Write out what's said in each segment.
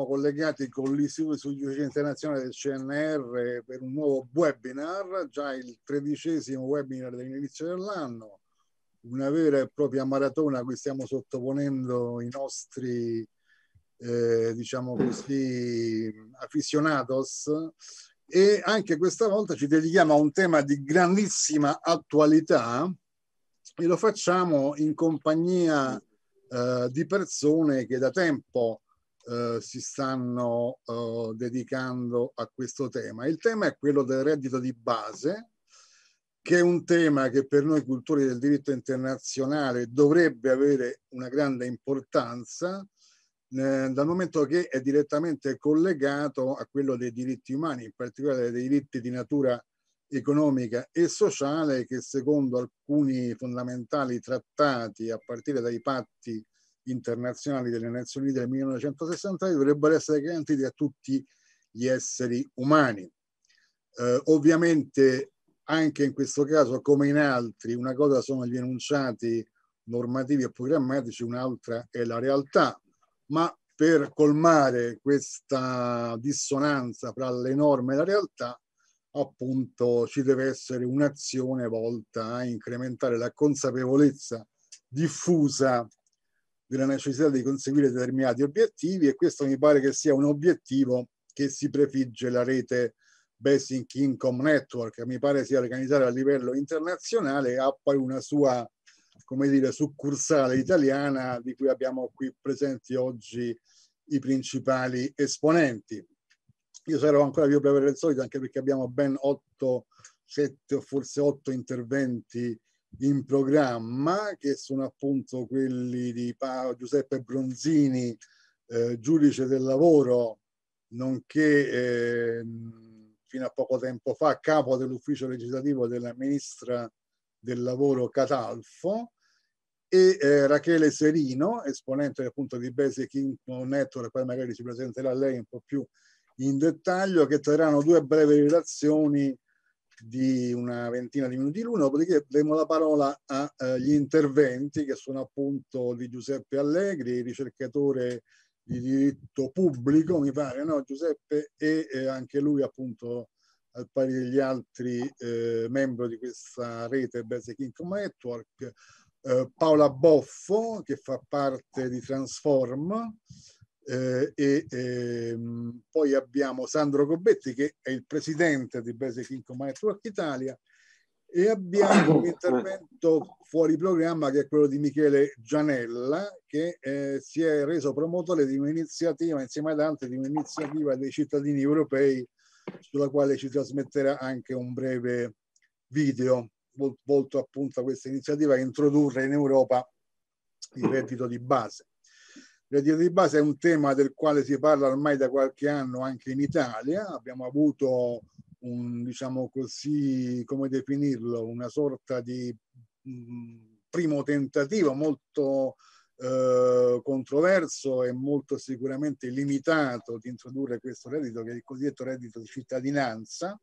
siamo collegati con l'Istituto di Studio Internazionale del CNR per un nuovo webinar, già il tredicesimo webinar dell'inizio dell'anno, una vera e propria maratona a cui stiamo sottoponendo i nostri, eh, diciamo così, aficionados e anche questa volta ci dedichiamo a un tema di grandissima attualità e lo facciamo in compagnia eh, di persone che da tempo eh, si stanno eh, dedicando a questo tema. Il tema è quello del reddito di base, che è un tema che per noi cultori del diritto internazionale dovrebbe avere una grande importanza, eh, dal momento che è direttamente collegato a quello dei diritti umani, in particolare dei diritti di natura economica e sociale che secondo alcuni fondamentali trattati, a partire dai patti internazionali delle Nazioni Unite del 1962 dovrebbero essere garantiti a tutti gli esseri umani. Eh, ovviamente anche in questo caso, come in altri, una cosa sono gli enunciati normativi e programmatici, un'altra è la realtà, ma per colmare questa dissonanza tra le norme e la realtà, appunto ci deve essere un'azione volta a incrementare la consapevolezza diffusa della necessità di conseguire determinati obiettivi e questo mi pare che sia un obiettivo che si prefigge la rete Basic Income Network, che mi pare sia organizzata a livello internazionale, ha poi una sua, come dire, succursale italiana di cui abbiamo qui presenti oggi i principali esponenti. Io sarò ancora più breve del solito anche perché abbiamo ben otto, sette o forse otto interventi in programma, che sono appunto quelli di Paolo Giuseppe Bronzini, eh, giudice del lavoro, nonché eh, fino a poco tempo fa capo dell'ufficio legislativo della ministra del lavoro Catalfo, e eh, Rachele Serino, esponente appunto di Basic Income Network, poi magari ci presenterà lei un po' più in dettaglio, che terranno due brevi relazioni di una ventina di minuti l'uno, dopodiché daremo la parola agli eh, interventi che sono appunto di Giuseppe Allegri, ricercatore di diritto pubblico, mi pare, no Giuseppe? E eh, anche lui appunto al pari degli altri eh, membri di questa rete Basic Income Network, eh, Paola Boffo che fa parte di Transform, eh, e ehm, poi abbiamo Sandro Cobetti che è il presidente di Basic Income Network Italia e abbiamo un intervento fuori programma che è quello di Michele Gianella che eh, si è reso promotore di un'iniziativa insieme ad altri di un'iniziativa dei cittadini europei sulla quale ci trasmetterà anche un breve video volto appunto a questa iniziativa a introdurre in Europa il reddito di base. La dieta di base è un tema del quale si parla ormai da qualche anno anche in Italia. Abbiamo avuto un, diciamo così, come definirlo, una sorta di mm, primo tentativo molto eh, controverso e molto sicuramente limitato di introdurre questo reddito, che è il cosiddetto reddito di cittadinanza,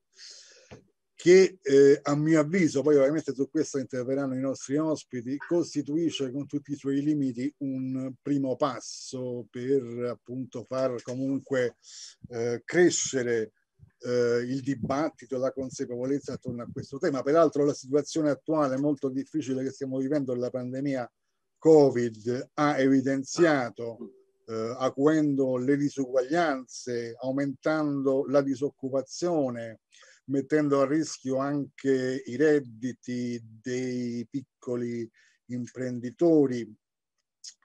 che eh, a mio avviso, poi ovviamente su questo interverranno i nostri ospiti, costituisce con tutti i suoi limiti un primo passo per appunto far comunque eh, crescere eh, il dibattito, la consapevolezza attorno a questo tema. Peraltro la situazione attuale molto difficile che stiamo vivendo, la pandemia Covid, ha evidenziato eh, acuendo le disuguaglianze, aumentando la disoccupazione, mettendo a rischio anche i redditi dei piccoli imprenditori,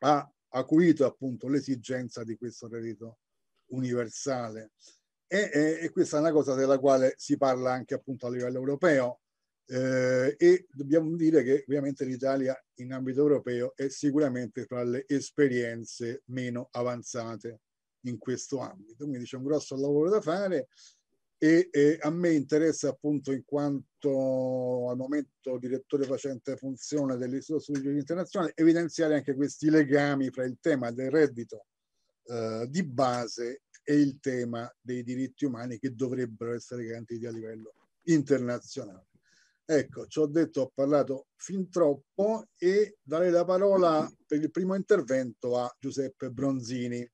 ha acuito appunto l'esigenza di questo reddito universale. E, e, e, questa è una cosa della quale si parla anche appunto a livello europeo eh, e dobbiamo dire che ovviamente l'Italia in ambito europeo è sicuramente tra le esperienze meno avanzate in questo ambito. Quindi c'è un grosso lavoro da fare e eh, a me interessa appunto in quanto al momento direttore facente funzione dell'Istituto Studi Giuridici Internazionale evidenziare anche questi legami fra il tema del reddito eh, di base e il tema dei diritti umani che dovrebbero essere garantiti a livello internazionale. Ecco, ci ho detto, ho parlato fin troppo e darei la parola per il primo intervento a Giuseppe Bronzini.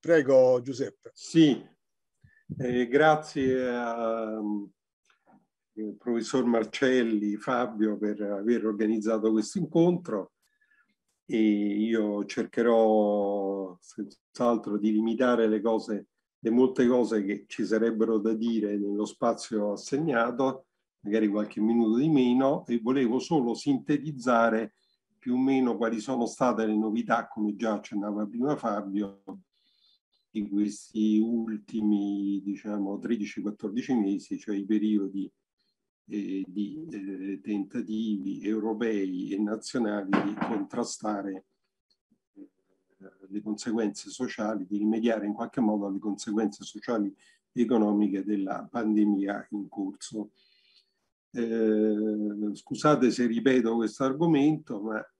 Prego Giuseppe. Sì, eh, grazie al um, professor Marcelli, Fabio, per aver organizzato questo incontro e io cercherò senz'altro di limitare le cose, le molte cose che ci sarebbero da dire nello spazio assegnato, magari qualche minuto di meno, e volevo solo sintetizzare più o meno quali sono state le novità, come già accennava prima Fabio, di questi ultimi diciamo 13-14 mesi, cioè i periodi eh, di eh, tentativi europei e nazionali di contrastare eh, le conseguenze sociali, di rimediare in qualche modo alle conseguenze sociali e economiche della pandemia in corso. Eh, scusate se ripeto questo argomento, ma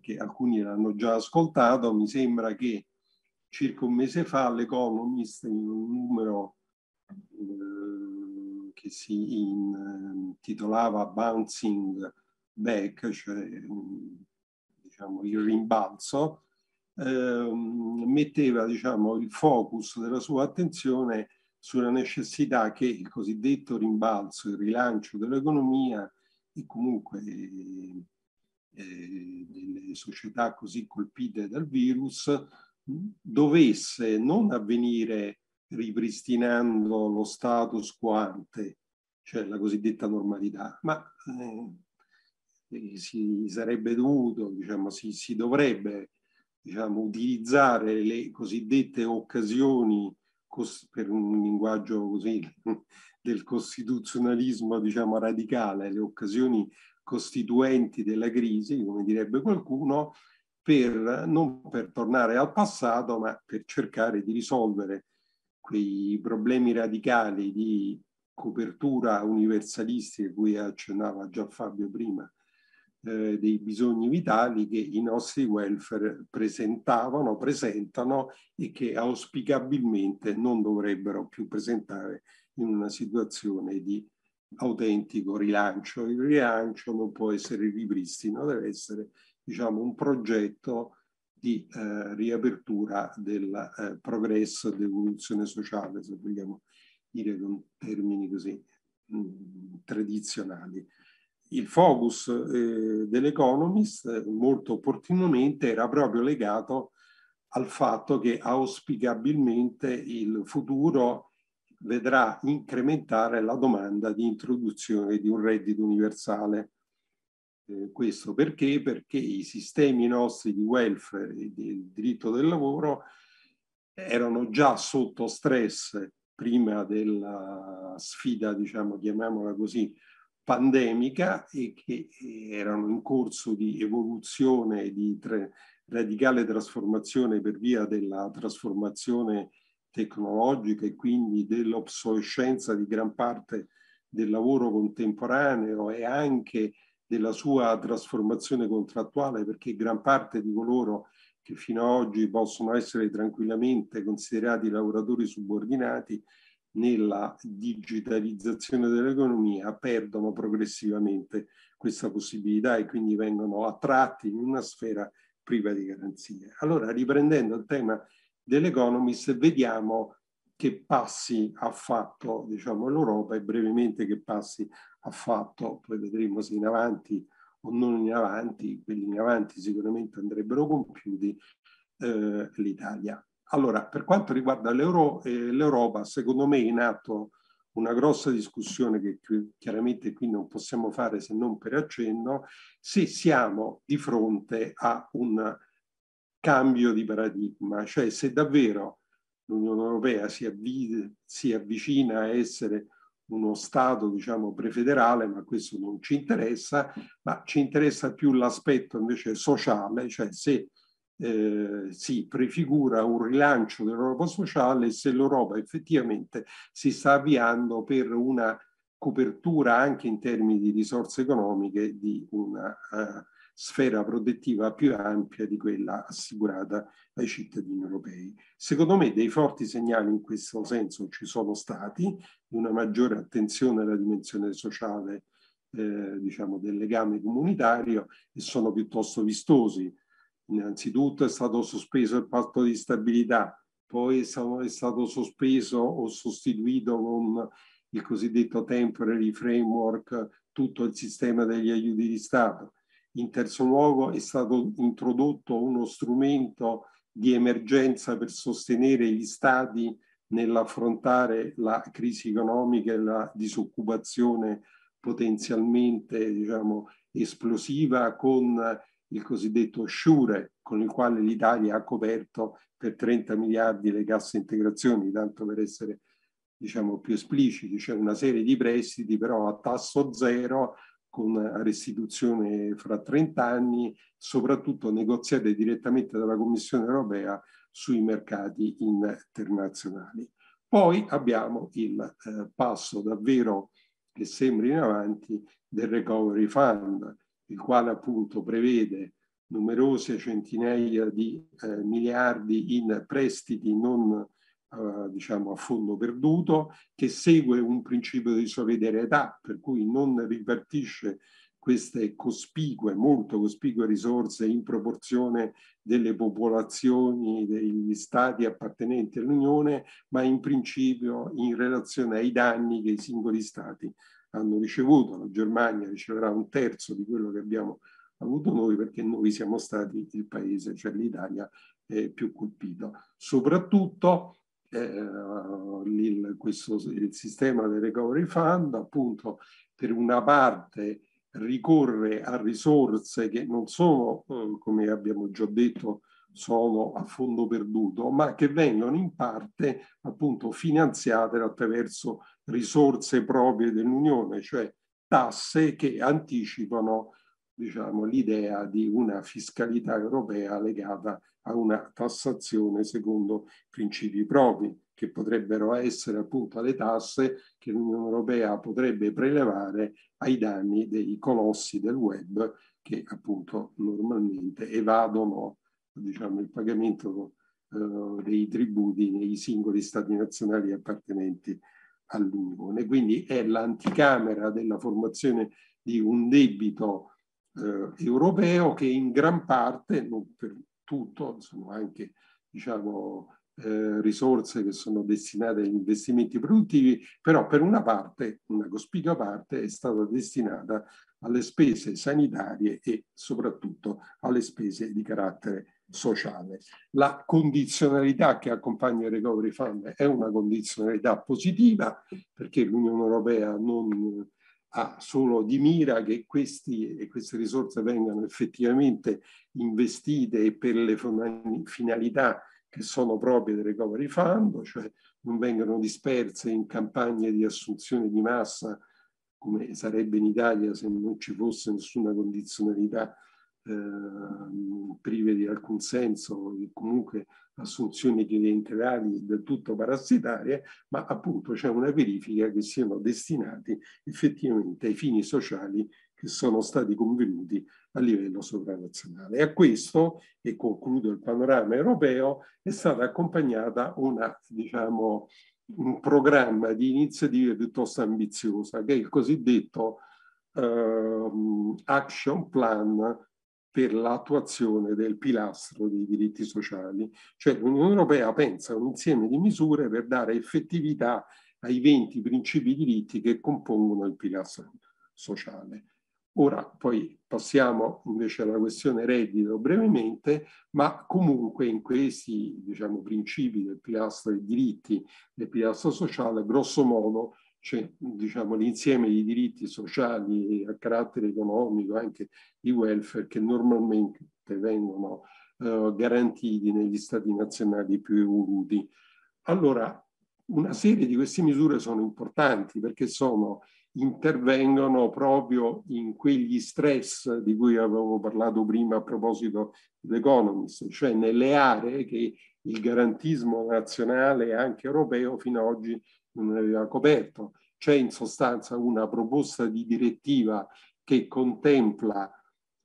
che alcuni l'hanno già ascoltato, mi sembra che circa un mese fa l'Economist in un numero eh, che si eh, intitolava Bouncing Back, cioè diciamo, il rimbalzo, eh, metteva diciamo, il focus della sua attenzione sulla necessità che il cosiddetto rimbalzo, il rilancio dell'economia e comunque eh, delle società così colpite dal virus dovesse non avvenire ripristinando lo status quo ante, cioè la cosiddetta normalità, ma eh, eh si sarebbe dovuto, diciamo, si, si dovrebbe diciamo, utilizzare le cosiddette occasioni per un linguaggio così del costituzionalismo diciamo radicale, le occasioni costituenti della crisi, come direbbe qualcuno, per, non per tornare al passato, ma per cercare di risolvere quei problemi radicali di copertura universalistica cui accennava già Fabio prima, eh, dei bisogni vitali che i nostri welfare presentavano, presentano e che auspicabilmente non dovrebbero più presentare in una situazione di autentico rilancio. Il rilancio non può essere il ripristino, deve essere diciamo, un progetto di eh, riapertura del eh, progresso e dell'evoluzione sociale, se vogliamo dire con termini così mh, mm, tradizionali. Il focus eh, dell'Economist molto opportunamente era proprio legato al fatto che auspicabilmente il futuro vedrà incrementare la domanda di introduzione di un reddito universale eh, questo perché? Perché i sistemi nostri di welfare e del diritto del lavoro erano già sotto stress prima della sfida, diciamo, chiamiamola così, pandemica e che erano in corso di evoluzione e di tre, radicale trasformazione per via della trasformazione tecnologica e quindi dell'obsolescenza di gran parte del lavoro contemporaneo e anche della sua trasformazione contrattuale perché gran parte di coloro che fino ad oggi possono essere tranquillamente considerati lavoratori subordinati nella digitalizzazione dell'economia perdono progressivamente questa possibilità e quindi vengono attratti in una sfera priva di garanzie. Allora, riprendendo il tema dell'Economist, vediamo che passi ha fatto diciamo, l'Europa e brevemente che passi ha fatto, poi vedremo se in avanti o non in avanti, quelli in avanti sicuramente andrebbero compiuti, eh, l'Italia. Allora, per quanto riguarda eh, l'Europa, eh, secondo me è in atto una grossa discussione che chiaramente qui non possiamo fare se non per accenno, se siamo di fronte a un cambio di paradigma, cioè se davvero l'Unione Europea si, avvi si avvicina a essere uno Stato diciamo prefederale, ma questo non ci interessa, ma ci interessa più l'aspetto invece sociale, cioè se eh, si prefigura un rilancio dell'Europa sociale, se l'Europa effettivamente si sta avviando per una copertura anche in termini di risorse economiche di una uh, sfera protettiva più ampia di quella assicurata ai cittadini europei. Secondo me dei forti segnali in questo senso ci sono stati di una maggiore attenzione alla dimensione sociale eh, diciamo, del legame comunitario e sono piuttosto vistosi. Innanzitutto è stato sospeso il patto di stabilità, poi è stato sospeso o sostituito con il cosiddetto temporary framework tutto il sistema degli aiuti di Stato. In terzo luogo è stato introdotto uno strumento di emergenza per sostenere gli stati nell'affrontare la crisi economica e la disoccupazione potenzialmente diciamo, esplosiva con il cosiddetto Sure, con il quale l'Italia ha coperto per 30 miliardi le casse integrazioni, tanto per essere diciamo, più espliciti, c'è cioè una serie di prestiti però a tasso zero con restituzione fra 30 anni, soprattutto negoziate direttamente dalla Commissione europea sui mercati internazionali. Poi abbiamo il eh, passo davvero che sembra in avanti del Recovery Fund, il quale appunto prevede numerose centinaia di eh, miliardi in prestiti non eh, diciamo a fondo perduto, che segue un principio di solidarietà, per cui non ripartisce queste cospicue, molto cospicue risorse in proporzione delle popolazioni degli stati appartenenti all'Unione, ma in principio in relazione ai danni che i singoli stati hanno ricevuto. La Germania riceverà un terzo di quello che abbiamo avuto noi perché noi siamo stati il paese, cioè l'Italia, eh, più colpito. Soprattutto eh, il, questo, il sistema del recovery fund appunto per una parte ricorre a risorse che non sono, eh, come abbiamo già detto, sono a fondo perduto, ma che vengono in parte appunto finanziate attraverso risorse proprie dell'Unione, cioè tasse che anticipano diciamo, l'idea di una fiscalità europea legata a una tassazione secondo principi propri che potrebbero essere appunto le tasse che l'Unione Europea potrebbe prelevare ai danni dei colossi del web che appunto normalmente evadono diciamo, il pagamento eh, dei tributi nei singoli stati nazionali appartenenti all'Unione. Quindi è l'anticamera della formazione di un debito eh, europeo che in gran parte, non per tutto, sono anche diciamo, eh, risorse che sono destinate agli investimenti produttivi, però per una parte, una cospicua parte, è stata destinata alle spese sanitarie e soprattutto alle spese di carattere sociale. La condizionalità che accompagna il Recovery Fund è una condizionalità positiva perché l'Unione Europea non eh, ha solo di mira che questi, queste risorse vengano effettivamente investite per le finalità che sono proprie del recovery fund, cioè non vengono disperse in campagne di assunzione di massa come sarebbe in Italia se non ci fosse nessuna condizionalità eh, prive di alcun senso, e comunque assunzioni clientelari del tutto parassitarie, ma appunto c'è una verifica che siano destinati effettivamente ai fini sociali che sono stati convenuti a livello sovranazionale. E a questo, e concludo il panorama europeo, è stata accompagnata una, diciamo, un programma di iniziative piuttosto ambiziosa, che è il cosiddetto eh, Action Plan per l'attuazione del pilastro dei diritti sociali. Cioè l'Unione Europea pensa a un insieme di misure per dare effettività ai 20 principi diritti che compongono il pilastro sociale. Ora poi passiamo invece alla questione reddito brevemente, ma comunque in questi diciamo, principi del pilastro dei diritti, del pilastro sociale, grosso modo c'è diciamo, l'insieme di diritti sociali a carattere economico, anche di welfare, che normalmente vengono eh, garantiti negli stati nazionali più evoluti. Allora, una serie di queste misure sono importanti perché sono intervengono proprio in quegli stress di cui avevo parlato prima a proposito dell'Economist, cioè nelle aree che il garantismo nazionale e anche europeo fino ad oggi non aveva coperto. C'è in sostanza una proposta di direttiva che contempla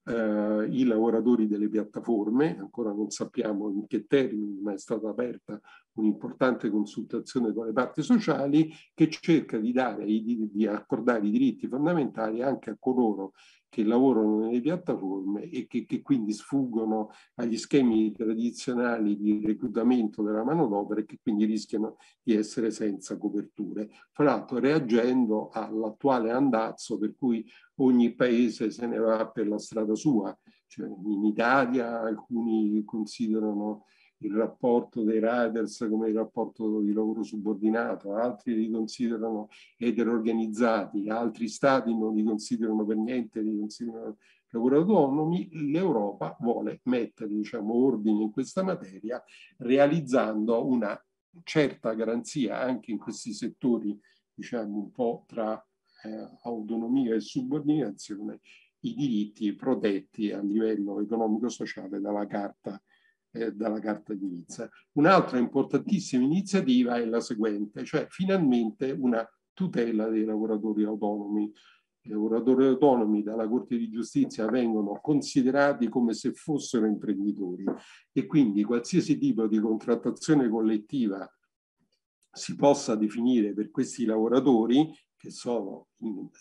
eh, i lavoratori delle piattaforme, ancora non sappiamo in che termini, ma è stata aperta un'importante consultazione con le parti sociali che cerca di, dare, di, di accordare i diritti fondamentali anche a coloro che lavorano nelle piattaforme e che, che quindi sfuggono agli schemi tradizionali di reclutamento della manodopera e che quindi rischiano di essere senza coperture. Fra l'altro reagendo all'attuale andazzo per cui ogni paese se ne va per la strada sua, cioè in Italia alcuni considerano il rapporto dei riders come il rapporto di lavoro subordinato, altri li considerano eterorganizzati, altri stati non li considerano per niente, li considerano lavoratori autonomi, l'Europa vuole mettere diciamo, ordine in questa materia realizzando una certa garanzia anche in questi settori diciamo, un po' tra eh, autonomia e subordinazione, i diritti protetti a livello economico-sociale dalla Carta eh, dalla Carta di Nizza. Un'altra importantissima iniziativa è la seguente, cioè finalmente una tutela dei lavoratori autonomi. I lavoratori autonomi dalla Corte di Giustizia vengono considerati come se fossero imprenditori e quindi qualsiasi tipo di contrattazione collettiva si possa definire per questi lavoratori che sono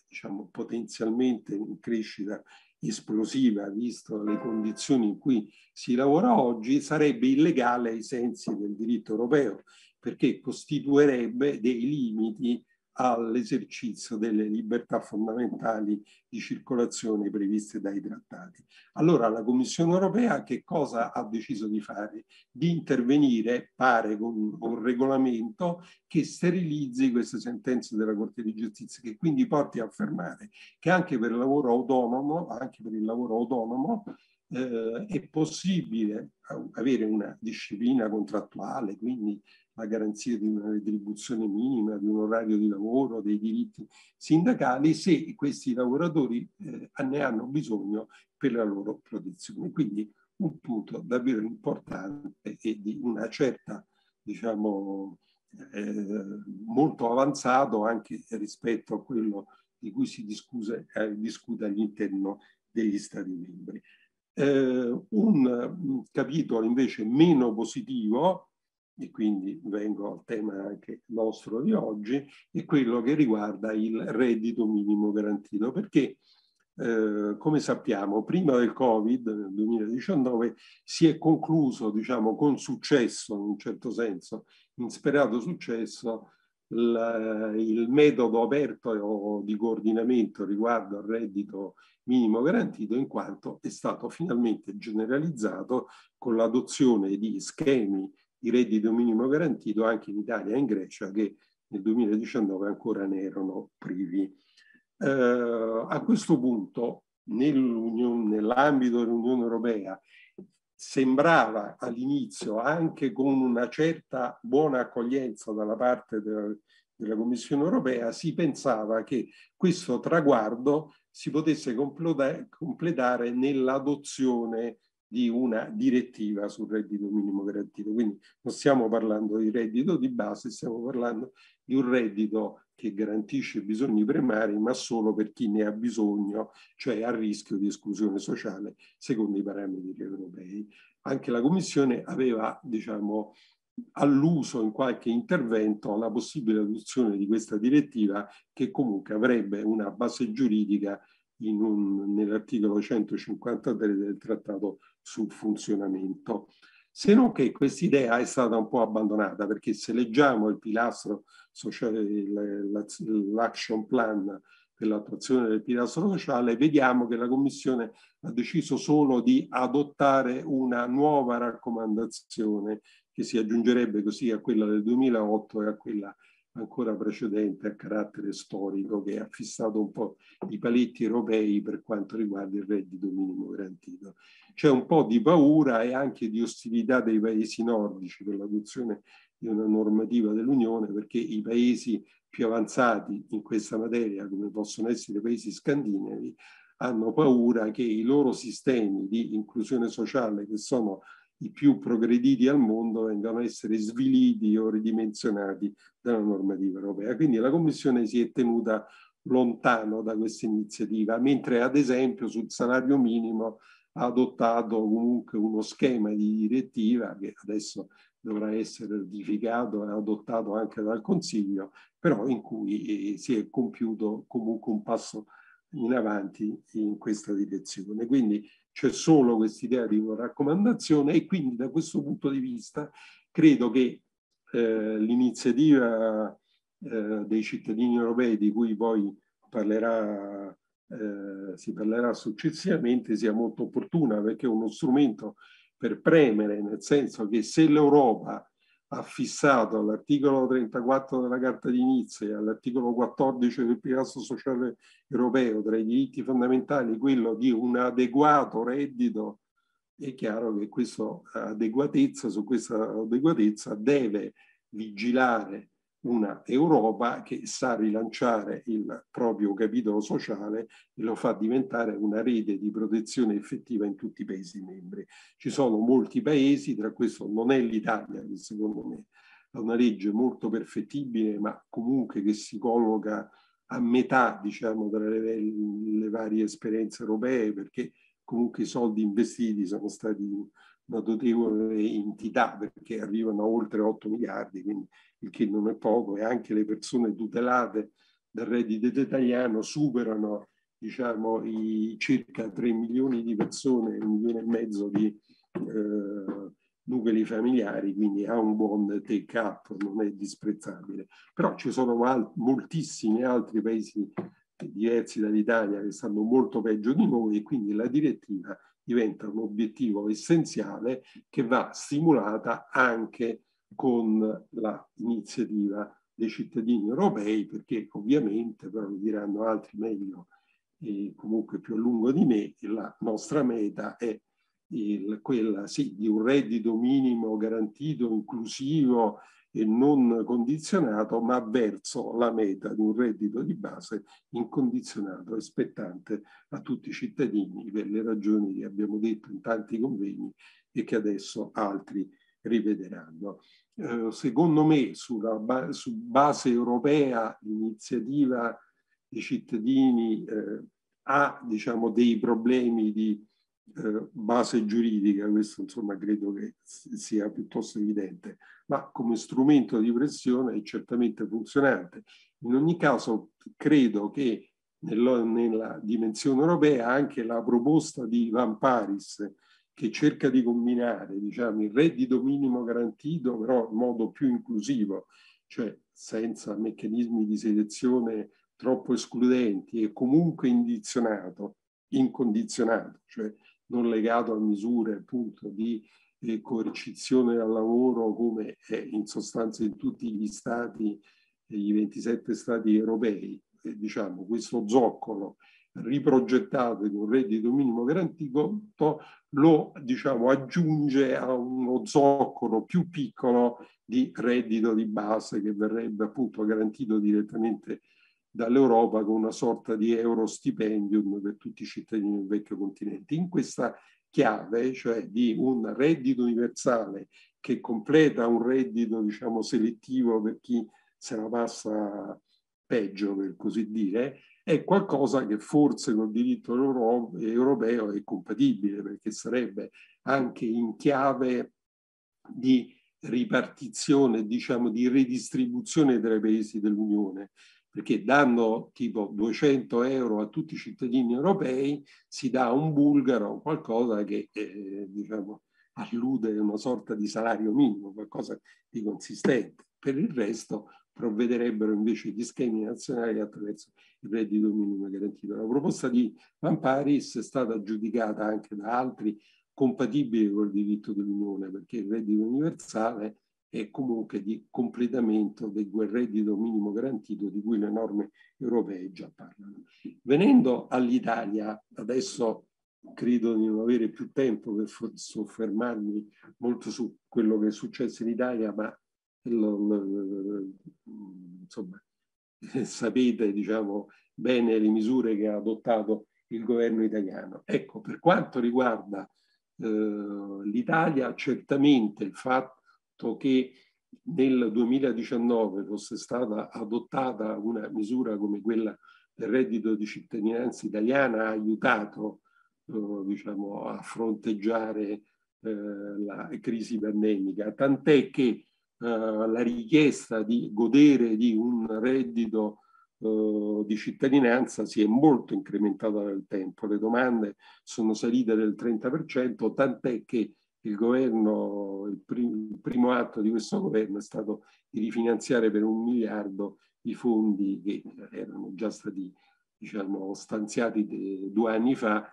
diciamo, potenzialmente in crescita esplosiva, visto le condizioni in cui si lavora oggi, sarebbe illegale ai sensi del diritto europeo, perché costituirebbe dei limiti all'esercizio delle libertà fondamentali di circolazione previste dai trattati. Allora la Commissione europea che cosa ha deciso di fare? Di intervenire, pare, con un regolamento che sterilizzi queste sentenze della Corte di Giustizia, che quindi porti a affermare che anche per il lavoro autonomo, anche per il lavoro autonomo, eh, è possibile eh, avere una disciplina contrattuale, quindi la garanzia di una retribuzione minima, di un orario di lavoro, dei diritti sindacali, se questi lavoratori eh, ne hanno bisogno per la loro protezione. Quindi un punto davvero importante e di una certa, diciamo, eh, molto avanzato anche rispetto a quello di cui si discuse, eh, discute all'interno degli Stati membri. Eh, un mm, capitolo invece meno positivo e quindi vengo al tema anche nostro di mm. oggi, è quello che riguarda il reddito minimo garantito, perché eh, come sappiamo prima del Covid nel 2019 si è concluso diciamo con successo in un certo senso, insperato successo, il, il metodo aperto di coordinamento riguardo al reddito minimo garantito in quanto è stato finalmente generalizzato con l'adozione di schemi di reddito minimo garantito anche in Italia e in Grecia che nel 2019 ancora ne erano privi. Eh, a questo punto nell'ambito dell'Unione Europea sembrava all'inizio, anche con una certa buona accoglienza dalla parte del, della Commissione Europea, si pensava che questo traguardo si potesse completare nell'adozione di una direttiva sul reddito minimo garantito. Quindi non stiamo parlando di reddito di base, stiamo parlando di un reddito che garantisce i bisogni primari, ma solo per chi ne ha bisogno, cioè a rischio di esclusione sociale, secondo i parametri europei. Anche la Commissione aveva, diciamo, all'uso in qualche intervento alla possibile adozione di questa direttiva che comunque avrebbe una base giuridica in un, nell'articolo 153 del trattato sul funzionamento. Se non che quest'idea è stata un po' abbandonata, perché se leggiamo il pilastro sociale, l'action plan per l'attuazione del pilastro sociale, vediamo che la Commissione ha deciso solo di adottare una nuova raccomandazione che si aggiungerebbe così a quella del 2008 e a quella del ancora precedente a carattere storico che ha fissato un po' i paletti europei per quanto riguarda il reddito minimo garantito. C'è un po' di paura e anche di ostilità dei paesi nordici per l'adozione di una normativa dell'Unione perché i paesi più avanzati in questa materia, come possono essere i paesi scandinavi, hanno paura che i loro sistemi di inclusione sociale, che sono i più progrediti al mondo vengano a essere sviliti o ridimensionati dalla normativa europea. Quindi la Commissione si è tenuta lontano da questa iniziativa, mentre ad esempio sul salario minimo ha adottato comunque uno schema di direttiva che adesso dovrà essere ratificato e adottato anche dal Consiglio, però in cui eh, si è compiuto comunque un passo in avanti in questa direzione. Quindi c'è solo quest'idea di una raccomandazione e quindi da questo punto di vista credo che eh, l'iniziativa eh, dei cittadini europei di cui poi parlerà, eh, si parlerà successivamente sia molto opportuna perché è uno strumento per premere, nel senso che se l'Europa ha fissato l'articolo 34 della Carta di Nizza e all'articolo 14 del Piazzo Sociale Europeo tra i diritti fondamentali quello di un adeguato reddito, è chiaro che questa adeguatezza, su questa adeguatezza deve vigilare una Europa che sa rilanciare il proprio capitolo sociale e lo fa diventare una rete di protezione effettiva in tutti i Paesi membri. Ci sono molti Paesi, tra questo non è l'Italia che secondo me ha una legge molto perfettibile, ma comunque che si colloca a metà, diciamo, tra le, le varie esperienze europee, perché comunque i soldi investiti sono stati una notevole entità perché arrivano a oltre 8 miliardi, quindi il che non è poco, e anche le persone tutelate dal reddito italiano superano diciamo, i circa 3 milioni di persone, un milione e mezzo di eh, nuclei familiari, quindi ha un buon take up, non è disprezzabile. Però ci sono al- moltissimi altri paesi diversi dall'Italia che stanno molto peggio di noi e quindi la direttiva diventa un obiettivo essenziale che va stimolata anche con l'iniziativa dei cittadini europei, perché ovviamente, però lo diranno altri meglio e comunque più a lungo di me, la nostra meta è il, quella sì, di un reddito minimo garantito, inclusivo e non condizionato, ma verso la meta di un reddito di base incondizionato e spettante a tutti i cittadini per le ragioni che abbiamo detto in tanti convegni e che adesso altri rivederanno. Eh, secondo me, sulla ba su base europea, l'iniziativa dei cittadini eh, ha diciamo, dei problemi di eh, base giuridica, questo insomma credo che sia piuttosto evidente, ma come strumento di pressione è certamente funzionante. In ogni caso, credo che nella dimensione europea anche la proposta di Van Paris che cerca di combinare diciamo, il reddito minimo garantito, però in modo più inclusivo, cioè senza meccanismi di selezione troppo escludenti e comunque indizionato, incondizionato, cioè non legato a misure appunto di eh, coercizione al lavoro come è eh, in sostanza in tutti gli stati, gli eh, 27 stati europei. Eh, diciamo, questo zoccolo riprogettato riprogettate un reddito minimo garantito lo diciamo, aggiunge a uno zoccolo più piccolo di reddito di base che verrebbe appunto garantito direttamente dall'Europa con una sorta di euro stipendium per tutti i cittadini del vecchio continente. In questa chiave, cioè di un reddito universale che completa un reddito diciamo, selettivo per chi se la passa peggio, per così dire, è qualcosa che forse col diritto euro europeo è compatibile, perché sarebbe anche in chiave di ripartizione, diciamo di redistribuzione tra i paesi dell'Unione, perché dando tipo 200 euro a tutti i cittadini europei si dà a un bulgaro qualcosa che eh, diciamo, allude a una sorta di salario minimo, qualcosa di consistente. Per il resto provvederebbero invece gli schemi nazionali attraverso il reddito minimo garantito. La proposta di Vamparis è stata giudicata anche da altri compatibile col diritto dell'Unione, perché il reddito universale è comunque di completamento di quel reddito minimo garantito di cui le norme europee già parlano. Venendo all'Italia, adesso credo di non avere più tempo per soffermarmi molto su quello che è successo in Italia, ma insomma, sapete diciamo, bene le misure che ha adottato il governo italiano. Ecco, per quanto riguarda eh, l'Italia, certamente il fatto che nel 2019 fosse stata adottata una misura come quella del reddito di cittadinanza italiana ha aiutato eh, diciamo, a fronteggiare eh, la crisi pandemica, tant'è che eh, la richiesta di godere di un reddito eh, di cittadinanza si è molto incrementata nel tempo, le domande sono salite del 30%, tant'è che il governo, il, primo atto di questo governo è stato di rifinanziare per un miliardo i fondi che erano già stati diciamo, stanziati due anni fa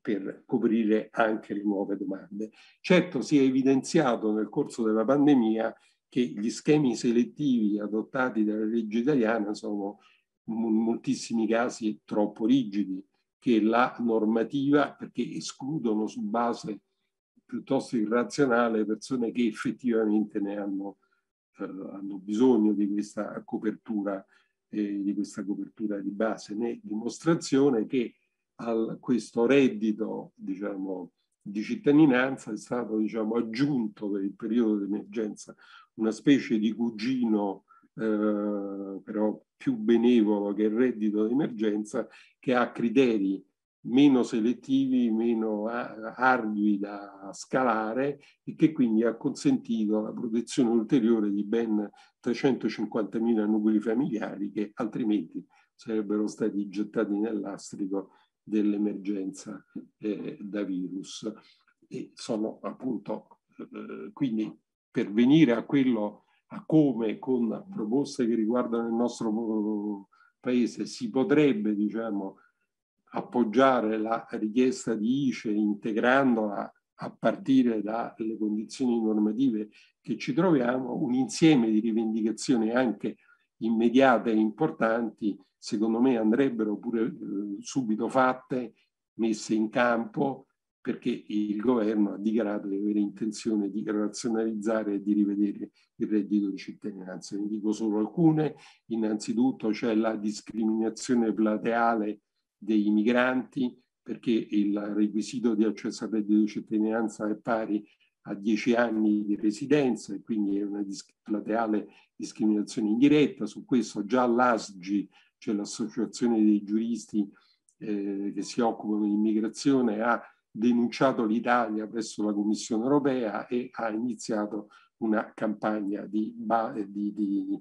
per coprire anche le nuove domande. Certo si è evidenziato nel corso della pandemia che gli schemi selettivi adottati dalla legge italiana sono in moltissimi casi troppo rigidi, che la normativa, perché escludono su base piuttosto irrazionale persone che effettivamente ne hanno, eh, hanno bisogno di questa copertura eh, di questa copertura di base, né dimostrazione che a questo reddito diciamo, di cittadinanza è stato diciamo, aggiunto per il periodo di emergenza una specie di cugino eh, però più benevolo che il reddito di emergenza che ha criteri meno selettivi, meno ardui da scalare e che quindi ha consentito la protezione ulteriore di ben 350.000 nuclei familiari che altrimenti sarebbero stati gettati nell'astrico dell'emergenza eh, da virus. E sono appunto, eh, quindi per venire a quello, a come con proposte che riguardano il nostro eh, paese si potrebbe, diciamo, appoggiare la richiesta di ICE integrandola a partire dalle condizioni normative che ci troviamo, un insieme di rivendicazioni anche immediate e importanti, secondo me andrebbero pure eh, subito fatte, messe in campo, perché il governo ha dichiarato di avere intenzione di razionalizzare e di rivedere il reddito di cittadinanza. Ne dico solo alcune. Innanzitutto c'è la discriminazione plateale dei migranti, perché il requisito di accesso al reddito di cittadinanza è pari a dieci anni di residenza e quindi è una dis- plateale discriminazione indiretta. Su questo già l'ASGI, cioè l'Associazione dei giuristi eh, che si occupano di immigrazione, ha denunciato l'Italia presso la Commissione europea e ha iniziato una campagna di, di, di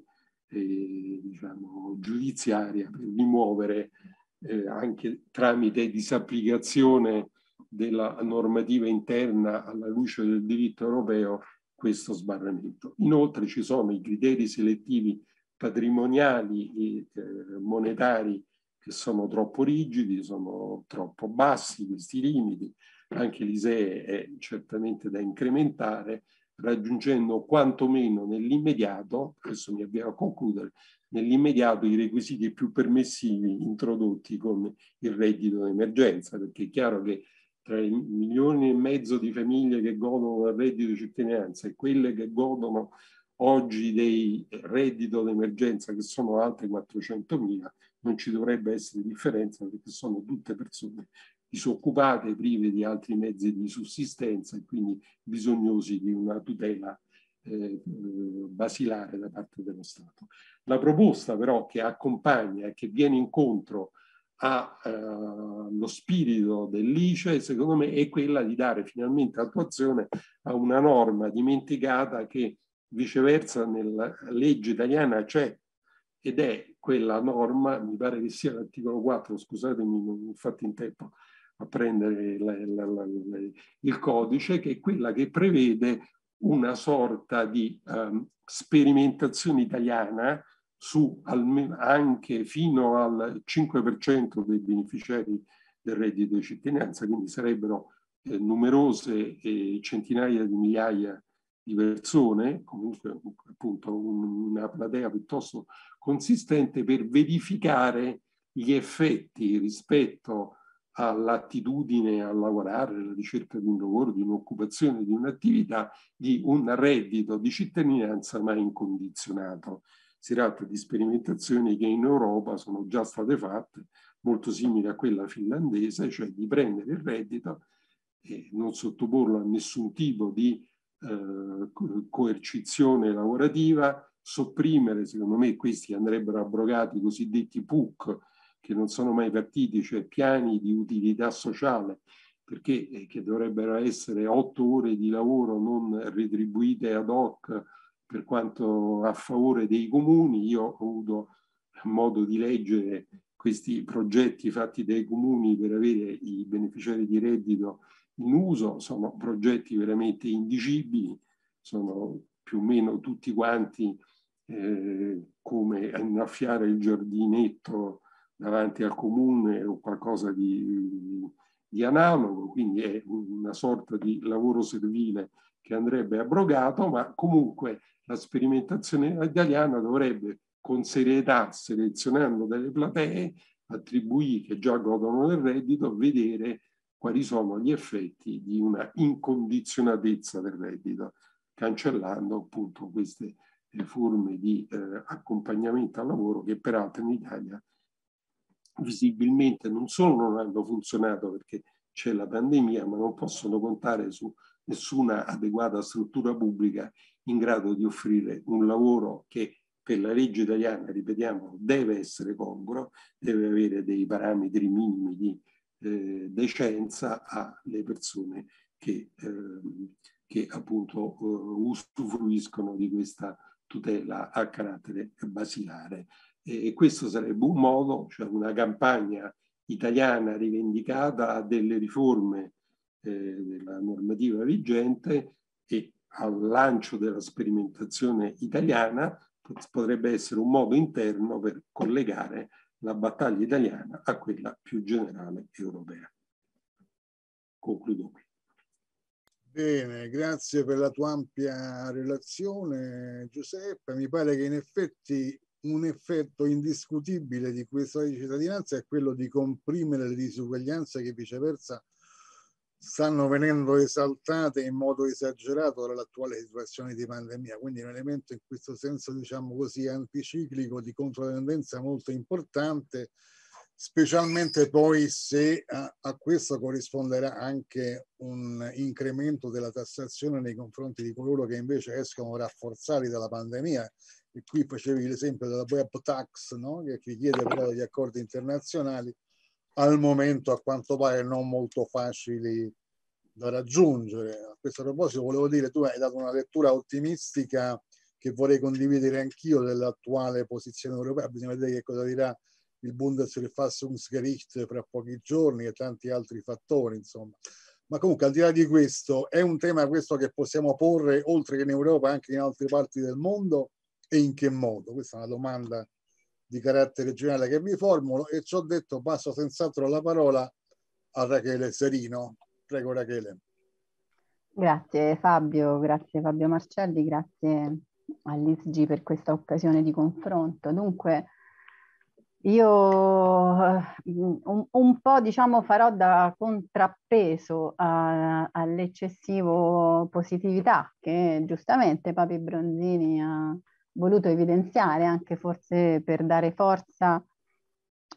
eh, diciamo, giudiziaria per rimuovere eh, anche tramite disapplicazione della normativa interna alla luce del diritto europeo questo sbarramento. Inoltre ci sono i criteri selettivi patrimoniali e eh, monetari che sono troppo rigidi, sono troppo bassi questi limiti, anche l'ISEE è certamente da incrementare, raggiungendo quantomeno nell'immediato, adesso mi avvio a concludere, nell'immediato i requisiti più permessivi introdotti con il reddito d'emergenza, perché è chiaro che tra i milioni e mezzo di famiglie che godono del reddito di cittadinanza e quelle che godono oggi del reddito d'emergenza, che sono altre 400.000, non ci dovrebbe essere differenza perché sono tutte persone disoccupate, prive di altri mezzi di sussistenza e quindi bisognosi di una tutela eh, basilare da parte dello Stato. La proposta però che accompagna e che viene incontro allo eh, spirito dell'ICE, secondo me, è quella di dare finalmente attuazione a una norma dimenticata che viceversa nella legge italiana c'è ed è quella norma, mi pare che sia l'articolo 4, scusatemi, non ho fatto in tempo a prendere la, la, la, il codice, che è quella che prevede una sorta di um, sperimentazione italiana su almeno anche fino al 5% dei beneficiari del reddito di cittadinanza, quindi sarebbero eh, numerose eh, centinaia di migliaia di persone, comunque appunto un, una platea piuttosto consistente per verificare gli effetti rispetto all'attitudine a lavorare, alla ricerca di un lavoro, di un'occupazione, di un'attività, di un reddito di cittadinanza ma incondizionato. Si tratta di sperimentazioni che in Europa sono già state fatte, molto simili a quella finlandese, cioè di prendere il reddito e non sottoporlo a nessun tipo di eh, coercizione lavorativa, sopprimere, secondo me questi andrebbero abrogati i cosiddetti PUC, che non sono mai partiti, cioè piani di utilità sociale, perché eh, dovrebbero essere otto ore di lavoro non retribuite ad hoc per quanto a favore dei comuni, io ho avuto modo di leggere questi progetti fatti dai comuni per avere i beneficiari di reddito in uso, sono progetti veramente indicibili, sono più o meno tutti quanti eh, come innaffiare il giardinetto davanti al comune o qualcosa di, di analogo, quindi è una sorta di lavoro servile che andrebbe abrogato, ma comunque la sperimentazione italiana dovrebbe con serietà, selezionando delle platee, a che già godono del reddito, vedere quali sono gli effetti di una incondizionatezza del reddito, cancellando appunto queste eh, forme di eh, accompagnamento al lavoro che peraltro in Italia visibilmente non solo non hanno funzionato perché c'è la pandemia, ma non possono contare su nessuna adeguata struttura pubblica in grado di offrire un lavoro che per la legge italiana, ripetiamo, deve essere congruo, deve avere dei parametri minimi di eh, decenza alle persone che, eh, che appunto eh, usufruiscono di questa tutela a carattere basilare. E, e questo sarebbe un modo, cioè una campagna italiana rivendicata a delle riforme eh, della normativa vigente e al lancio della sperimentazione italiana potrebbe essere un modo interno per collegare la battaglia italiana a quella più generale europea. Concludo qui. Bene, grazie per la tua ampia relazione Giuseppe. Mi pare che in effetti un effetto indiscutibile di questa cittadinanza è quello di comprimere le disuguaglianze che viceversa stanno venendo esaltate in modo esagerato dall'attuale situazione di pandemia, quindi un elemento in questo senso, diciamo così, anticiclico di controtendenza molto importante, specialmente poi se a, a questo corrisponderà anche un incremento della tassazione nei confronti di coloro che invece escono rafforzati dalla pandemia. E qui facevi l'esempio della web tax, no? che richiede però degli accordi internazionali al momento a quanto pare non molto facili da raggiungere. A questo proposito volevo dire, tu hai dato una lettura ottimistica che vorrei condividere anch'io dell'attuale posizione europea, bisogna vedere che cosa dirà il Bundesverfassungsgericht fra pochi giorni e tanti altri fattori, insomma. Ma comunque, al di là di questo, è un tema questo che possiamo porre oltre che in Europa anche in altre parti del mondo e in che modo? Questa è una domanda di carattere generale che mi formulo e ciò detto passo senz'altro la parola a Rachele Serino. Prego Rachele. Grazie Fabio, grazie Fabio Marcelli, grazie all'ISG per questa occasione di confronto. Dunque, io eh, un, un, po' diciamo farò da contrappeso all'eccessivo positività che giustamente Papi Bronzini ha, voluto evidenziare anche forse per dare forza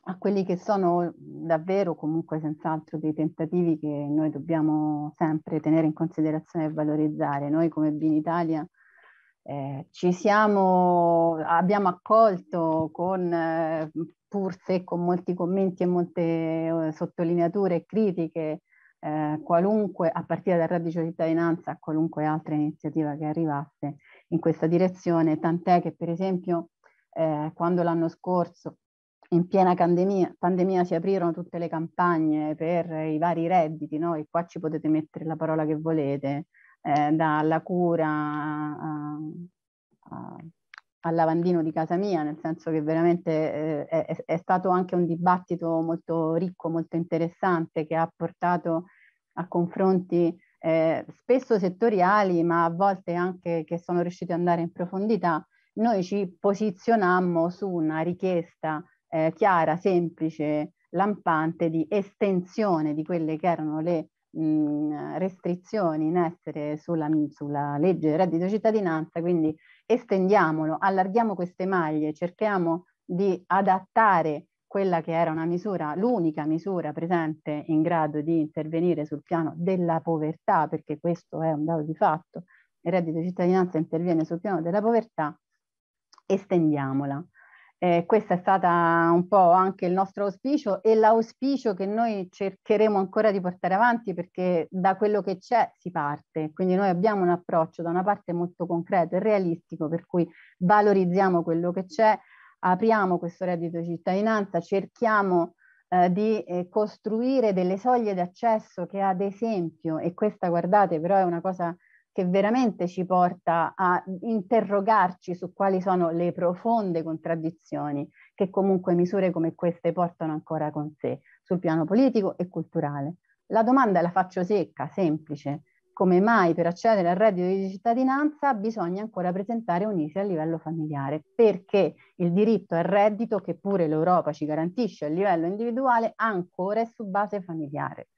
a quelli che sono davvero comunque senz'altro dei tentativi che noi dobbiamo sempre tenere in considerazione e valorizzare. Noi come Bin Italia eh, ci siamo, abbiamo accolto con eh, pur se con molti commenti e molte eh, sottolineature e critiche eh, qualunque, a partire dal Radio cittadinanza, a qualunque altra iniziativa che arrivasse, in questa direzione, tant'è che per esempio eh, quando l'anno scorso in piena pandemia, pandemia, si aprirono tutte le campagne per i vari redditi, no? e qua ci potete mettere la parola che volete, eh, dalla cura a, a, al lavandino di casa mia, nel senso che veramente eh, è, è, stato anche un dibattito molto ricco, molto interessante, che ha portato a confronti eh, spesso settoriali, ma a volte anche che sono riusciti ad andare in profondità, noi ci posizionammo su una richiesta eh, chiara, semplice, lampante di estensione di quelle che erano le restrizioni in essere sulla, sulla legge reddito cittadinanza, quindi estendiamolo, allarghiamo queste maglie, cerchiamo di adattare quella che era una misura, l'unica misura presente in grado di intervenire sul piano della povertà, perché questo è un dato di fatto, il reddito di cittadinanza interviene sul piano della povertà, estendiamola. Eh, questo è stato un po' anche il nostro auspicio e l'auspicio che noi cercheremo ancora di portare avanti perché da quello che c'è si parte, quindi noi abbiamo un approccio da una parte molto concreto e realistico per cui valorizziamo quello che c'è, apriamo questo reddito di cittadinanza, cerchiamo eh, di eh, costruire delle soglie d'accesso che ad esempio, e questa guardate però è una cosa che veramente ci porta a interrogarci su quali sono le profonde contraddizioni che comunque misure come queste portano ancora con sé sul piano politico e culturale. La domanda la faccio secca, semplice come mai per accedere al reddito di cittadinanza bisogna ancora presentare un ISE a livello familiare, perché il diritto al reddito che pure l'Europa ci garantisce a livello individuale ancora è su base familiare.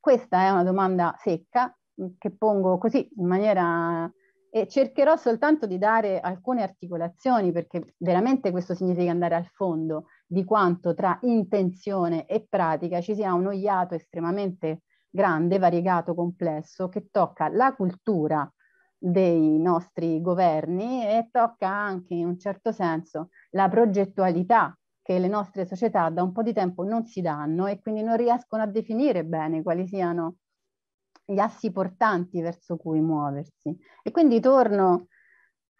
Questa è una domanda secca mm, che pongo così in maniera e cercherò soltanto di dare alcune articolazioni perché veramente questo significa andare al fondo di quanto tra intenzione e pratica ci sia un oiato estremamente grande, variegato, complesso, che tocca la cultura dei nostri governi e tocca anche in un certo senso la progettualità che le nostre società da un po' di tempo non si danno e quindi non riescono a definire bene quali siano gli assi portanti verso cui muoversi. E quindi torno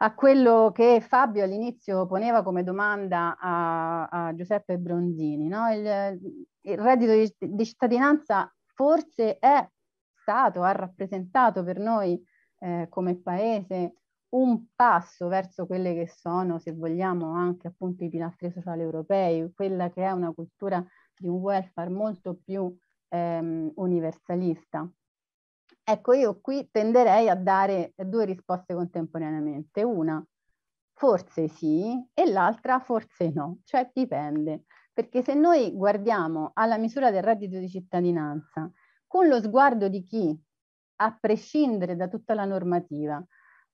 a quello che Fabio all'inizio poneva come domanda a, a Giuseppe Bronzini. No? Il, il reddito di, di cittadinanza forse è stato, ha rappresentato per noi eh, come paese un passo verso quelle che sono, se vogliamo, anche appunto i pilastri sociali europei, quella che è una cultura di un welfare molto più ehm, universalista. Ecco, io qui tenderei a dare due risposte contemporaneamente. Una, forse sì, e l'altra, forse no, cioè dipende perché se noi guardiamo alla misura del reddito di cittadinanza con lo sguardo di chi, a prescindere da tutta la normativa,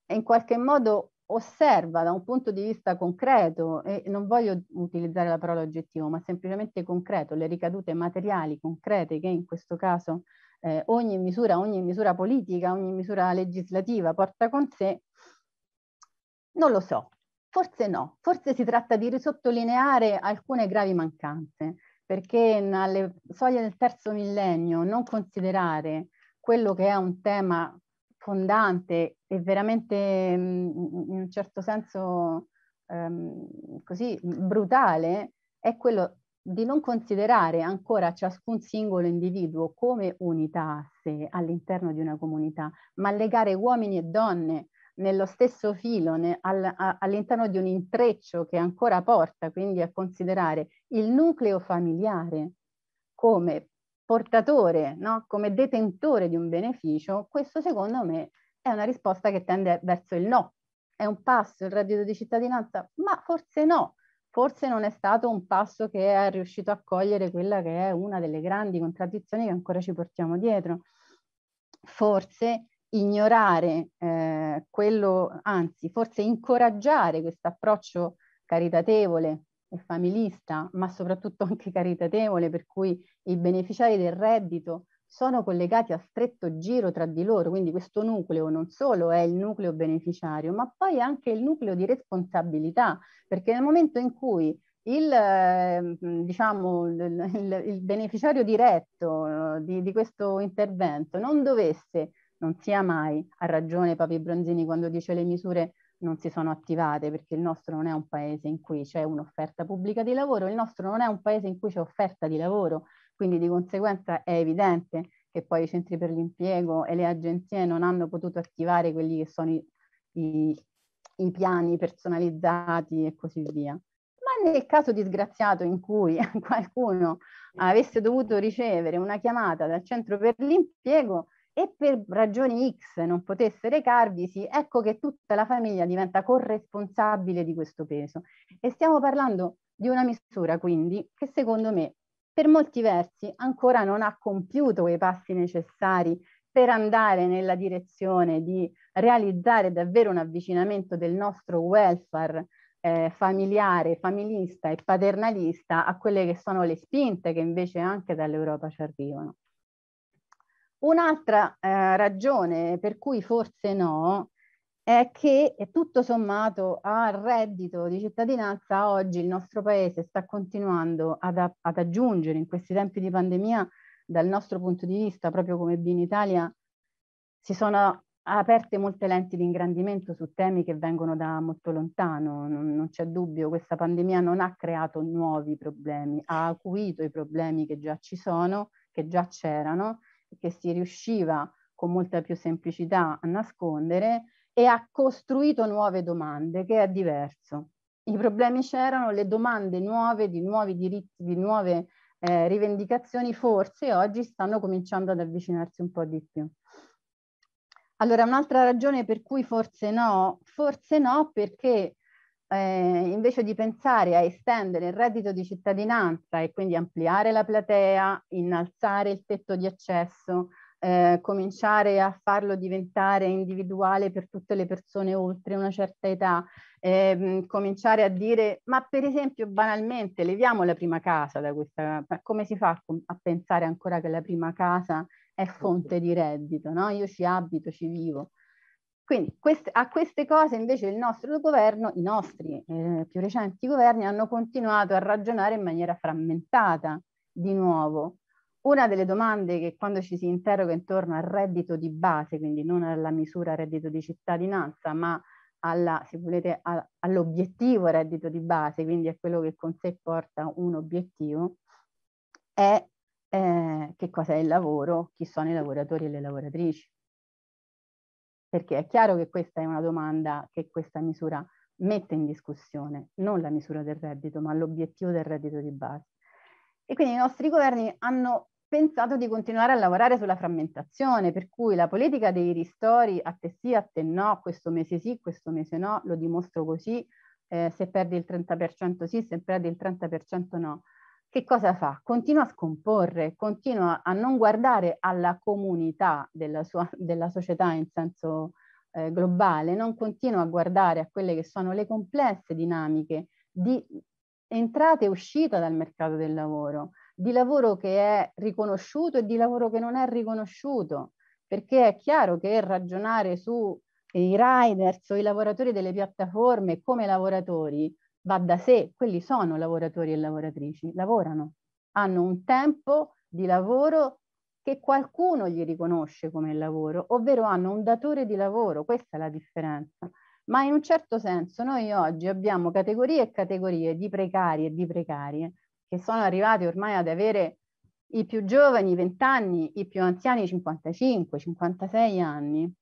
in qualche modo osserva da un punto di vista concreto, e non voglio utilizzare la parola oggettivo, ma semplicemente concreto, le ricadute materiali concrete che in questo caso eh, ogni misura, ogni misura politica, ogni misura legislativa porta con sé, non lo so, Forse no, forse si tratta di risottolineare alcune gravi mancanze, perché alle soglie del terzo millennio non considerare quello che è un tema fondante e veramente mm, mm, in un certo senso ehm, così brutale è quello di non considerare ancora ciascun singolo individuo come unità a sé all'interno di una comunità, ma legare uomini e donne nello stesso filo, ne, al, a, all'interno di un intreccio che ancora porta quindi a considerare il nucleo familiare come portatore, no? come detentore di un beneficio, questo secondo me è una risposta che tende verso il no. È un passo il reddito di cittadinanza, ma forse no, forse non è stato un passo che è riuscito a cogliere quella che è una delle grandi contraddizioni che ancora ci portiamo dietro. Forse ignorare eh, quello, anzi forse incoraggiare questo approccio caritatevole e familista, ma soprattutto anche caritatevole, per cui i beneficiari del reddito sono collegati a stretto giro tra di loro, quindi questo nucleo non solo è il nucleo beneficiario, ma poi anche il nucleo di responsabilità, perché nel momento in cui il, ehm, diciamo, il, il beneficiario diretto eh, di, di questo intervento non dovesse non sia mai, ha ragione Papi Bronzini quando dice le misure non si sono attivate perché il nostro non è un paese in cui c'è un'offerta pubblica di lavoro, il nostro non è un paese in cui c'è offerta di lavoro, quindi di conseguenza è evidente che poi i centri per l'impiego e le agenzie non hanno potuto attivare quelli che sono i, i, i piani personalizzati e così via. Ma nel caso disgraziato in cui qualcuno avesse dovuto ricevere una chiamata dal centro per l'impiego, e per ragioni X non potesse recarvisi, ecco che tutta la famiglia diventa corresponsabile di questo peso. E stiamo parlando di una misura quindi che secondo me per molti versi ancora non ha compiuto quei passi necessari per andare nella direzione di realizzare davvero un avvicinamento del nostro welfare eh, familiare, familista e paternalista a quelle che sono le spinte che invece anche dall'Europa ci arrivano. Un'altra eh, ragione per cui forse no è che tutto sommato al reddito di cittadinanza oggi il nostro paese sta continuando ad, ad aggiungere in questi tempi di pandemia dal nostro punto di vista, proprio come in Italia, si sono aperte molte lenti di ingrandimento su temi che vengono da molto lontano, non, non c'è dubbio, questa pandemia non ha creato nuovi problemi, ha acuito i problemi che già ci sono, che già c'erano, che si riusciva con molta più semplicità a nascondere e ha costruito nuove domande, che è diverso. I problemi c'erano, le domande nuove di nuovi diritti, di nuove eh, rivendicazioni forse oggi stanno cominciando ad avvicinarsi un po' di più. Allora, un'altra ragione per cui forse no, forse no perché eh, invece di pensare a estendere il reddito di cittadinanza e quindi ampliare la platea, innalzare il tetto di accesso, eh, cominciare a farlo diventare individuale per tutte le persone oltre una certa età, ehm, cominciare a dire, ma per esempio banalmente leviamo la prima casa da questa, come si fa a pensare ancora che la prima casa è fonte di reddito, no? Io ci abito, ci vivo. Quindi quest a queste cose invece il nostro governo, i nostri eh, più recenti governi hanno continuato a ragionare in maniera frammentata di nuovo. Una delle domande che quando ci si interroga intorno al reddito di base, quindi non alla misura reddito di cittadinanza, ma alla, se volete, all'obiettivo reddito di base, quindi a quello che con sé porta un obiettivo, è eh, che cosa è il lavoro, chi sono i lavoratori e le lavoratrici perché è chiaro che questa è una domanda che questa misura mette in discussione, non la misura del reddito, ma l'obiettivo del reddito di base. E quindi i nostri governi hanno pensato di continuare a lavorare sulla frammentazione, per cui la politica dei ristori a te sì, a te no, questo mese sì, questo mese no, lo dimostro così, eh, se perdi il 30% sì, se perdi il 30% no che cosa fa? Continua a scomporre, continua a non guardare alla comunità della, sua, della società in senso eh, globale, non continua a guardare a quelle che sono le complesse dinamiche di entrata e uscita dal mercato del lavoro, di lavoro che è riconosciuto e di lavoro che non è riconosciuto, perché è chiaro che ragionare sui riders o i lavoratori delle piattaforme come lavoratori va da sé, quelli sono lavoratori e lavoratrici, lavorano, hanno un tempo di lavoro che qualcuno gli riconosce come lavoro, ovvero hanno un datore di lavoro, questa è la differenza. Ma in un certo senso noi oggi abbiamo categorie e categorie di precari e di precarie che sono arrivati ormai ad avere i più giovani 20 anni, i più anziani 55, 56 anni,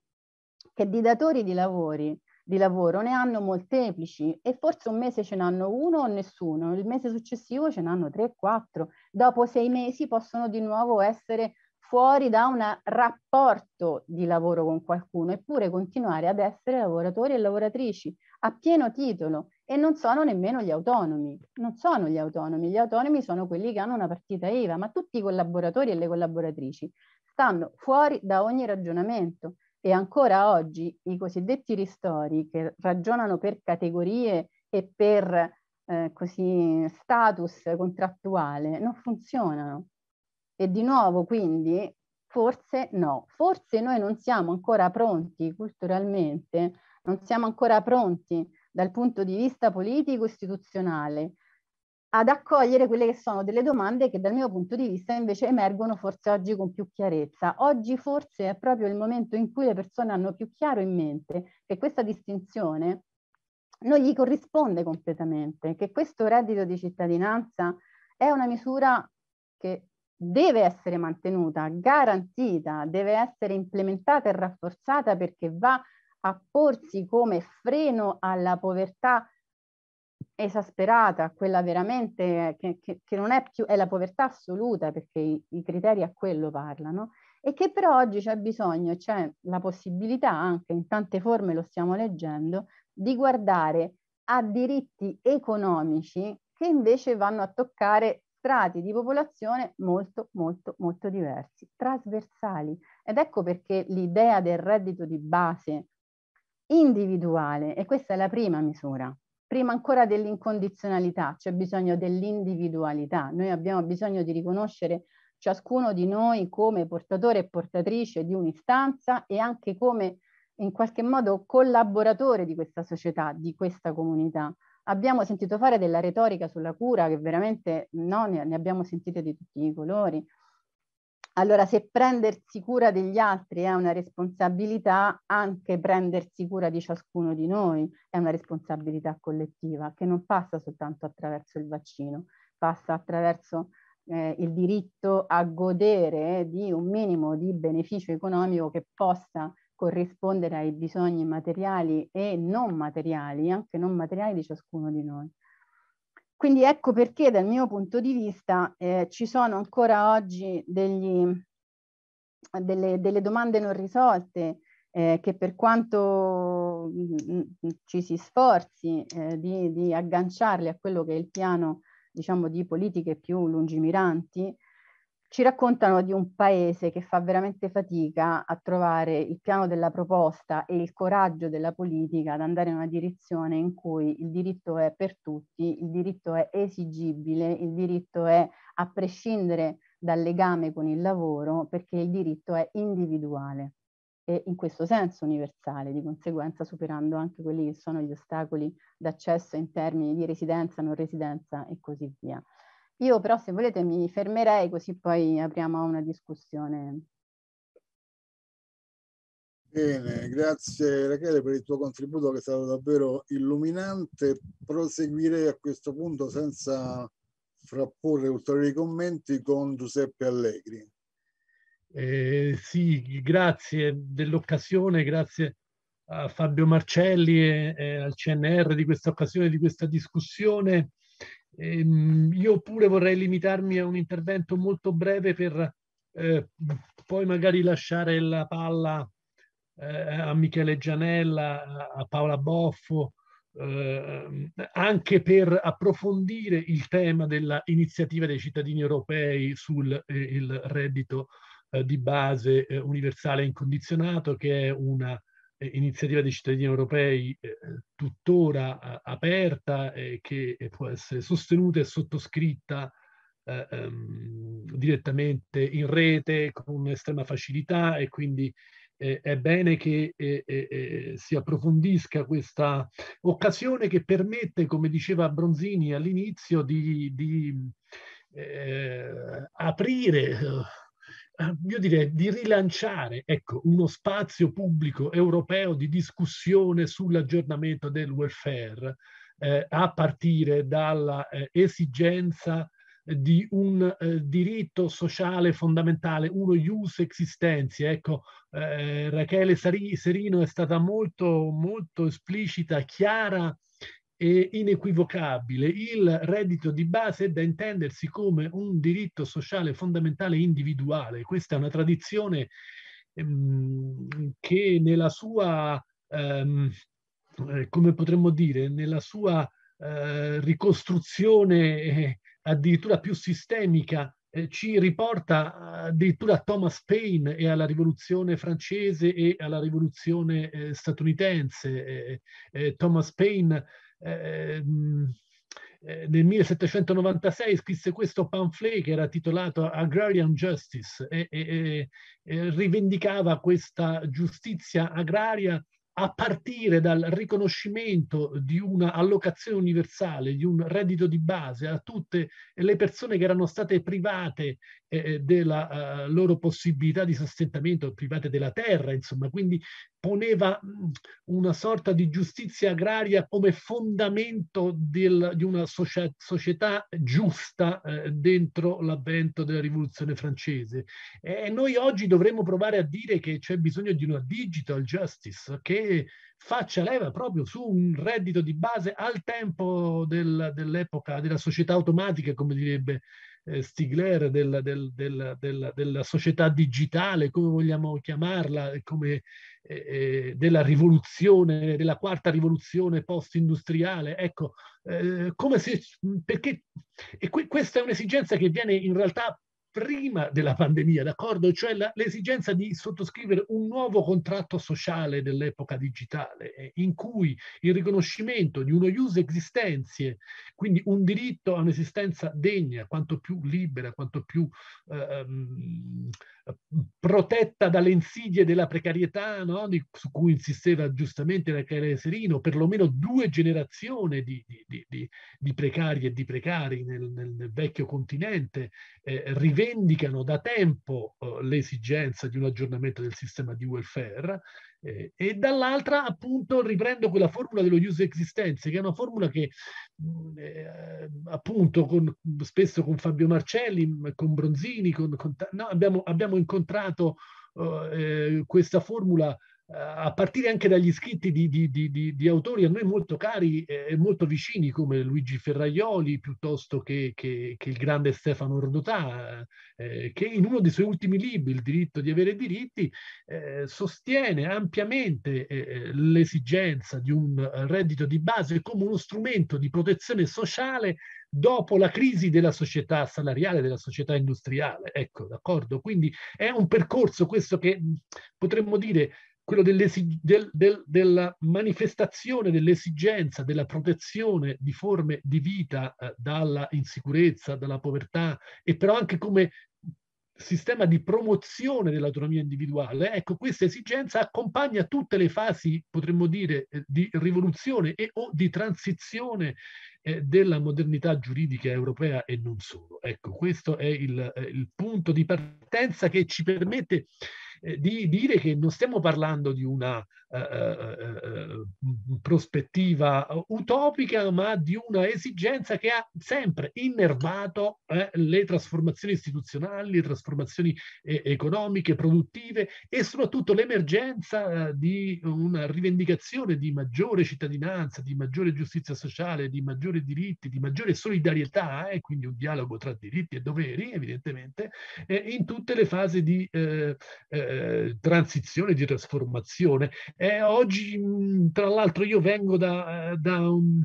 che di datori di lavori di lavoro, ne hanno molteplici e forse un mese ce n'hanno uno o nessuno, il mese successivo ce n'hanno tre, quattro, dopo sei mesi possono di nuovo essere fuori da un rapporto di lavoro con qualcuno, eppure continuare ad essere lavoratori e lavoratrici a pieno titolo e non sono nemmeno gli autonomi, non sono gli autonomi, gli autonomi sono quelli che hanno una partita IVA, ma tutti i collaboratori e le collaboratrici stanno fuori da ogni ragionamento, e ancora oggi i cosiddetti ristori che ragionano per categorie e per eh, così, status contrattuale non funzionano. E di nuovo quindi forse no, forse noi non siamo ancora pronti culturalmente, non siamo ancora pronti dal punto di vista politico-istituzionale ad accogliere quelle che sono delle domande che dal mio punto di vista invece emergono forse oggi con più chiarezza. Oggi forse è proprio il momento in cui le persone hanno più chiaro in mente che questa distinzione non gli corrisponde completamente, che questo reddito di cittadinanza è una misura che deve essere mantenuta, garantita, deve essere implementata e rafforzata perché va a porsi come freno alla povertà esasperata, quella veramente che, che, che, non è più, è la povertà assoluta perché i, i criteri a quello parlano e che però oggi c'è bisogno, c'è la possibilità anche in tante forme lo stiamo leggendo, di guardare a diritti economici che invece vanno a toccare strati di popolazione molto molto molto diversi, trasversali. Ed ecco perché l'idea del reddito di base individuale, e questa è la prima misura, prima ancora dell'incondizionalità, c'è cioè bisogno dell'individualità. Noi abbiamo bisogno di riconoscere ciascuno di noi come portatore e portatrice di un'istanza e anche come in qualche modo collaboratore di questa società, di questa comunità. Abbiamo sentito fare della retorica sulla cura che veramente no, ne abbiamo sentite di tutti i colori, allora, se prendersi cura degli altri è una responsabilità, anche prendersi cura di ciascuno di noi è una responsabilità collettiva che non passa soltanto attraverso il vaccino, passa attraverso eh, il diritto a godere di un minimo di beneficio economico che possa corrispondere ai bisogni materiali e non materiali, anche non materiali di ciascuno di noi. Quindi ecco perché dal mio punto di vista eh, ci sono ancora oggi degli, delle, delle, domande non risolte eh, che per quanto mm, mm, mm, ci si sforzi eh, di, di agganciarle a quello che è il piano diciamo, di politiche più lungimiranti, ci raccontano di un paese che fa veramente fatica a trovare il piano della proposta e il coraggio della politica ad andare in una direzione in cui il diritto è per tutti, il diritto è esigibile, il diritto è a prescindere dal legame con il lavoro perché il diritto è individuale e in questo senso universale, di conseguenza superando anche quelli che sono gli ostacoli d'accesso in termini di residenza, non residenza e così via. Io però se volete mi fermerei così poi apriamo una discussione. Bene, grazie Rachele per il tuo contributo che è stato davvero illuminante. Proseguirei a questo punto senza frapporre ulteriori commenti con Giuseppe Allegri. Eh, sì, grazie dell'occasione, grazie a Fabio Marcelli e, e al CNR di questa occasione, di questa discussione Ehm, io pure vorrei limitarmi a un intervento molto breve per eh, poi magari lasciare la palla eh, a Michele Gianella, a Paola Boffo, eh, anche per approfondire il tema dell'iniziativa dei cittadini europei sul reddito di base universale incondizionato, che è una eh, iniziativa dei cittadini europei eh, tuttora eh, aperta e che eh, può essere sostenuta e sottoscritta eh, ehm, direttamente in rete con estrema facilità e quindi eh, è bene che si approfondisca questa occasione che permette, come diceva Bronzini all'inizio, di, di aprire io direi, di rilanciare ecco, uno spazio pubblico europeo di discussione sull'aggiornamento del welfare eh, a partire dall'esigenza eh, eh, di un eh, diritto sociale fondamentale, uno ius existentia. Ecco, eh, Rachele Serino è stata molto, molto esplicita, chiara e inequivocabile. Il reddito di base è da intendersi come un diritto sociale fondamentale individuale. Questa è una tradizione ehm, che nella sua, ehm, eh, come potremmo dire, nella sua eh, ricostruzione eh, addirittura più sistemica eh, ci riporta addirittura a Thomas Paine e alla rivoluzione francese e alla rivoluzione eh, statunitense. Thomas Paine Ehm, eh, nel 1796 scrisse questo pamphlet che era titolato Agrarian Justice e, e, e rivendicava questa giustizia agraria a partire dal riconoscimento di una allocazione universale, di un reddito di base a tutte le persone che erano state private eh, della eh, loro possibilità di sostentamento, private della terra, insomma, quindi poneva una sorta di giustizia agraria come fondamento del, di una socia, società giusta eh, dentro l'avvento della rivoluzione francese. E noi oggi dovremmo provare a dire che c'è bisogno di una digital justice che faccia leva proprio su un reddito di base al tempo del, dell'epoca della società automatica, come direbbe eh, Stigler della, del, della, della, della, società digitale, come vogliamo chiamarla, come, eh, eh, della rivoluzione, della quarta rivoluzione post-industriale. Ecco, eh, come se, perché, e que, questa è un'esigenza che viene in realtà prima della pandemia, d'accordo? Cioè la, l'esigenza di sottoscrivere un nuovo contratto sociale dell'epoca digitale, eh, in cui il riconoscimento di uno use existenzie, quindi un diritto a un'esistenza degna, quanto più libera, quanto più eh, ehm, protetta dalle insidie della precarietà no? di, su cui insisteva giustamente la Rachele Serino, perlomeno due generazioni di, di, di precari e di precari nel, nel, nel vecchio continente eh, rivendicano da tempo eh, l'esigenza di un aggiornamento del sistema di welfare eh, e dall'altra appunto riprendo quella formula dello use existence, che è una formula che mm, eh, appunto con, spesso con Fabio Marcelli, mm, con Bronzini, con, con, no, abbiamo, abbiamo, incontrato oh, eh, questa formula a partire anche dagli scritti di, di, di, di, autori a noi molto cari e molto vicini come Luigi Ferraioli piuttosto che, che, che il grande Stefano Rodotà, eh, eh, che in uno dei suoi ultimi libri, Il diritto di avere diritti, eh, sostiene ampiamente eh, eh, l'esigenza di un reddito di base come uno strumento di protezione sociale dopo la crisi della società salariale, della società industriale. Ecco, d'accordo? Quindi è un percorso questo che potremmo dire quello del, del, della manifestazione dell'esigenza della protezione di forme di vita eh, dalla insicurezza, dalla povertà e però anche come sistema di promozione dell'autonomia individuale, ecco, questa esigenza accompagna tutte le fasi, potremmo dire, eh, di rivoluzione e o di transizione eh, della modernità giuridica europea e non solo. Ecco, questo è il, eh, il punto di partenza che ci permette eh, di dire che non stiamo parlando di una eh, eh, eh, prospettiva utopica, ma di una esigenza che ha sempre innervato le trasformazioni istituzionali, le trasformazioni economiche, produttive e soprattutto l'emergenza di una rivendicazione di maggiore cittadinanza, di maggiore giustizia sociale, di maggiori diritti, di maggiore solidarietà e quindi un dialogo tra diritti e doveri, evidentemente, in tutte le fasi di eh, eh, transizione, di trasformazione eh, oggi, mm, tra l'altro, io vengo da, eh, da un,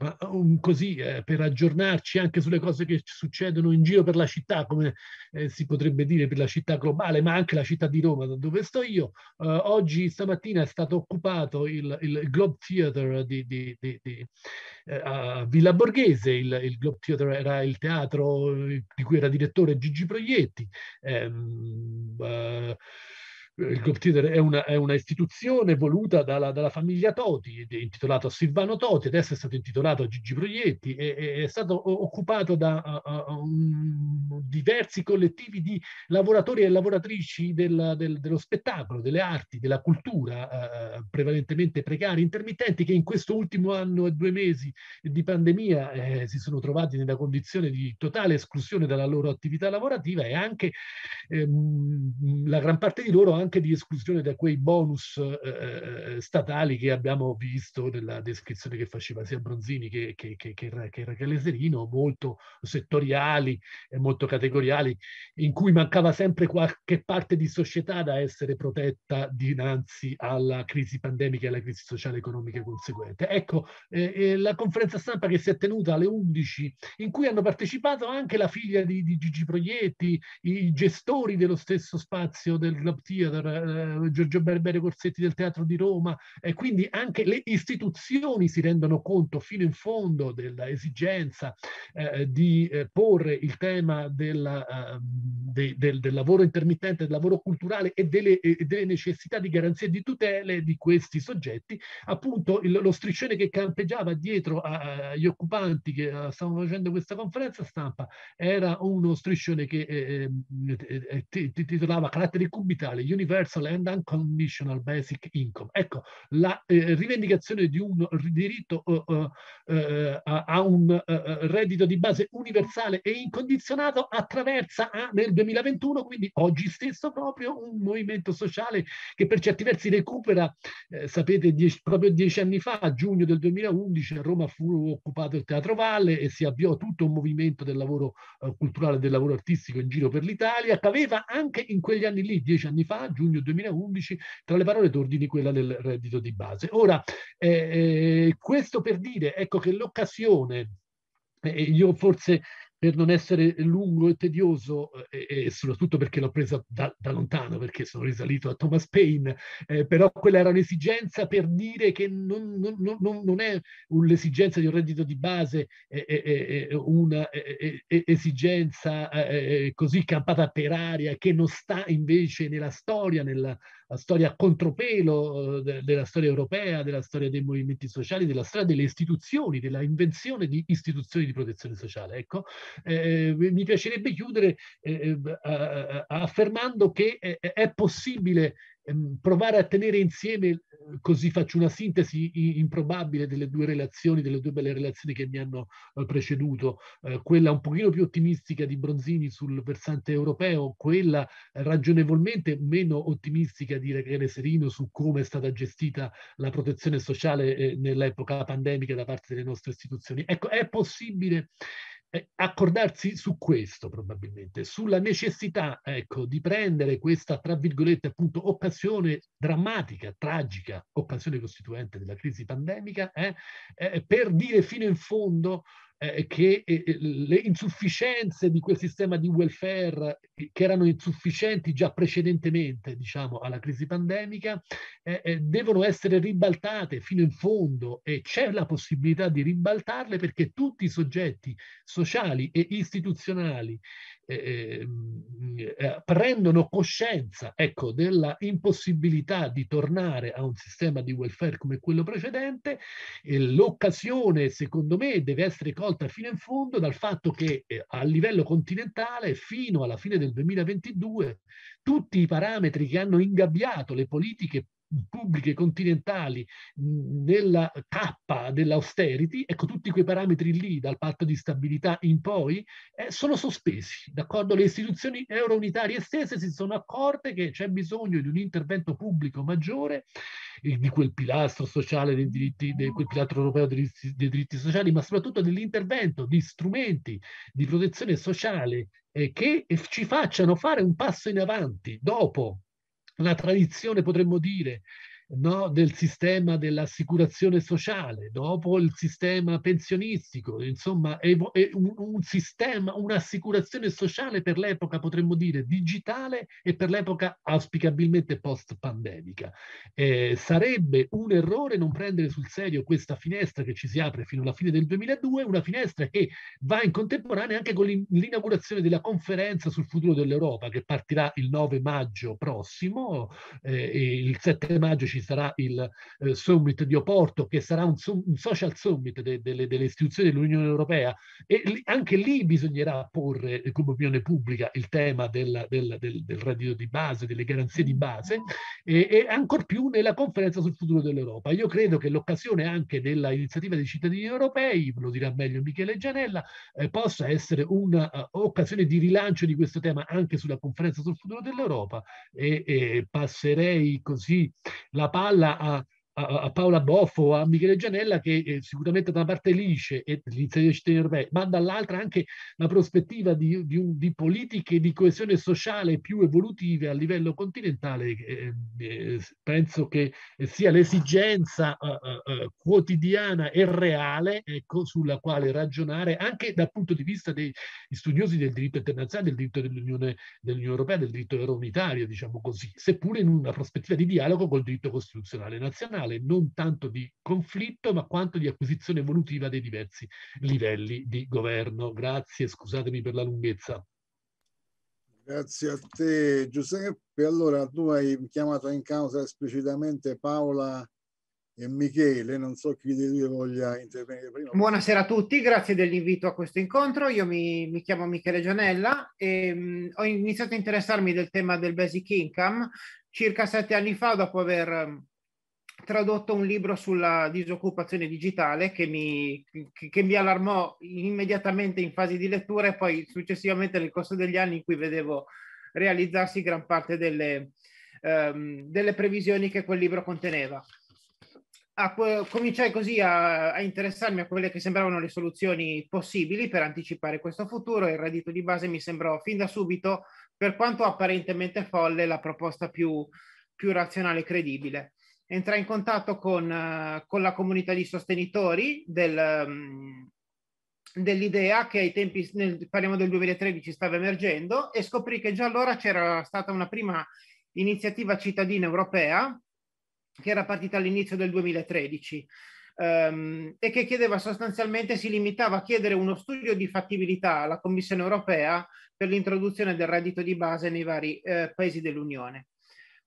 eh, un, così eh, per aggiornarci anche sulle cose che succedono in giro per la città, come eh, si potrebbe dire per la città globale, ma anche la città di Roma, da dove sto io. Eh, oggi, stamattina, è stato occupato il, il Globe Theater di, di, di, di eh, a Villa Borghese. Il, il, Globe Theater era il teatro di cui era direttore Gigi Proietti. Ehm, il Cortiter è una, è una istituzione voluta dalla, dalla, famiglia Toti, intitolato a Silvano Toti, adesso è stato intitolato a Gigi Proietti, è, è stato occupato da a, a diversi collettivi di lavoratori e lavoratrici del, del, dello spettacolo, delle arti, della cultura, eh, prevalentemente precari, intermittenti, che in questo ultimo anno e due mesi di pandemia eh, si sono trovati nella condizione di totale esclusione dalla loro attività lavorativa e anche ehm, la gran parte di loro anche anche di esclusione da quei bonus eh, eh, eh, statali che abbiamo visto nella descrizione che faceva sia Bronzini che, che, che, che Rachele Serino, molto settoriali e molto categoriali, in cui mancava sempre qualche parte di società da essere protetta dinanzi alla crisi pandemica e alla crisi sociale e economica conseguente. Ecco, eh, eh la conferenza stampa che si è tenuta alle 11, in cui hanno partecipato anche la figlia di, di Gigi Proietti, i gestori dello stesso spazio del Club Theater, Theater, eh, Giorgio Berbere Corsetti del Teatro di Roma, e quindi anche le istituzioni si rendono conto fino in fondo dell'esigenza eh, di eh, porre il tema della, ehm, de, del, del, lavoro intermittente, del lavoro culturale e delle, e delle necessità di garanzie e di tutele di questi soggetti, appunto il, lo striscione che campeggiava dietro agli occupanti che stavano facendo questa conferenza stampa era uno striscione che eh, titolava Caratteri cubitali, Universal and Unconditional Basic Income. Ecco, la eh, rivendicazione di un diritto eh, eh, eh, a, a, un eh, eh, reddito di base universale e incondizionato attraversa ah, nel 2021, quindi oggi stesso proprio, un movimento sociale che per certi versi recupera, sapete, dieci, proprio dieci anni fa, a giugno del 2011, a Roma fu occupato il Teatro Valle e si avviò tutto un movimento del lavoro culturale, del lavoro artistico in giro per l'Italia, che aveva anche in quegli anni lì, dieci anni fa, giugno 2011, tra le parole d'ordine quella del reddito di base. Ora, eh, eh questo per dire ecco, che l'occasione eh, io forse per non essere lungo e tedioso eh, e, e soprattutto perché l'ho presa da, da, lontano, perché sono risalito a Thomas Paine, eh, però quella era un'esigenza per dire che non, non, non, non è l'esigenza di un reddito di base, eh, eh, un'esigenza così campata per aria che non sta invece nella storia, nella, la storia a contropelo eh, de- della storia europea, della storia dei movimenti sociali, della storia delle istituzioni, della invenzione di istituzioni di protezione sociale. Ecco, eh, eh mi piacerebbe chiudere eh, eh affermando che è, è possibile Ehm, provare a tenere insieme, eh, così faccio una sintesi improbabile delle due relazioni, delle due belle relazioni che mi hanno eh, preceduto, eh, quella un pochino più ottimistica di Bronzini sul versante europeo, quella ragionevolmente meno ottimistica di Regere Serino su come è stata gestita la protezione sociale nell'epoca pandemica da parte delle nostre istituzioni. Ecco, è possibile eh, accordarsi su questo probabilmente, sulla necessità ecco, di prendere questa, tra virgolette, appunto, occasione drammatica, tragica, occasione costituente della crisi pandemica, eh, eh, per dire fino in fondo eh, eh, che eh, le insufficienze di quel sistema di welfare che erano insufficienti già precedentemente diciamo, alla crisi pandemica eh, devono essere ribaltate fino in fondo e c'è la possibilità di ribaltarle perché tutti i soggetti sociali e istituzionali eh, eh, prendono coscienza ecco, della impossibilità di tornare a un sistema di welfare come quello precedente, eh, l'occasione secondo me deve essere colta fino in fondo dal fatto che eh, a livello continentale fino alla fine del 2022 tutti i parametri che hanno ingabbiato le politiche pubbliche continentali nella tappa dell'austerity, ecco tutti quei parametri lì dal patto di stabilità in poi eh, sono sospesi, d'accordo? Le istituzioni eurounitarie stesse si sono accorte che c'è bisogno di un intervento pubblico maggiore eh, di quel pilastro sociale dei diritti, di quel pilastro europeo dei diritti, dei diritti sociali, ma soprattutto dell'intervento di strumenti di protezione sociale eh, che ci facciano fare un passo in avanti dopo una tradizione, potremmo dire, no, del sistema dell'assicurazione sociale, dopo il sistema pensionistico, insomma è, è un, un, sistema, un'assicurazione sociale per l'epoca potremmo dire digitale e per l'epoca auspicabilmente post-pandemica. Eh, sarebbe un errore non prendere sul serio questa finestra che ci si apre fino alla fine del 2002, una finestra che va in contemporanea anche con l'inaugurazione della conferenza sul futuro dell'Europa che partirà il 9 maggio prossimo eh, il 7 maggio ci sarà il eh, summit di Oporto, che sarà un, un social summit de, de, delle istituzioni dell'Unione Europea, e li, anche lì bisognerà porre eh, come opinione pubblica il tema del, del, del, del reddito di base, delle garanzie di base, e, e ancor più nella conferenza sul futuro dell'Europa. Io credo che l'occasione anche dell'iniziativa dei cittadini europei, lo dirà meglio Michele Gianella, eh, possa essere un'occasione eh, uh, di rilancio di questo tema anche sulla conferenza sul futuro dell'Europa e, e passerei così la palla a a, a Paola Boffo, a Michele Gianella, che eh, sicuramente da una parte lisce e europei, ma dall'altra anche la prospettiva di, di, un, di, politiche di coesione sociale più evolutive a livello continentale, eh, eh, penso che sia l'esigenza eh, eh, eh, quotidiana e reale ecco, sulla quale ragionare anche dal punto di vista dei studiosi del diritto internazionale, del diritto dell'Unione, dell'Unione Europea, del diritto unitario, diciamo così, seppure in una prospettiva di dialogo col diritto costituzionale nazionale relazionale, non tanto di conflitto, ma quanto di acquisizione evolutiva dei diversi livelli di governo. Grazie, scusatemi per la lunghezza. Grazie a te Giuseppe. Allora tu hai chiamato in causa esplicitamente Paola e Michele, non so chi di voi voglia intervenire prima. Buonasera a tutti, grazie dell'invito a questo incontro. Io mi, mi chiamo Michele Gianella e mh, ho iniziato a interessarmi del tema del basic income circa sette anni fa dopo aver tradotto un libro sulla disoccupazione digitale che mi, che, che mi, allarmò immediatamente in fase di lettura e poi successivamente nel corso degli anni in cui vedevo realizzarsi gran parte delle, um, delle previsioni che quel libro conteneva. A, ah, cominciai così a, a, interessarmi a quelle che sembravano le soluzioni possibili per anticipare questo futuro e il reddito di base mi sembrò fin da subito, per quanto apparentemente folle, la proposta più, più razionale e credibile entra in contatto con, eh, con la comunità di sostenitori del, mm, dell'idea che ai tempi, nel, parliamo del 2013, stava emergendo e scoprì che già allora c'era stata una prima iniziativa cittadina europea che era partita all'inizio del 2013 um, ehm, e che chiedeva sostanzialmente, si limitava a chiedere uno studio di fattibilità alla Commissione europea per l'introduzione del reddito di base nei vari eh, paesi dell'Unione.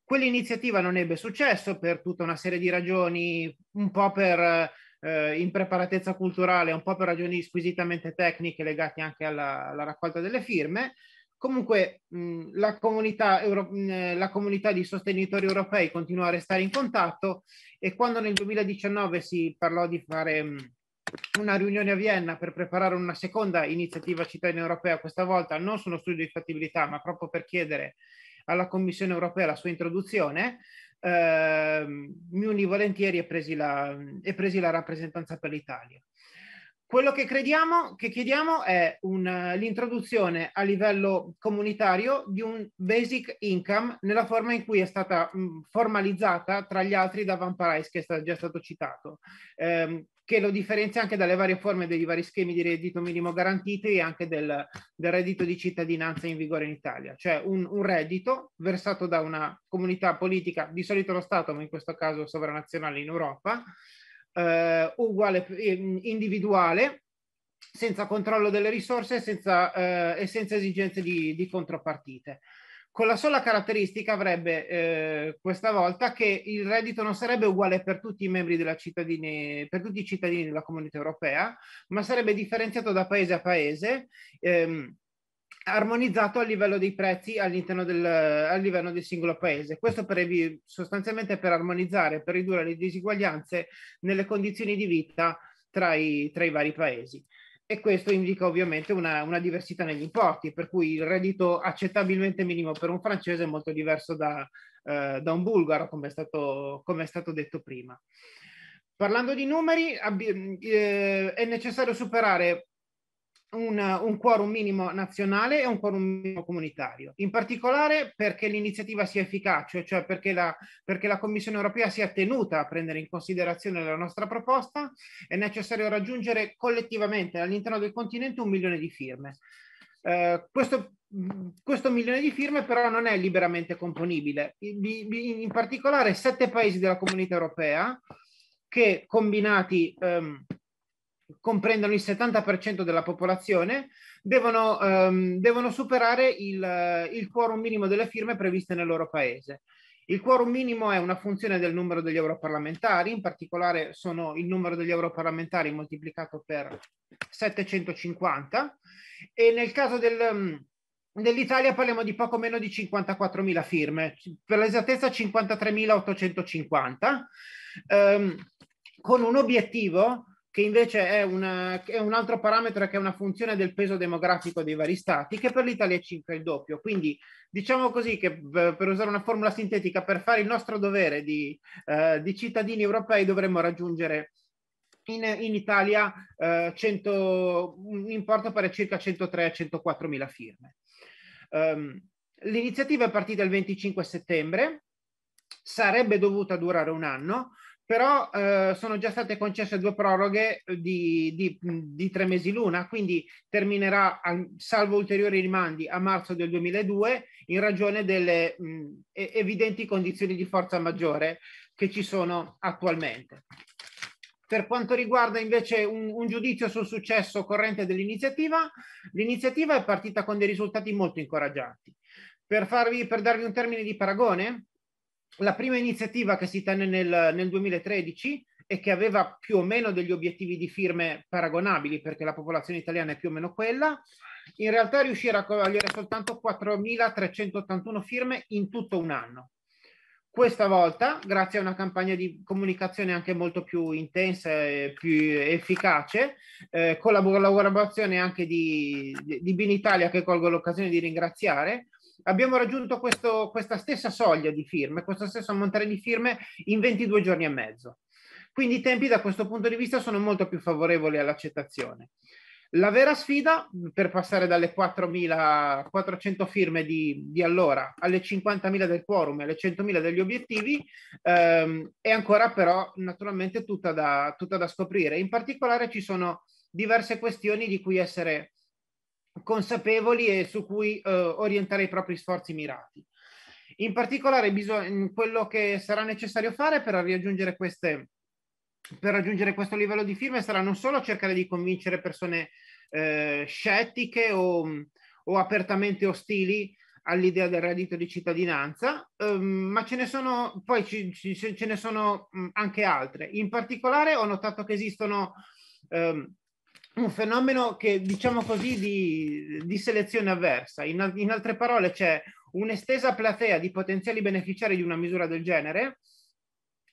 Quell'iniziativa non ebbe successo per tutta una serie di ragioni, un po' per eh, impreparatezza culturale, un po' per ragioni squisitamente tecniche legate anche alla, alla raccolta delle firme. Comunque mh, la, comunità euro, mh, la, comunità di sostenitori europei continua a restare in contatto e quando nel 2019 si parlò di fare mh, una riunione a Vienna per preparare una seconda iniziativa cittadina europea, questa volta non sono studio di fattibilità, ma proprio per chiedere alla Commissione europea la sua introduzione, eh, mi uni volentieri e presi, la, e presi la rappresentanza per l'Italia. Quello che, crediamo, che chiediamo è un, l'introduzione a livello comunitario di un basic income nella forma in cui è stata mh, mm, formalizzata tra gli altri da Van Parijs che è già stato citato. Eh, che lo differenzia anche dalle varie forme degli vari schemi di reddito minimo garantiti e anche del, del reddito di cittadinanza in vigore in Italia, cioè un, un, reddito versato da una comunità politica, di solito lo Stato, ma in questo caso sovranazionale in Europa, eh, uguale individuale, senza controllo delle risorse senza, eh, e senza esigenze di, di contropartite con la sola caratteristica avrebbe eh, questa volta che il reddito non sarebbe uguale per tutti i membri della cittadini, per tutti i cittadini della comunità europea, ma sarebbe differenziato da paese a paese, ehm, armonizzato a livello dei prezzi all'interno del, all'interno del singolo paese. Questo per, sostanzialmente per armonizzare, per ridurre le diseguaglianze nelle condizioni di vita tra i, tra i vari paesi e questo indica ovviamente una, una, diversità negli importi, per cui il reddito accettabilmente minimo per un francese è molto diverso da, eh, da un bulgaro, come è, stato, come è stato detto prima. Parlando di numeri, abbi- eh, è necessario superare un, un, quorum minimo nazionale e un quorum minimo comunitario, in particolare perché l'iniziativa sia efficace, cioè perché la, perché la, Commissione europea sia tenuta a prendere in considerazione la nostra proposta, è necessario raggiungere collettivamente all'interno del continente un milione di firme. Eh, questo, questo, milione di firme però non è liberamente componibile, in, particolare sette paesi della comunità europea che combinati... Ehm, comprendono il 70% della popolazione, devono, ehm, devono superare il, il, quorum minimo delle firme previste nel loro paese. Il quorum minimo è una funzione del numero degli europarlamentari, in particolare sono il numero degli europarlamentari moltiplicato per 750 e nel caso del, dell'Italia parliamo di poco meno di 54.000 firme, per l'esattezza 53.850, ehm, con un obiettivo che invece è, una, è, un altro parametro che è una funzione del peso demografico dei vari stati, che per l'Italia è 5 il doppio. Quindi diciamo così che per usare una formula sintetica, per fare il nostro dovere di, eh, di cittadini europei dovremmo raggiungere in, in Italia eh, 100, un importo pari a circa 103-104 mila firme. Um, l'iniziativa è partita il 25 settembre, sarebbe dovuta durare un anno, però eh, sono già state concesse due proroghe eh, di, di, di tre mesi l'una, quindi terminerà, a, salvo ulteriori rimandi, a marzo del 2002 in ragione delle mh, evidenti condizioni di forza maggiore che ci sono attualmente. Per quanto riguarda invece un, un giudizio sul successo corrente dell'iniziativa, l'iniziativa è partita con dei risultati molto incoraggianti. Per, farvi, per darvi un termine di paragone, la prima iniziativa che si tenne nel, nel 2013 e che aveva più o meno degli obiettivi di firme paragonabili, perché la popolazione italiana è più o meno quella, in realtà riuscì a raccogliere soltanto 4.381 firme in tutto un anno. Questa volta, grazie a una campagna di comunicazione anche molto più intensa e più efficace, eh, con la collaborazione anche di, di Binitalia, che colgo l'occasione di ringraziare, abbiamo raggiunto questo, questa stessa soglia di firme, questo stesso ammontare di firme in 22 giorni e mezzo. Quindi i tempi da questo punto di vista sono molto più favorevoli all'accettazione. La vera sfida per passare dalle 4.400 firme di, di allora alle 50.000 del quorum e alle 100.000 degli obiettivi ehm, è ancora però naturalmente tutta da, tutta da, scoprire. In particolare ci sono diverse questioni di cui essere consapevoli e su cui eh, orientare i propri sforzi mirati. In particolare, bisog- quello che sarà necessario fare per raggiungere, queste, per raggiungere questo livello di firme sarà non solo cercare di convincere persone eh, scettiche o, o, apertamente ostili all'idea del reddito di cittadinanza, ehm, ma ce ne sono poi ci, ci, ce ne sono anche altre. In particolare ho notato che esistono ehm, un fenomeno che diciamo così di, di selezione avversa. In, in, altre parole c'è un'estesa platea di potenziali beneficiari di una misura del genere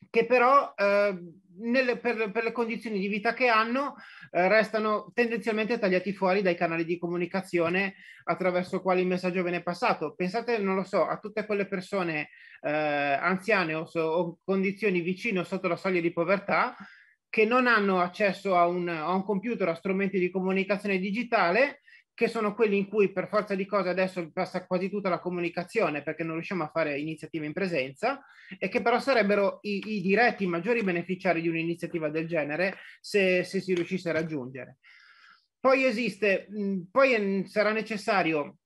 che però eh, nelle, per, per, le condizioni di vita che hanno eh, restano tendenzialmente tagliati fuori dai canali di comunicazione attraverso i quali il messaggio viene passato. Pensate, non lo so, a tutte quelle persone eh, anziane o, so, o condizioni vicine o sotto la soglia di povertà che non hanno accesso a un, a un computer, a strumenti di comunicazione digitale, che sono quelli in cui per forza di cose adesso passa quasi tutta la comunicazione perché non riusciamo a fare iniziative in presenza e che però sarebbero i, i diretti i maggiori beneficiari di un'iniziativa del genere se, se si riuscisse a raggiungere. Poi esiste, poi ehm, sarà necessario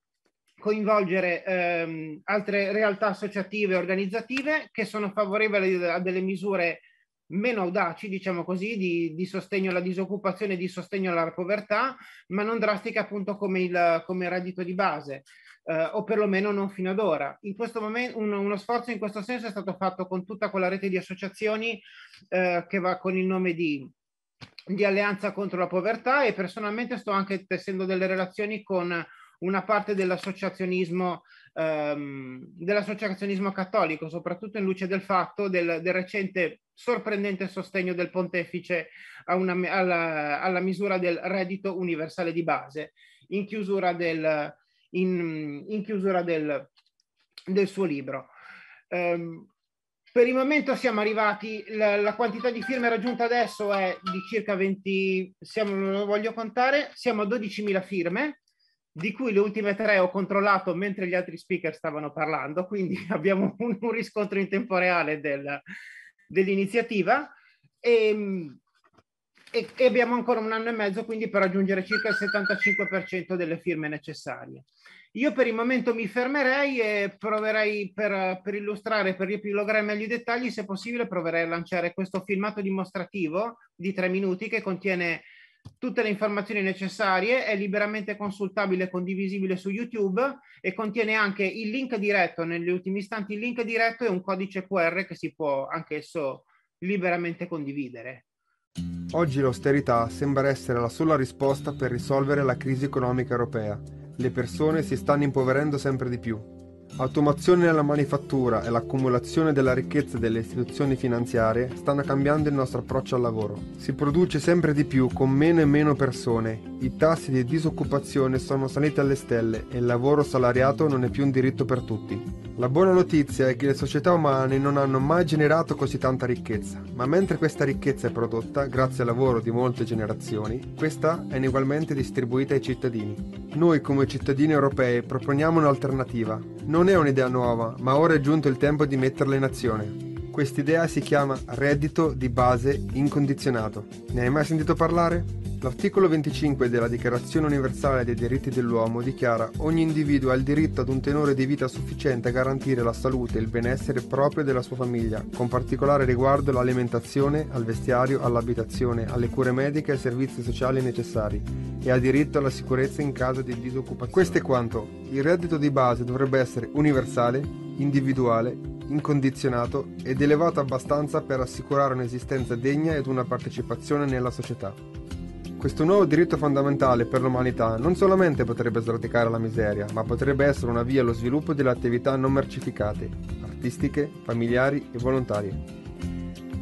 coinvolgere ehm, altre realtà associative e organizzative che sono favorevoli a delle misure meno audaci, diciamo così, di, di, sostegno alla disoccupazione, di sostegno alla povertà, ma non drastiche appunto come il, come il reddito di base, eh, o perlomeno non fino ad ora. In questo momento un, uno sforzo in questo senso è stato fatto con tutta quella rete di associazioni eh, che va con il nome di di Alleanza contro la povertà e personalmente sto anche tessendo delle relazioni con una parte dell'associazionismo ehm, dell'associazionismo cattolico, soprattutto in luce del fatto del, del recente sorprendente sostegno del pontefice una, alla, alla, misura del reddito universale di base in chiusura del, in, in chiusura del, del suo libro. Ehm, per il momento siamo arrivati, la, la, quantità di firme raggiunta adesso è di circa 20, siamo, non lo voglio contare, siamo a 12.000 firme, di cui le ultime tre ho controllato mentre gli altri speaker stavano parlando, quindi abbiamo un, un riscontro in tempo reale del, dell'iniziativa ehm, e, e, abbiamo ancora un anno e mezzo quindi per raggiungere circa il 75% delle firme necessarie. Io per il momento mi fermerei e proverei per, per illustrare, per riepilogare meglio i dettagli, se possibile proverei a lanciare questo filmato dimostrativo di tre minuti che contiene Tutte le informazioni necessarie è liberamente consultabile e condivisibile su YouTube e contiene anche il link diretto, negli ultimi istanti il link diretto e un codice QR che si può anch'esso liberamente condividere. Oggi l'austerità sembra essere la sola risposta per risolvere la crisi economica europea. Le persone si stanno impoverendo sempre di più. Automazione nella manifattura e l'accumulazione della ricchezza delle istituzioni finanziarie stanno cambiando il nostro approccio al lavoro. Si produce sempre di più con meno e meno persone, i tassi di disoccupazione sono saliti alle stelle e il lavoro salariato non è più un diritto per tutti. La buona notizia è che le società umane non hanno mai generato così tanta ricchezza, ma mentre questa ricchezza è prodotta grazie al lavoro di molte generazioni, questa è inegualmente distribuita ai cittadini. Noi come cittadini europei proponiamo un'alternativa, non non è un'idea nuova, ma ora è giunto il tempo di metterla in azione. Quest'idea si chiama reddito di base incondizionato. Ne hai mai sentito parlare? L'articolo 25 della Dichiarazione universale dei diritti dell'uomo dichiara ogni individuo ha il diritto ad un tenore di vita sufficiente a garantire la salute e il benessere proprio della sua famiglia, con particolare riguardo all'alimentazione, al vestiario, all'abitazione, alle cure mediche e ai servizi sociali necessari, e ha diritto alla sicurezza in caso di disoccupazione. Questo è quanto. Il reddito di base dovrebbe essere universale, individuale, incondizionato ed elevato abbastanza per assicurare un'esistenza degna ed una partecipazione nella società. Questo nuovo diritto fondamentale per l'umanità non solamente potrebbe sradicare la miseria, ma potrebbe essere una via allo sviluppo delle attività non mercificate, artistiche, familiari e volontarie.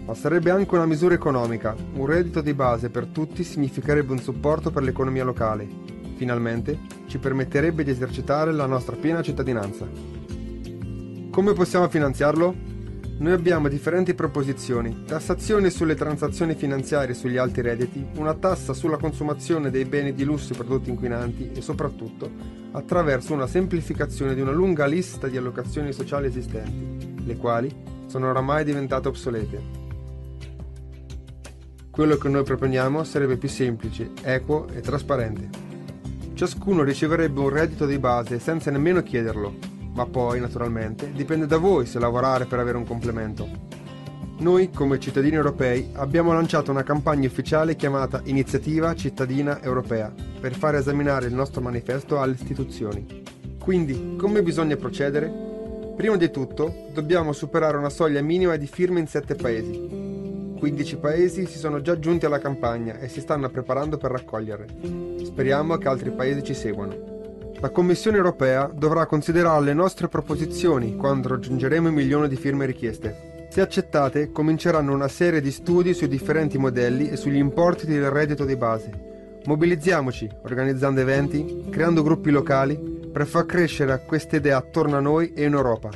Ma sarebbe anche una misura economica, un reddito di base per tutti significherebbe un supporto per l'economia locale. Finalmente ci permetterebbe di esercitare la nostra piena cittadinanza. Come possiamo finanziarlo? Noi abbiamo differenti proposizioni, tassazione sulle transazioni finanziarie e sugli alti redditi, una tassa sulla consumazione dei beni di lusso e prodotti inquinanti e soprattutto attraverso una semplificazione di una lunga lista di allocazioni sociali esistenti, le quali sono oramai diventate obsolete. Quello che noi proponiamo sarebbe più semplice, equo e trasparente. Ciascuno riceverebbe un reddito di base senza nemmeno chiederlo, ma poi, naturalmente, dipende da voi se lavorare per avere un complemento. Noi, come cittadini europei, abbiamo lanciato una campagna ufficiale chiamata Iniziativa Cittadina Europea per far esaminare il nostro manifesto alle istituzioni. Quindi, come bisogna procedere? Prima di tutto, dobbiamo superare una soglia minima di firme in 7 paesi. 15 paesi si sono già giunti alla campagna e si stanno preparando per raccoglierle. Speriamo che altri paesi ci seguano. La Commissione europea dovrà considerare le nostre proposizioni quando raggiungeremo il milione di firme richieste. Se accettate, cominceranno una serie di studi sui differenti modelli e sugli importi del reddito di base. Mobilizziamoci, organizzando eventi, creando gruppi locali, per far crescere questa idea attorno a noi e in Europa.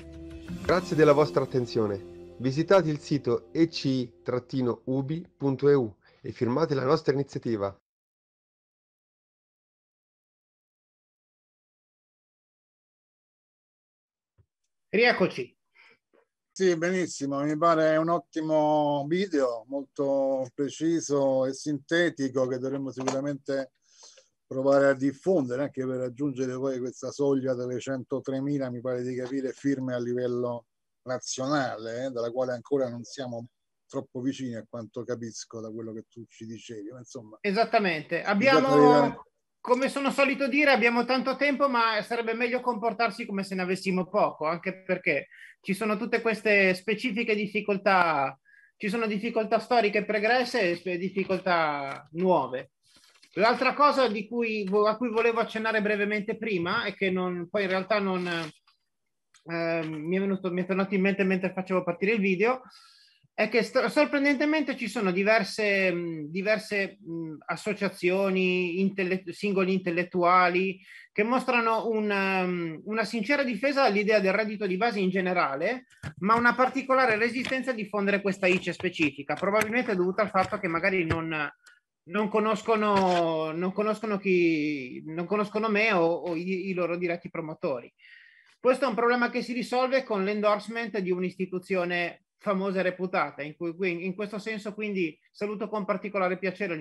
Grazie della vostra attenzione. Visitate il sito eci-ubi.eu e firmate la nostra iniziativa. Rieccoci. Sì, benissimo, mi pare un ottimo video, molto preciso e sintetico che dovremmo sicuramente provare a diffondere anche per raggiungere poi questa soglia delle 103.000, mi pare di capire, firme a livello nazionale, eh, dalla quale ancora non siamo troppo vicini a quanto capisco da quello che tu ci dicevi. Ma insomma, Esattamente, abbiamo come sono solito dire, abbiamo tanto tempo, ma sarebbe meglio comportarsi come se ne avessimo poco, anche perché ci sono tutte queste specifiche difficoltà, ci sono difficoltà storiche pregresse e difficoltà nuove. L'altra cosa cui, a cui volevo accennare brevemente prima e che non, poi in realtà non, eh, mi, è venuto, mi è tornato in mente mentre facevo partire il video, è che sorprendentemente ci sono diverse, mh, diverse mh, associazioni, intellet- singoli intellettuali che mostrano una, um, una sincera difesa all'idea del reddito di base in generale, ma una particolare resistenza a diffondere questa ICE specifica, probabilmente dovuta al fatto che magari non, non conoscono, non conoscono, chi, non conoscono me o, o i, i loro diretti promotori. Questo è un problema che si risolve con l'endorsement di un'istituzione famosa e reputata, in, cui, in questo senso quindi saluto con particolare piacere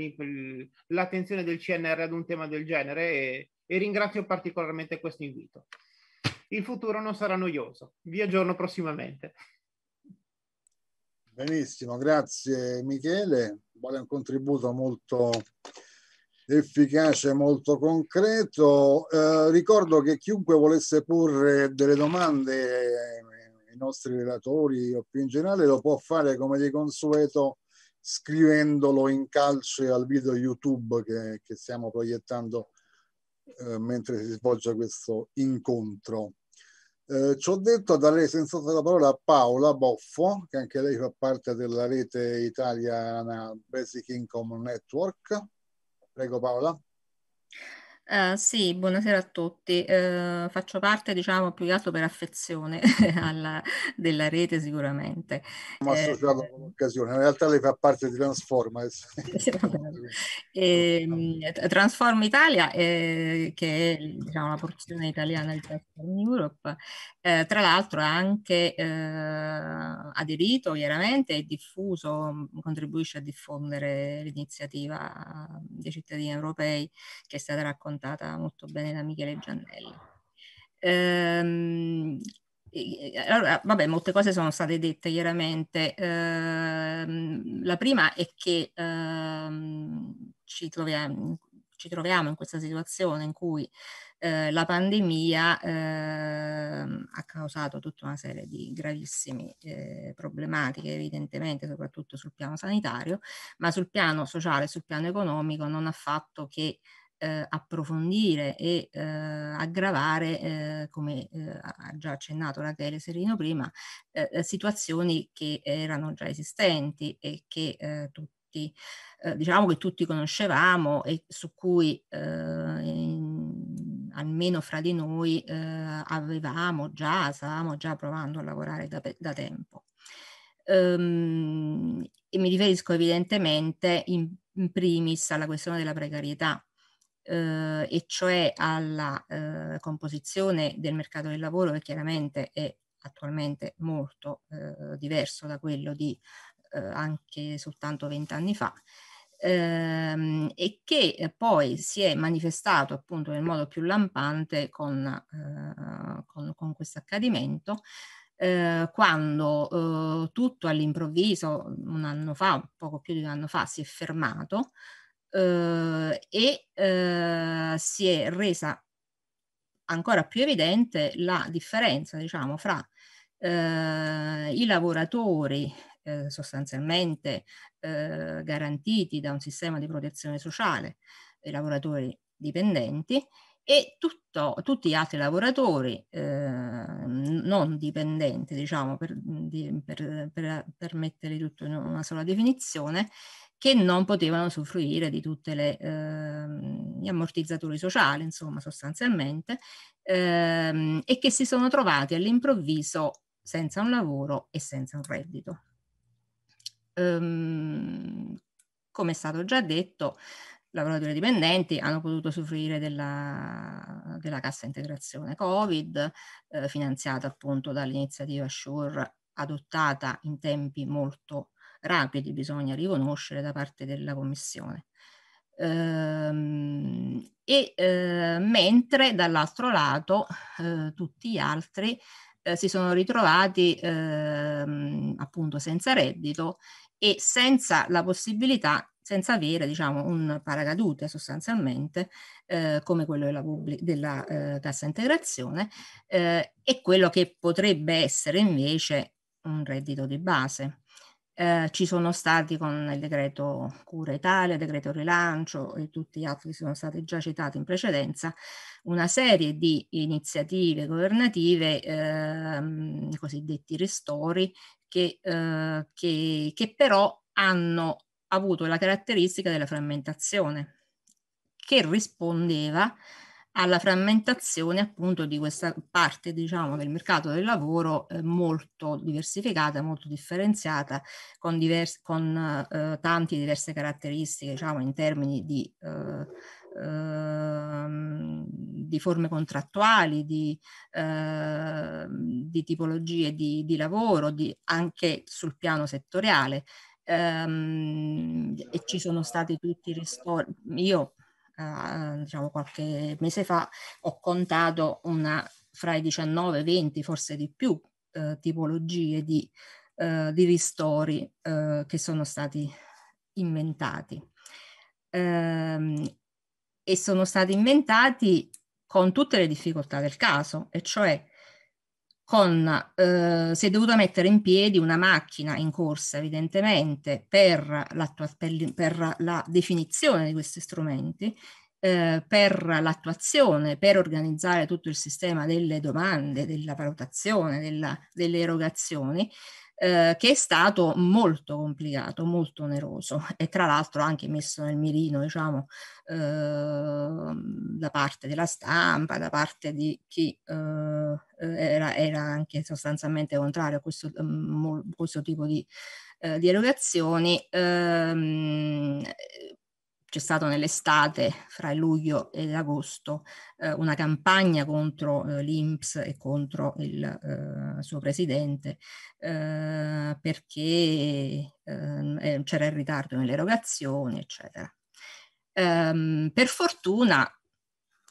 l'attenzione del CNR ad un tema del genere e, e ringrazio particolarmente questo invito. Il futuro non sarà noioso, vi aggiorno prossimamente. Benissimo, grazie Michele, Vuole un contributo molto efficace, molto concreto. Eh, ricordo che chiunque volesse porre delle domande eh, ai nostri relatori o più in generale, lo può fare come di consueto scrivendolo in calce al video YouTube che, che stiamo proiettando eh, mentre si svolge questo incontro. Eh, ci ho detto, darei senza la parola a Paola Boffo, che anche lei fa parte della rete italiana Basic Income Network. Prego Paola. Eh, sì, buonasera a tutti. Eh, faccio parte, diciamo, più che altro per affezione alla, della rete sicuramente. Siamo eh, associato eh, con l'occasione, in realtà lei fa parte di Transformers. Ehm, Transform Italia, eh, che è diciamo, la porzione italiana di Transform Europe, eh, tra l'altro ha anche eh, aderito chiaramente e diffuso, contribuisce a diffondere l'iniziativa dei cittadini europei che è stata raccontata raccontata molto bene da Michele Giannelli. Ehm, allora, vabbè, molte cose sono state dette chiaramente. Ehm, la prima è che ehm, ci, troviamo, ci, troviamo, in questa situazione in cui eh, la pandemia eh, ha causato tutta una serie di gravissime eh, problematiche, evidentemente, soprattutto sul piano sanitario, ma sul piano sociale, sul piano economico non ha fatto che eh, approfondire e eh, aggravare, eh, come eh, ha già accennato Rachele Serino prima, eh, eh, situazioni che erano già esistenti e che tutti, diciamo che tutti conoscevamo e su cui in, almeno fra di noi avevamo già, stavamo già provando a lavorare da, da tempo. Um, e mi riferisco evidentemente in, in primis alla questione della precarietà eh, e cioè alla eh, composizione del mercato del lavoro che chiaramente è attualmente molto eh, diverso da quello di eh, anche soltanto vent'anni fa ehm, e che eh, poi si è manifestato appunto nel modo più lampante con, eh, con, con questo accadimento eh, quando eh, tutto all'improvviso un anno fa, poco più di un anno fa, si è fermato eh, e eh, si è resa ancora più evidente la differenza, diciamo, fra eh, i lavoratori eh, sostanzialmente eh, garantiti da un sistema di protezione sociale, i lavoratori dipendenti, e tutto, tutti gli altri lavoratori eh, non dipendenti, diciamo, per, per, per, per mettere tutto in una sola definizione, che non potevano soffrire di tutti ehm, gli ammortizzatori sociali, insomma, sostanzialmente, ehm, e che si sono trovati all'improvviso senza un lavoro e senza un reddito. Ehm, come è stato già detto, i lavoratori dipendenti hanno potuto soffrire della, della cassa integrazione Covid, eh, finanziata appunto dall'iniziativa SURE, adottata in tempi molto rapidi, bisogna riconoscere da parte della Commissione. Ehm, e eh, mentre dall'altro lato eh, tutti gli altri eh, si sono ritrovati eh, appunto senza reddito e senza la possibilità, senza avere diciamo un paracadute sostanzialmente eh, come quello della, pubblica, della eh, cassa integrazione eh, e quello che potrebbe essere invece un reddito di base eh, ci sono stati con il decreto Cura Italia, il decreto Rilancio e tutti gli altri che sono stati già citati in precedenza, una serie di iniziative governative, ehm, i cosiddetti ristori, che, eh, che, che però hanno avuto la caratteristica della frammentazione, che rispondeva alla frammentazione appunto di questa parte diciamo del mercato del lavoro eh, molto diversificata, molto differenziata con, diverse, con eh, tante diverse caratteristiche diciamo in termini di, eh, eh, di forme contrattuali, di, eh, di tipologie di, di lavoro, di, anche sul piano settoriale. Um, e ci sono stati tutti i ristori. Io eh, diciamo qualche mese fa, ho contato una fra i 19 20, forse di più, eh, tipologie di, eh, di ristori eh, che sono stati inventati. Ehm, e sono stati inventati con tutte le difficoltà del caso, e cioè con, eh, si è dovuta mettere in piedi una macchina in corsa evidentemente per, per, per la definizione di questi strumenti, eh, per l'attuazione, per organizzare tutto il sistema delle domande, della valutazione, della, delle erogazioni, eh, che è stato molto complicato, molto oneroso e tra l'altro anche messo nel mirino, diciamo, eh, da parte della stampa, da parte di chi eh, era, era, anche sostanzialmente contrario a questo, mm, questo tipo di, eh, di erogazioni. Ehm, c'è stata nell'estate, fra luglio ed agosto, eh, una campagna contro eh, l'INPS e contro il eh, suo presidente eh, perché ehm, eh, c'era il ritardo nelle erogazioni, eccetera. Ehm, per fortuna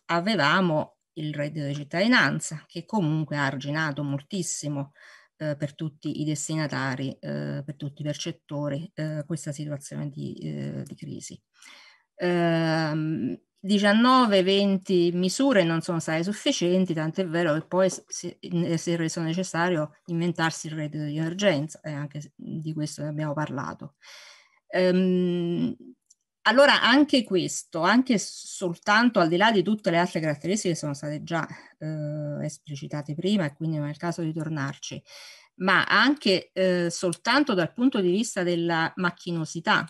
avevamo il reddito di cittadinanza che comunque ha arginato moltissimo eh, per tutti i destinatari, eh, per tutti i percettori, eh, questa situazione di, eh, di crisi. Ehm, 19-20 misure non sono state sufficienti, tant'è vero che poi si, eh, si è reso necessario inventarsi il reddito di emergenza e anche di questo ne abbiamo parlato. Ehm, allora anche questo, anche soltanto al di là di tutte le altre caratteristiche che sono state già eh, esplicitate prima e quindi non è il caso di tornarci, ma anche eh, soltanto dal punto di vista della macchinosità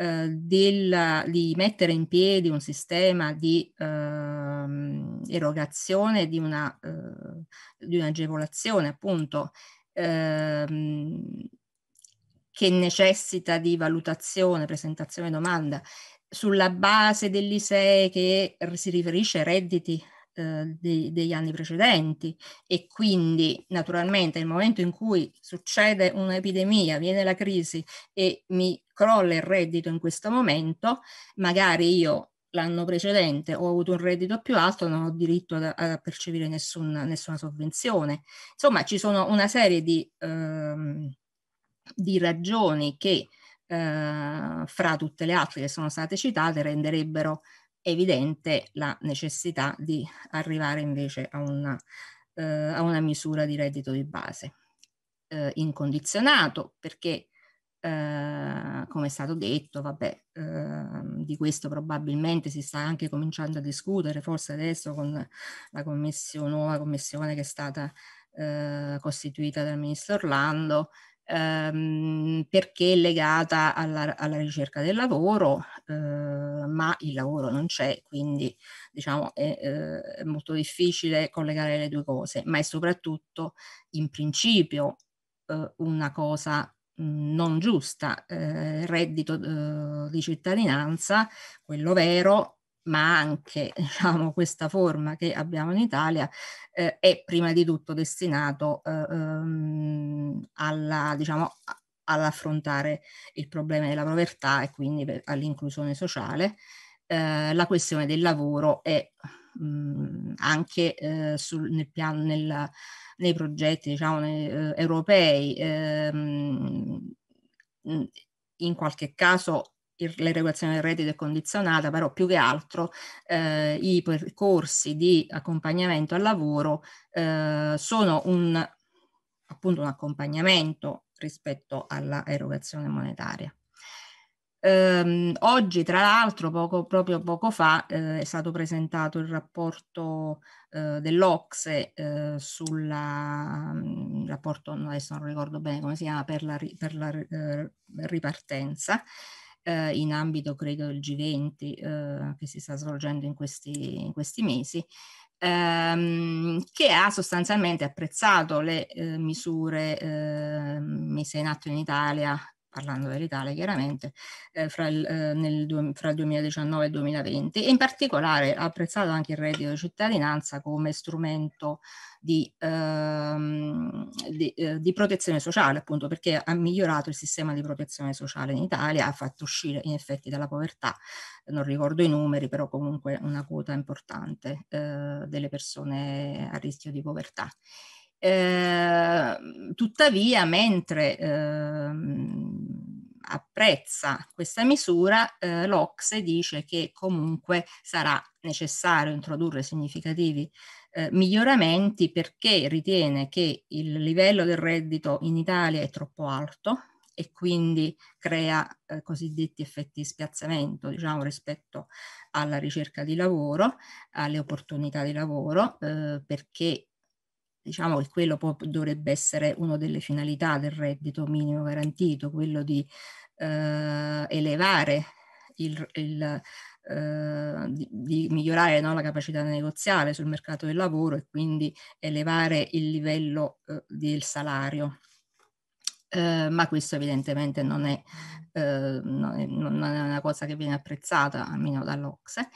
eh, del, di mettere in piedi un sistema di ehm, erogazione di, una, eh, di un'agevolazione appunto ehm, che necessita di valutazione, presentazione domanda sulla base dell'ISEE che si riferisce ai redditi eh, dei, degli anni precedenti e quindi naturalmente nel momento in cui succede un'epidemia, viene la crisi e mi crolla il reddito in questo momento, magari io l'anno precedente ho avuto un reddito più alto, non ho diritto a, a percepire nessun, nessuna sovvenzione. Insomma, ci sono una serie di, ehm, di ragioni che eh, fra tutte le altre che sono state citate renderebbero evidente la necessità di arrivare invece a una, eh, a una misura di reddito di base eh, incondizionato perché eh, come è stato detto, vabbè, eh, di questo probabilmente si sta anche cominciando a discutere, forse adesso con la commissione, nuova commissione che è stata eh, costituita dal ministro Orlando, ehm, perché è legata alla, alla ricerca del lavoro, eh, ma il lavoro non c'è, quindi diciamo è, eh, è molto difficile collegare le due cose, ma è soprattutto in principio eh, una cosa non giusta, eh, reddito eh, di cittadinanza, quello vero, ma anche diciamo, questa forma che abbiamo in Italia eh, è prima di tutto destinato eh, um, alla, diciamo, all'affrontare il problema della povertà e quindi per, all'inclusione sociale. Eh, la questione del lavoro è mh, mm, anche eh, sul, nel piano, nel, nei progetti diciamo, nei, eh, europei, ehm, mm, in qualche caso l'erogazione del reddito è condizionata, però più che altro eh, i percorsi di accompagnamento al lavoro eh, sono un, appunto un accompagnamento rispetto all'erogazione monetaria. Ehm, oggi, tra l'altro, poco, proprio poco fa eh, è stato presentato il rapporto eh, dell'Ocse eh, sulla mm, rapporto, adesso non ricordo bene come si chiama, per la, per la eh, ripartenza, eh, in ambito credo del G20 eh, che si sta svolgendo in questi, in questi mesi, ehm, che ha sostanzialmente apprezzato le eh, misure eh, messe in atto in Italia parlando dell'Italia chiaramente, eh, fra, il, eh, nel, fra il 2019 e il 2020 e in particolare ha apprezzato anche il reddito di cittadinanza come strumento di, ehm, di, eh, di, protezione sociale, appunto perché ha migliorato il sistema di protezione sociale in Italia, ha fatto uscire in effetti dalla povertà, non ricordo i numeri, però comunque una quota importante eh, delle persone a rischio di povertà. Ehm, tuttavia, mentre eh, apprezza questa misura, eh, l'Ocse dice che comunque sarà necessario introdurre significativi eh, miglioramenti perché ritiene che il livello del reddito in Italia è troppo alto e quindi crea eh, cosiddetti effetti di spiazzamento diciamo, rispetto alla ricerca di lavoro, alle opportunità di lavoro, eh, perché diciamo che quello dovrebbe essere una delle finalità del reddito minimo garantito, quello di eh, elevare il, il eh, di, di, migliorare no, la capacità negoziale sul mercato del lavoro e quindi elevare il livello eh, del salario. Eh, ma questo evidentemente non è, eh, non è, non è una cosa che viene apprezzata, almeno dall'Ocse.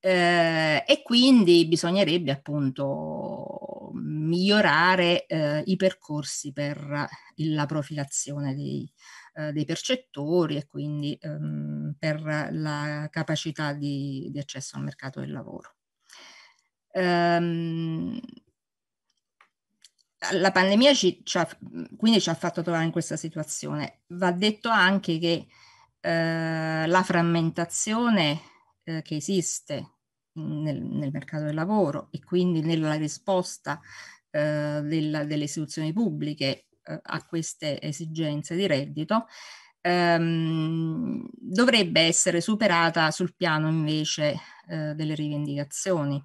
Eh, e quindi bisognerebbe appunto migliorare eh, i percorsi per la profilazione dei, eh, dei percettori e quindi ehm, per la capacità di, di, accesso al mercato del lavoro. Ehm, la pandemia ci, ci ha, quindi ci ha fatto trovare in questa situazione. Va detto anche che eh, la frammentazione eh, che esiste mm, nel, nel, mercato del lavoro e quindi nella risposta eh, della, delle istituzioni pubbliche eh, a queste esigenze di reddito, ehm, dovrebbe essere superata sul piano invece eh, delle rivendicazioni.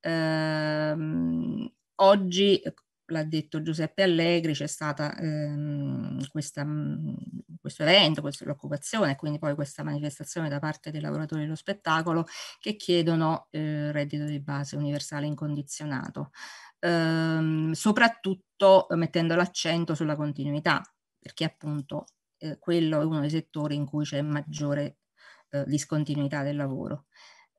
Ehm, oggi l'ha detto Giuseppe Allegri, c'è stata ehm, questa, mhmm, questo evento, questa, l'occupazione, quindi poi questa manifestazione da parte dei lavoratori dello spettacolo che chiedono eh, reddito di base universale incondizionato, ehm, soprattutto mettendo l'accento sulla continuità, perché appunto eh, quello è uno dei settori in cui c'è maggiore eh, discontinuità del lavoro.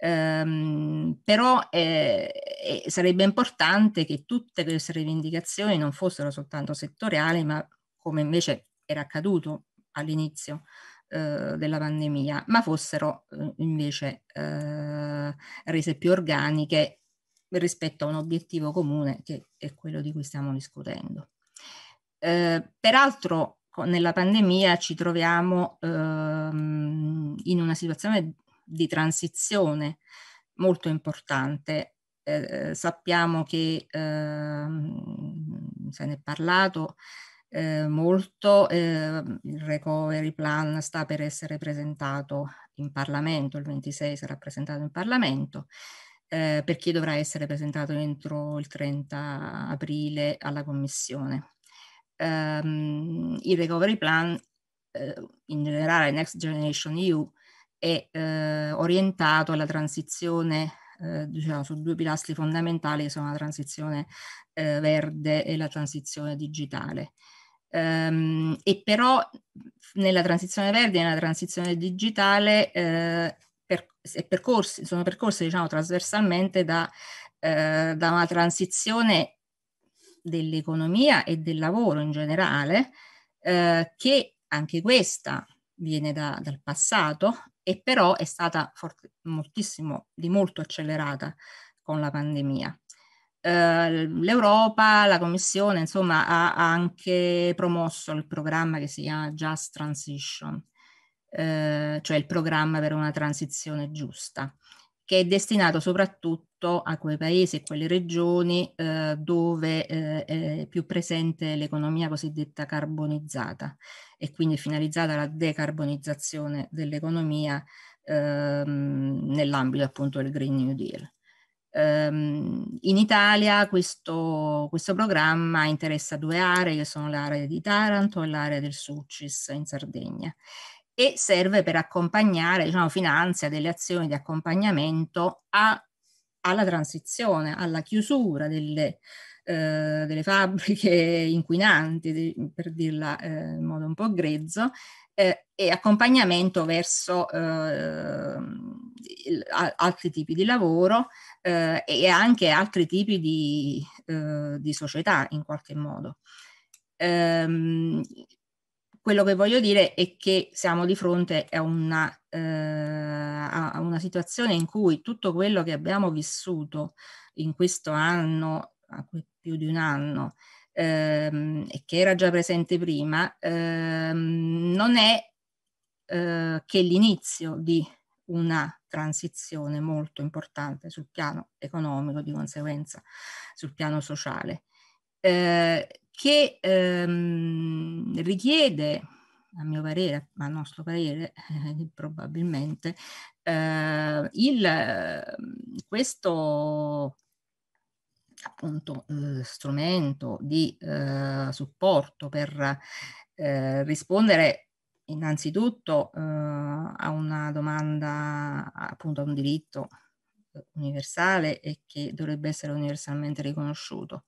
Um, però eh, eh, sarebbe importante che tutte queste rivendicazioni non fossero soltanto settoriali, ma come invece era accaduto all'inizio eh, della pandemia, ma fossero eh, invece eh, rese più organiche rispetto a un obiettivo comune che è quello di cui stiamo discutendo. Eh, peraltro, con, nella pandemia ci troviamo ehm, in una situazione di transizione molto importante. Eh, sappiamo che, eh, se ne è parlato eh, molto, ehm, il recovery plan sta per essere presentato in Parlamento, il 26 sarà presentato in Parlamento, eh, per chi dovrà essere presentato entro il 30 aprile alla Commissione. Ehm, il recovery plan, eh, in generale Next Generation EU, è eh, orientato alla transizione, eh, diciamo, su due pilastri fondamentali che sono la transizione eh, verde e la transizione digitale. Ehm, e però nella transizione verde e nella transizione digitale eh, per, percorsi, sono percorsi diciamo, trasversalmente da, eh, da una transizione dell'economia e del lavoro in generale, eh, che anche questa viene da, dal passato, e però è stata fort- moltissimo, di molto accelerata con la pandemia. Eh, L'Europa, la Commissione, insomma, ha, ha anche promosso il programma che si chiama Just Transition, eh, cioè il programma per una transizione giusta che è destinato soprattutto a quei paesi e quelle regioni eh, dove eh, è più presente l'economia cosiddetta carbonizzata e quindi finalizzata alla decarbonizzazione dell'economia ehm, nell'ambito appunto del Green New Deal. Ehm, in Italia questo, questo programma interessa due aree, che sono l'area di Taranto e l'area del Sucis in Sardegna e serve per accompagnare, diciamo, finanzia delle azioni di accompagnamento a, alla transizione, alla chiusura delle, eh, delle fabbriche inquinanti, di, per dirla eh, in modo un po' grezzo, eh, e accompagnamento verso eh, il, a, altri tipi di lavoro eh, e anche altri tipi di, eh, di società in qualche modo. Um, quello che voglio dire è che siamo di fronte a una, eh, a una situazione in cui tutto quello che abbiamo vissuto in questo anno, più di un anno, ehm, e che era già presente prima, ehm, non è eh, che l'inizio di una transizione molto importante sul piano economico, di conseguenza sul piano sociale. Eh, che ehm, richiede, a mio parere, a nostro parere eh, probabilmente, eh, il, questo appunto eh, strumento di eh, supporto per eh, rispondere innanzitutto eh, a una domanda, appunto a un diritto universale e che dovrebbe essere universalmente riconosciuto.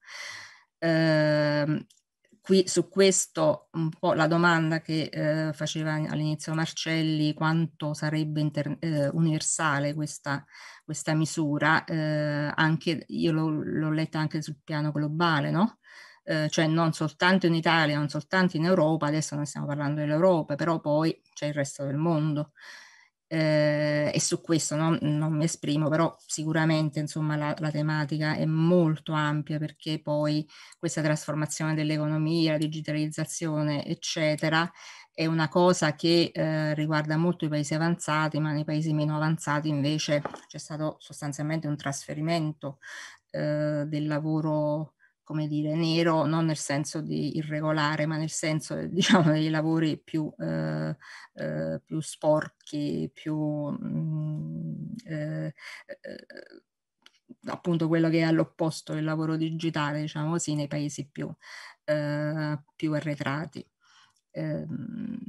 Ehm, qui su questo un po' la domanda che eh, faceva all'inizio Marcelli, quanto sarebbe inter- eh, universale questa, questa misura, eh, anche, io l'ho, l'ho letta anche sul piano globale, no? Eh, cioè non soltanto in Italia, non soltanto in Europa, adesso noi stiamo parlando dell'Europa, però poi c'è il resto del mondo eh, e su questo no, non mi esprimo, però sicuramente insomma, la, la, tematica è molto ampia perché poi questa trasformazione dell'economia, la digitalizzazione, eccetera, è una cosa che eh, riguarda molto i paesi avanzati, ma nei paesi meno avanzati invece c'è stato sostanzialmente un trasferimento eh, del lavoro come dire, nero, non nel senso di irregolare, ma nel senso, eh, diciamo, dei lavori più, eh, eh, più sporchi, più... Mh, mm, eh, eh, appunto quello che è all'opposto del lavoro digitale, diciamo così, nei paesi più, eh, più arretrati. Ehm,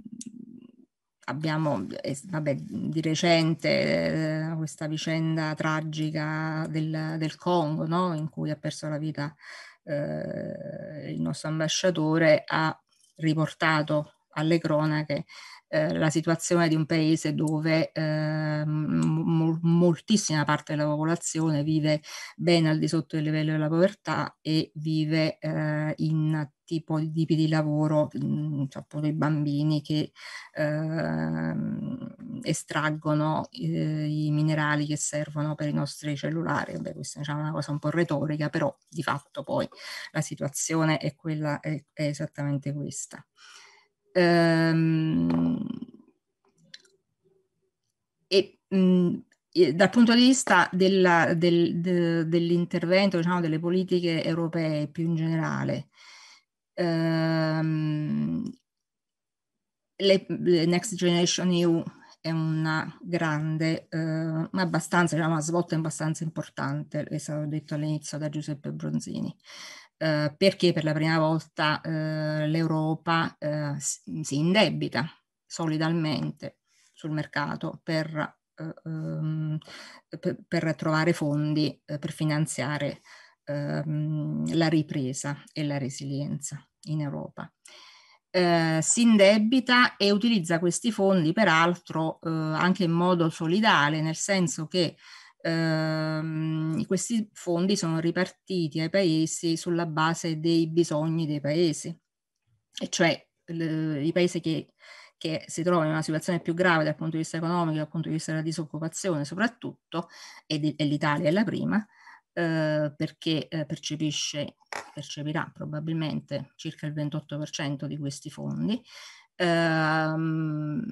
abbiamo, vabbè, di recente questa vicenda tragica del, del Congo, no? in cui ha perso la vita eh, il nostro ambasciatore ha riportato alle cronache eh, la situazione di un paese dove eh, mo- moltissima parte della popolazione vive ben al di sotto del livello della povertà e vive eh, in tipo, tipi di lavoro, mh, cioè appunto bambini che eh, estraggono eh, i minerali che servono per i nostri cellulari. Beh, questa diciamo, è diciamo, una cosa un po' retorica, però di fatto poi la situazione è, quella, è, è esattamente questa. Ehm, e, mh, dal punto di vista della, del, de, dell'intervento, diciamo, delle politiche europee più in generale, ehm, le, le Next Generation EU è una grande, eh, abbastanza, diciamo, una svolta abbastanza importante, è stato detto all'inizio da Giuseppe Bronzini. Eh, perché per la prima volta eh, l'Europa eh, si indebita solidalmente sul mercato per, eh, ehm, per, per trovare fondi eh, per finanziare ehm, la ripresa e la resilienza in Europa eh, si indebita e utilizza questi fondi peraltro eh, anche in modo solidale, nel senso che ehm, questi fondi sono ripartiti ai paesi sulla base dei bisogni dei paesi, e cioè le, i paesi che, che si trovano in una situazione più grave dal punto di vista economico, dal punto di vista della disoccupazione soprattutto, e, di, e l'Italia è la prima, eh, perché eh, percepisce percepirà probabilmente circa il 28% di questi fondi, ehm,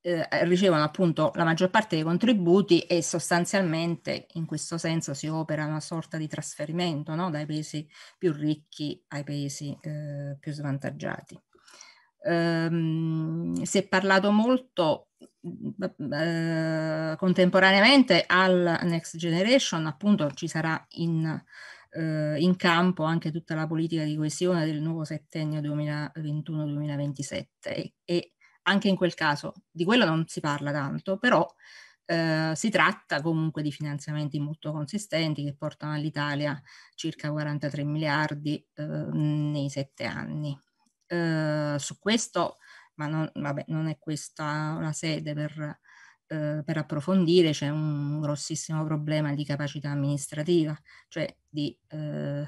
eh, ricevono appunto la maggior parte dei contributi e sostanzialmente in questo senso si opera una sorta di trasferimento no? dai paesi più ricchi ai paesi eh, più svantaggiati. Ehm, si è parlato molto eh, contemporaneamente al Next Generation, appunto ci sarà in eh, in campo anche tutta la politica di coesione del nuovo settennio 2021-2027 e, e anche in quel caso di quello non si parla tanto, però eh, si tratta comunque di finanziamenti molto consistenti che portano all'Italia circa 43 miliardi eh, nei sette anni. Eh, su questo, ma non, vabbè, non è questa la sede per Uhm, per approfondire c'è un grossissimo problema di capacità amministrativa, cioè di, eh,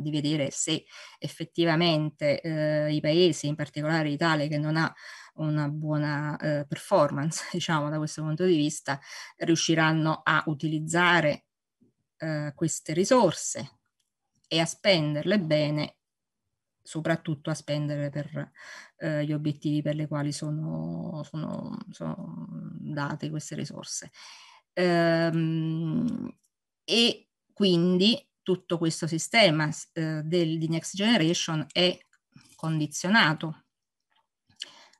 di vedere se effettivamente eh, i paesi, in particolare l'Italia, che non ha una buona performance, diciamo, da questo punto di vista, riusciranno a utilizzare queste risorse e a spenderle bene soprattutto a spendere per eh, gli obiettivi per i quali sono, sono, sono, date queste risorse. Ehm, e quindi tutto questo sistema eh, del, di Next Generation è condizionato,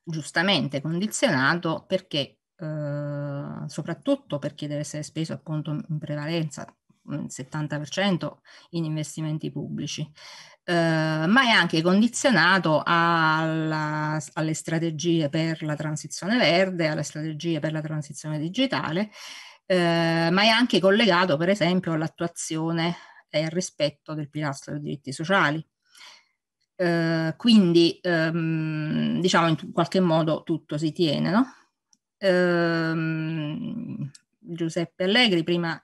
giustamente condizionato perché eh, soprattutto perché deve essere speso appunto in prevalenza il mm, 70% in investimenti pubblici. Uh, ma è anche condizionato alla, alle strategie per la transizione verde, alle strategie per la transizione digitale, uh, ma è anche collegato per esempio all'attuazione e eh, al rispetto del pilastro dei diritti sociali. Uh, quindi um, diciamo in qualche modo tutto si tiene. No? Giuseppe Allegri prima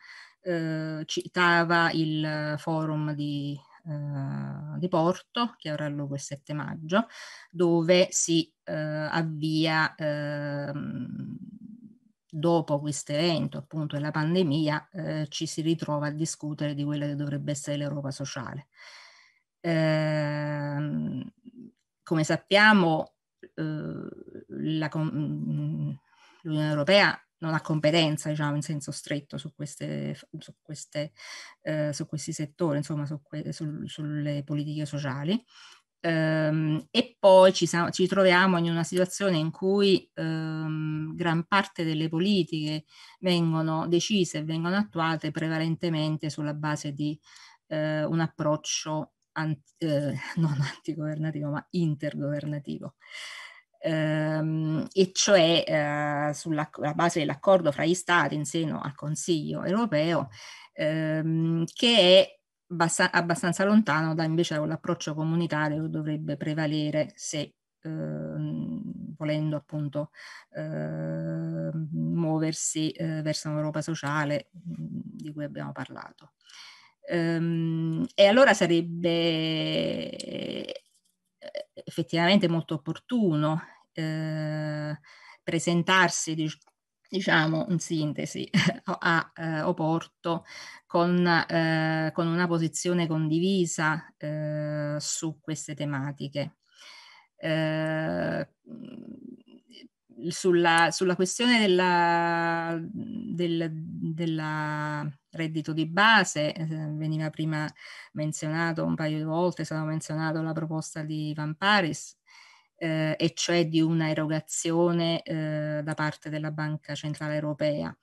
citava il forum di eh, di Porto, che avrà luogo il 7 maggio, dove si eh, avvia, eh, dopo questo evento, appunto, della pandemia, eh, ci si ritrova a discutere di quella che dovrebbe essere l'Europa sociale. Eh, come sappiamo, eh, mm, l'Unione Europea non ha competenza, diciamo, in senso stretto su, queste, su, queste, eh, su questi settori, insomma, su que- sul, sulle politiche sociali. Um, e poi ci, sa- ci, troviamo in una situazione in cui um, gran parte delle politiche vengono decise e vengono attuate prevalentemente sulla base di eh, un approccio anti- eh, non antigovernativo ma intergovernativo ehm, e cioè eh, sulla base dell'accordo fra gli Stati in seno al Consiglio europeo, ehm, che è bassa, abbastanza lontano da invece l'approccio comunitario che dovrebbe prevalere se Ehm, volendo appunto eh, muoversi eh, verso un'Europa sociale mh, di cui abbiamo parlato. Ehm, e allora sarebbe eh, effettivamente molto opportuno eh, presentarsi, diciamo in sintesi, a, a eh, Oporto con, eh, con, una posizione condivisa eh, su queste tematiche. Eh, sulla, sulla questione della, del della reddito di base, eh, veniva prima menzionato un paio di volte, è stata menzionata la proposta di Van Paris, eh, e cioè di una erogazione eh, da parte della Banca Centrale Europea.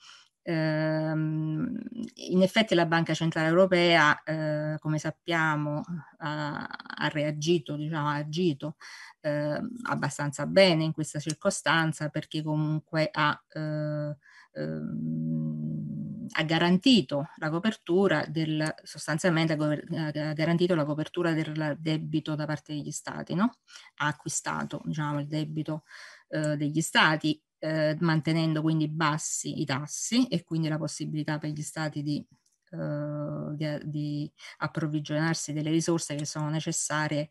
Ehm, in effetti la Banca Centrale Europea, eh, come sappiamo, ha, ha reagito, diciamo, ha agito eh, abbastanza bene in questa circostanza perché comunque ha, eh, ehm, ha garantito la copertura del, sostanzialmente ha, garantito la copertura del debito da parte degli stati, no? ha acquistato diciamo, il debito eh, degli stati eh, mantenendo quindi bassi i tassi e quindi la possibilità per gli stati di, eh, di, di approvvigionarsi delle risorse che sono necessarie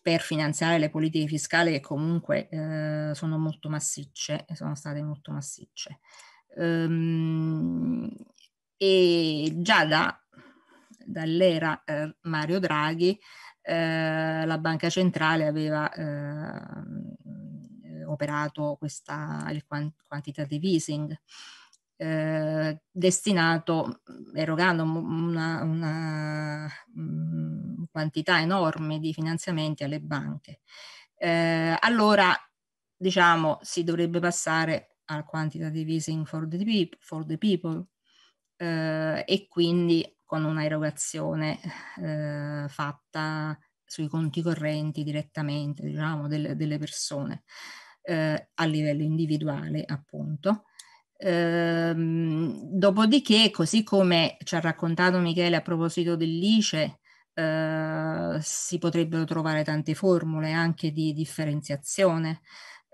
per finanziare le politiche fiscali che comunque eh, sono molto massicce e sono state molto massicce. Ehm, e già da, dall'era eh, Mario Draghi eh, la banca centrale aveva ehm, operato questa, il quantitative easing, eh, destinato, mm, erogando una, una mh, mm, quantità enorme di finanziamenti alle banche. Eh, allora, diciamo, si dovrebbe passare al quantitative easing for the, peop for the people eh, e quindi con una erogazione eh, fatta sui conti correnti direttamente, diciamo, del, delle persone eh, a livello individuale, appunto. Ehm, dopodiché, così come ci ha raccontato Michele a proposito dell'ICE, eh, si potrebbero trovare tante formule anche di differenziazione.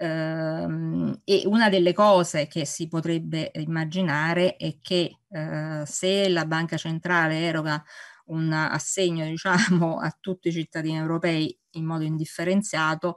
Ehm, e una delle cose che si potrebbe immaginare è che eh, se la banca centrale eroga un assegno diciamo a tutti i cittadini europei in modo indifferenziato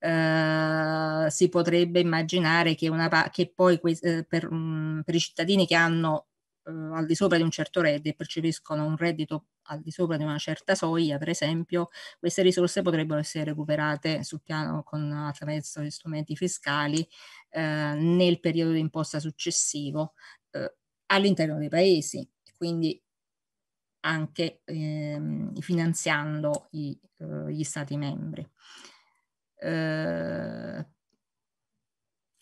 eh, si potrebbe immaginare che, una, che poi que- eh, per, mh, per i cittadini che hanno eh, al di sopra di un certo reddito e percepiscono un reddito al di sopra di una certa soglia, per esempio, queste risorse potrebbero essere recuperate sul piano con, attraverso gli strumenti fiscali eh, nel periodo di imposta successivo eh, all'interno dei paesi, quindi anche eh, finanziando i, eh, gli stati membri. Eh,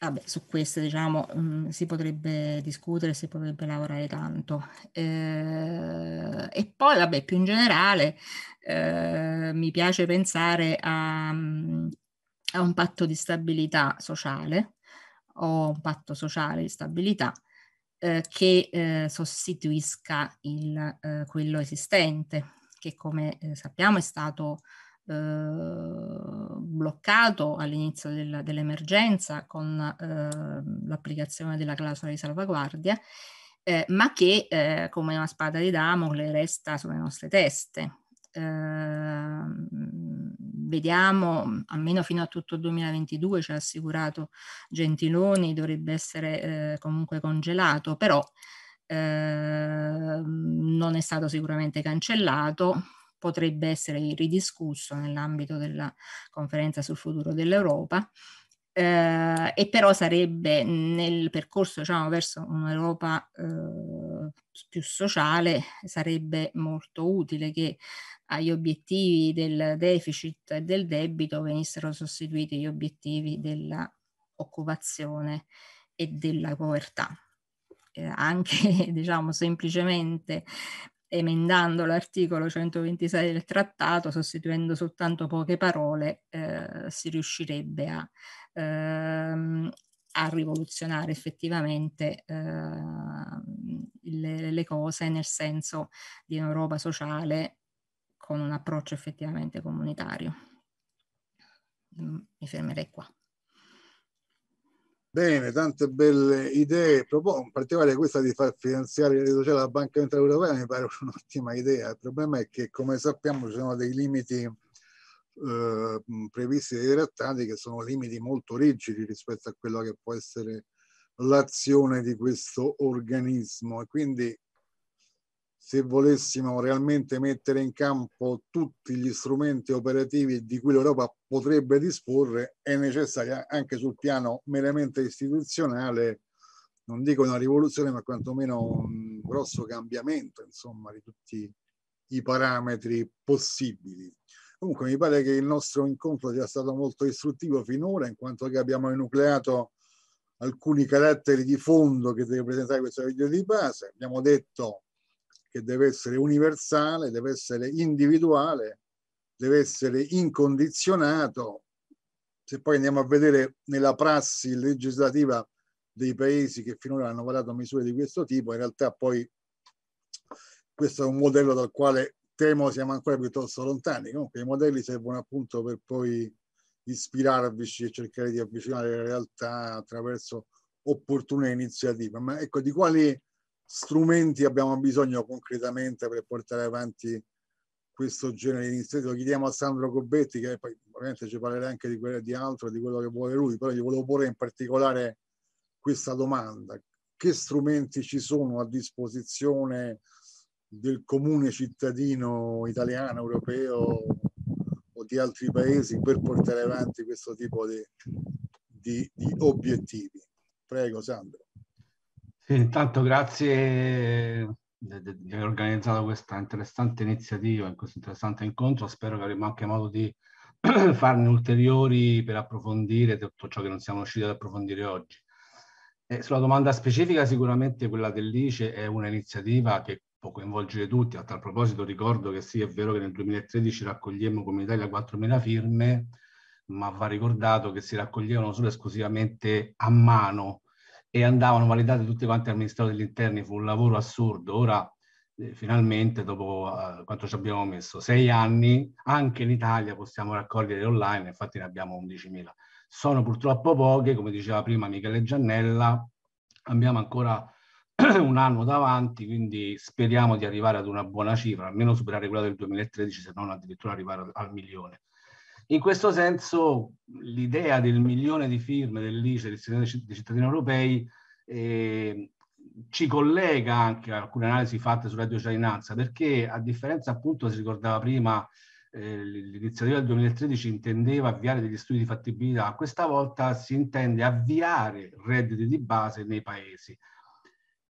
vabbè, su queste diciamo mh, mm, si potrebbe discutere, si potrebbe lavorare tanto. Eh, e poi, vabbè, più in generale, eh, mi piace pensare a, mm, a, un patto di stabilità sociale o un patto sociale di stabilità eh, che eh, sostituisca il, eh, quello esistente, che come eh, sappiamo è stato Uhm, bloccato all'inizio del, dell'emergenza con eh, l'applicazione della clausola di salvaguardia, eh, ma che eh, come una spada di Damocle resta sulle nostre teste. Uhm, vediamo, almeno fino a tutto il 2022 ci ha assicurato Gentiloni, dovrebbe essere eh, comunque congelato, però non è stato sicuramente cancellato, potrebbe essere ridiscusso nell'ambito della conferenza sul futuro dell'Europa. Eh, e però sarebbe nel percorso diciamo, verso un'Europa eh, più sociale sarebbe molto utile che agli obiettivi del deficit e del debito venissero sostituiti gli obiettivi dell'occupazione e della povertà. Eh, anche diciamo semplicemente emendando l'articolo 126 del trattato, sostituendo soltanto poche parole, eh, si riuscirebbe a, ehm, a rivoluzionare effettivamente eh, le, le cose nel senso di un'Europa sociale con un approccio effettivamente comunitario. Mm, mi fermerei qua. Bene, tante belle idee. in particolare questa di far finanziare le sociali cioè, dalla Banca Centrale Europea mi pare un'ottima idea. Il problema è che, come sappiamo, ci sono dei limiti eh, previsti dai trattati che sono limiti molto rigidi rispetto a quello che può essere l'azione di questo organismo e quindi se volessimo realmente mettere in campo tutti gli strumenti operativi di cui l'Europa potrebbe disporre, è necessaria anche sul piano meramente istituzionale, non dico una rivoluzione, ma quantomeno un grosso cambiamento, insomma, di tutti i parametri possibili. Comunque mi pare che il nostro incontro sia stato molto istruttivo finora, in quanto che abbiamo enucleato alcuni caratteri di fondo che deve presentare questo video di base. Abbiamo detto che deve essere universale, deve essere individuale, deve essere incondizionato. Se poi andiamo a vedere nella prassi legislativa dei paesi che finora hanno varato misure di questo tipo, in realtà poi questo è un modello dal quale temo siamo ancora piuttosto lontani. Comunque i modelli servono appunto per poi ispirarvi e cercare di avvicinare la realtà attraverso opportune iniziative. Ma ecco, di quali strumenti abbiamo bisogno concretamente per portare avanti questo genere di iniziative. Lo chiediamo a Sandro Gobetti, che poi ovviamente ci parlerà anche di, quello, di altro, di quello che vuole lui, però gli volevo porre in particolare questa domanda. Che strumenti ci sono a disposizione del comune cittadino italiano, europeo o di altri paesi per portare avanti questo tipo di, di, di obiettivi? Prego Sandro. Sì, intanto grazie eh, di aver organizzato questa interessante iniziativa, questo interessante incontro. Spero che avremo anche modo di farne ulteriori per approfondire tutto ciò che non siamo riusciti ad approfondire oggi. E sulla domanda specifica, sicuramente quella dell'ICE è un'iniziativa che può coinvolgere tutti. A tal proposito ricordo che sì, è vero che nel 2013 raccogliemmo come Italia 4.000 firme, ma va ricordato che si raccoglievano solo esclusivamente a mano, e andavano validate tutte quante al Ministero degli Interni, fu un lavoro assurdo. Ora eh, finalmente, dopo eh, quanto ci abbiamo messo, sei anni, anche in Italia possiamo raccogliere online, infatti ne abbiamo 11.000. Sono purtroppo poche, come diceva prima Michele Giannella, abbiamo ancora un anno davanti, quindi speriamo di arrivare ad una buona cifra, almeno superare quella del 2013, se non addirittura arrivare al milione. In questo senso l'idea del milione di firme dell'ICE dei cittadini europei eh, ci collega anche a alcune analisi fatte sulla cittadinanza, perché a differenza appunto, si ricordava prima, eh, l'iniziativa del 2013 intendeva avviare degli studi di fattibilità, questa volta si intende avviare redditi di base nei paesi.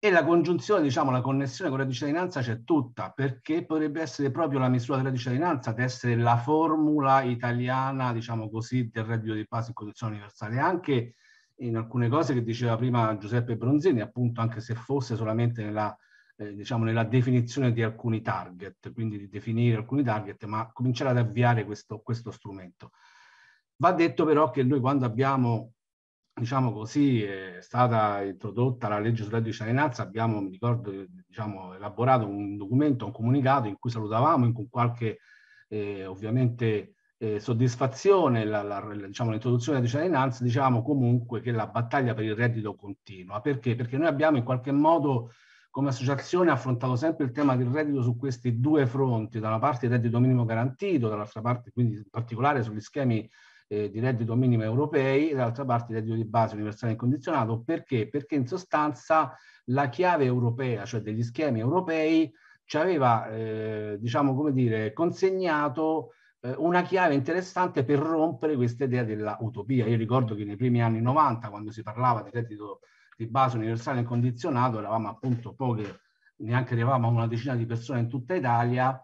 E la congiunzione, diciamo, la connessione con la cittadinanza c'è tutta, perché potrebbe essere proprio la misura della cittadinanza ad essere la formula italiana, diciamo così, del reddito di base in condizione universale. Anche in alcune cose che diceva prima Giuseppe Bronzini, appunto, anche se fosse solamente nella, eh, diciamo, nella definizione di alcuni target, quindi di definire alcuni target, ma cominciare ad avviare questo, questo strumento. Va detto però che noi quando abbiamo diciamo così, è stata introdotta la legge sulla cittadinanza, abbiamo, mi ricordo, diciamo, elaborato un documento, un comunicato in cui salutavamo con qualche, eh, ovviamente, eh, soddisfazione la, la, diciamo, l'introduzione della cittadinanza, diciamo comunque che la battaglia per il reddito continua. Perché? Perché noi abbiamo in qualche modo come associazione affrontato sempre il tema del reddito su questi due fronti, da una parte il reddito minimo garantito, dall'altra parte quindi in particolare sugli schemi eh, di reddito minimo europei e dall'altra parte reddito di base universale incondizionato. Perché? Perché in sostanza la chiave europea, cioè degli schemi europei, ci aveva, eh, diciamo, come dire, consegnato eh, una chiave interessante per rompere questa idea dell'utopia. Io ricordo che nei primi anni 90, quando si parlava di reddito di base universale incondizionato, eravamo appunto poche, neanche eravamo una decina di persone in tutta Italia,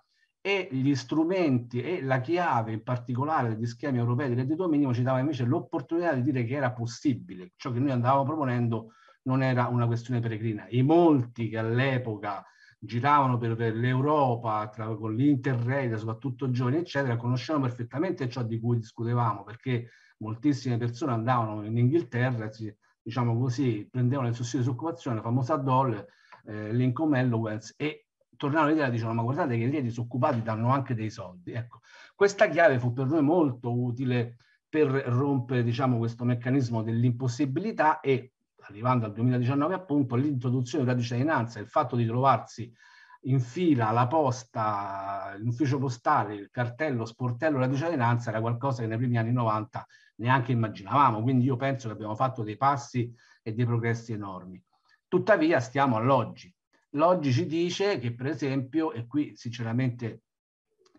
e gli strumenti e la chiave in particolare degli schemi europei di reddito minimo ci dava invece l'opportunità di dire che era possibile, ciò che noi andavamo proponendo non era una questione peregrina. I molti che all'epoca giravano per l'Europa tra, con l'Interrail, soprattutto giovani, eccetera, conoscevano perfettamente ciò di cui discutevamo, perché moltissime persone andavano in Inghilterra, si, diciamo così, prendevano il sussidio di disoccupazione, la famosa DOL, eh, Lincoln Allowance, e tornarono all'idea e dicevano ma guardate che lì i disoccupati danno anche dei soldi. Ecco, questa chiave fu per noi molto utile per rompere diciamo, questo meccanismo dell'impossibilità e arrivando al 2019 appunto l'introduzione della cittadinanza, il fatto di trovarsi in fila la posta, l'ufficio postale, il cartello, sportello della cittadinanza era qualcosa che nei primi anni 90 neanche immaginavamo, quindi io penso che abbiamo fatto dei passi e dei progressi enormi. Tuttavia stiamo all'oggi, Loggi ci dice che per esempio, e qui sinceramente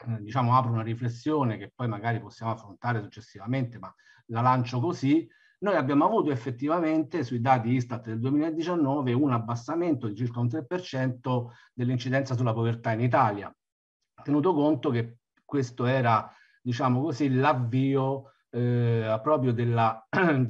eh, diciamo apro una riflessione che poi magari possiamo affrontare successivamente, ma la lancio così, noi abbiamo avuto effettivamente sui dati Istat del 2019 un abbassamento di circa un 3% dell'incidenza sulla povertà in Italia, tenuto conto che questo era, diciamo così, l'avvio eh, proprio dell'introduzione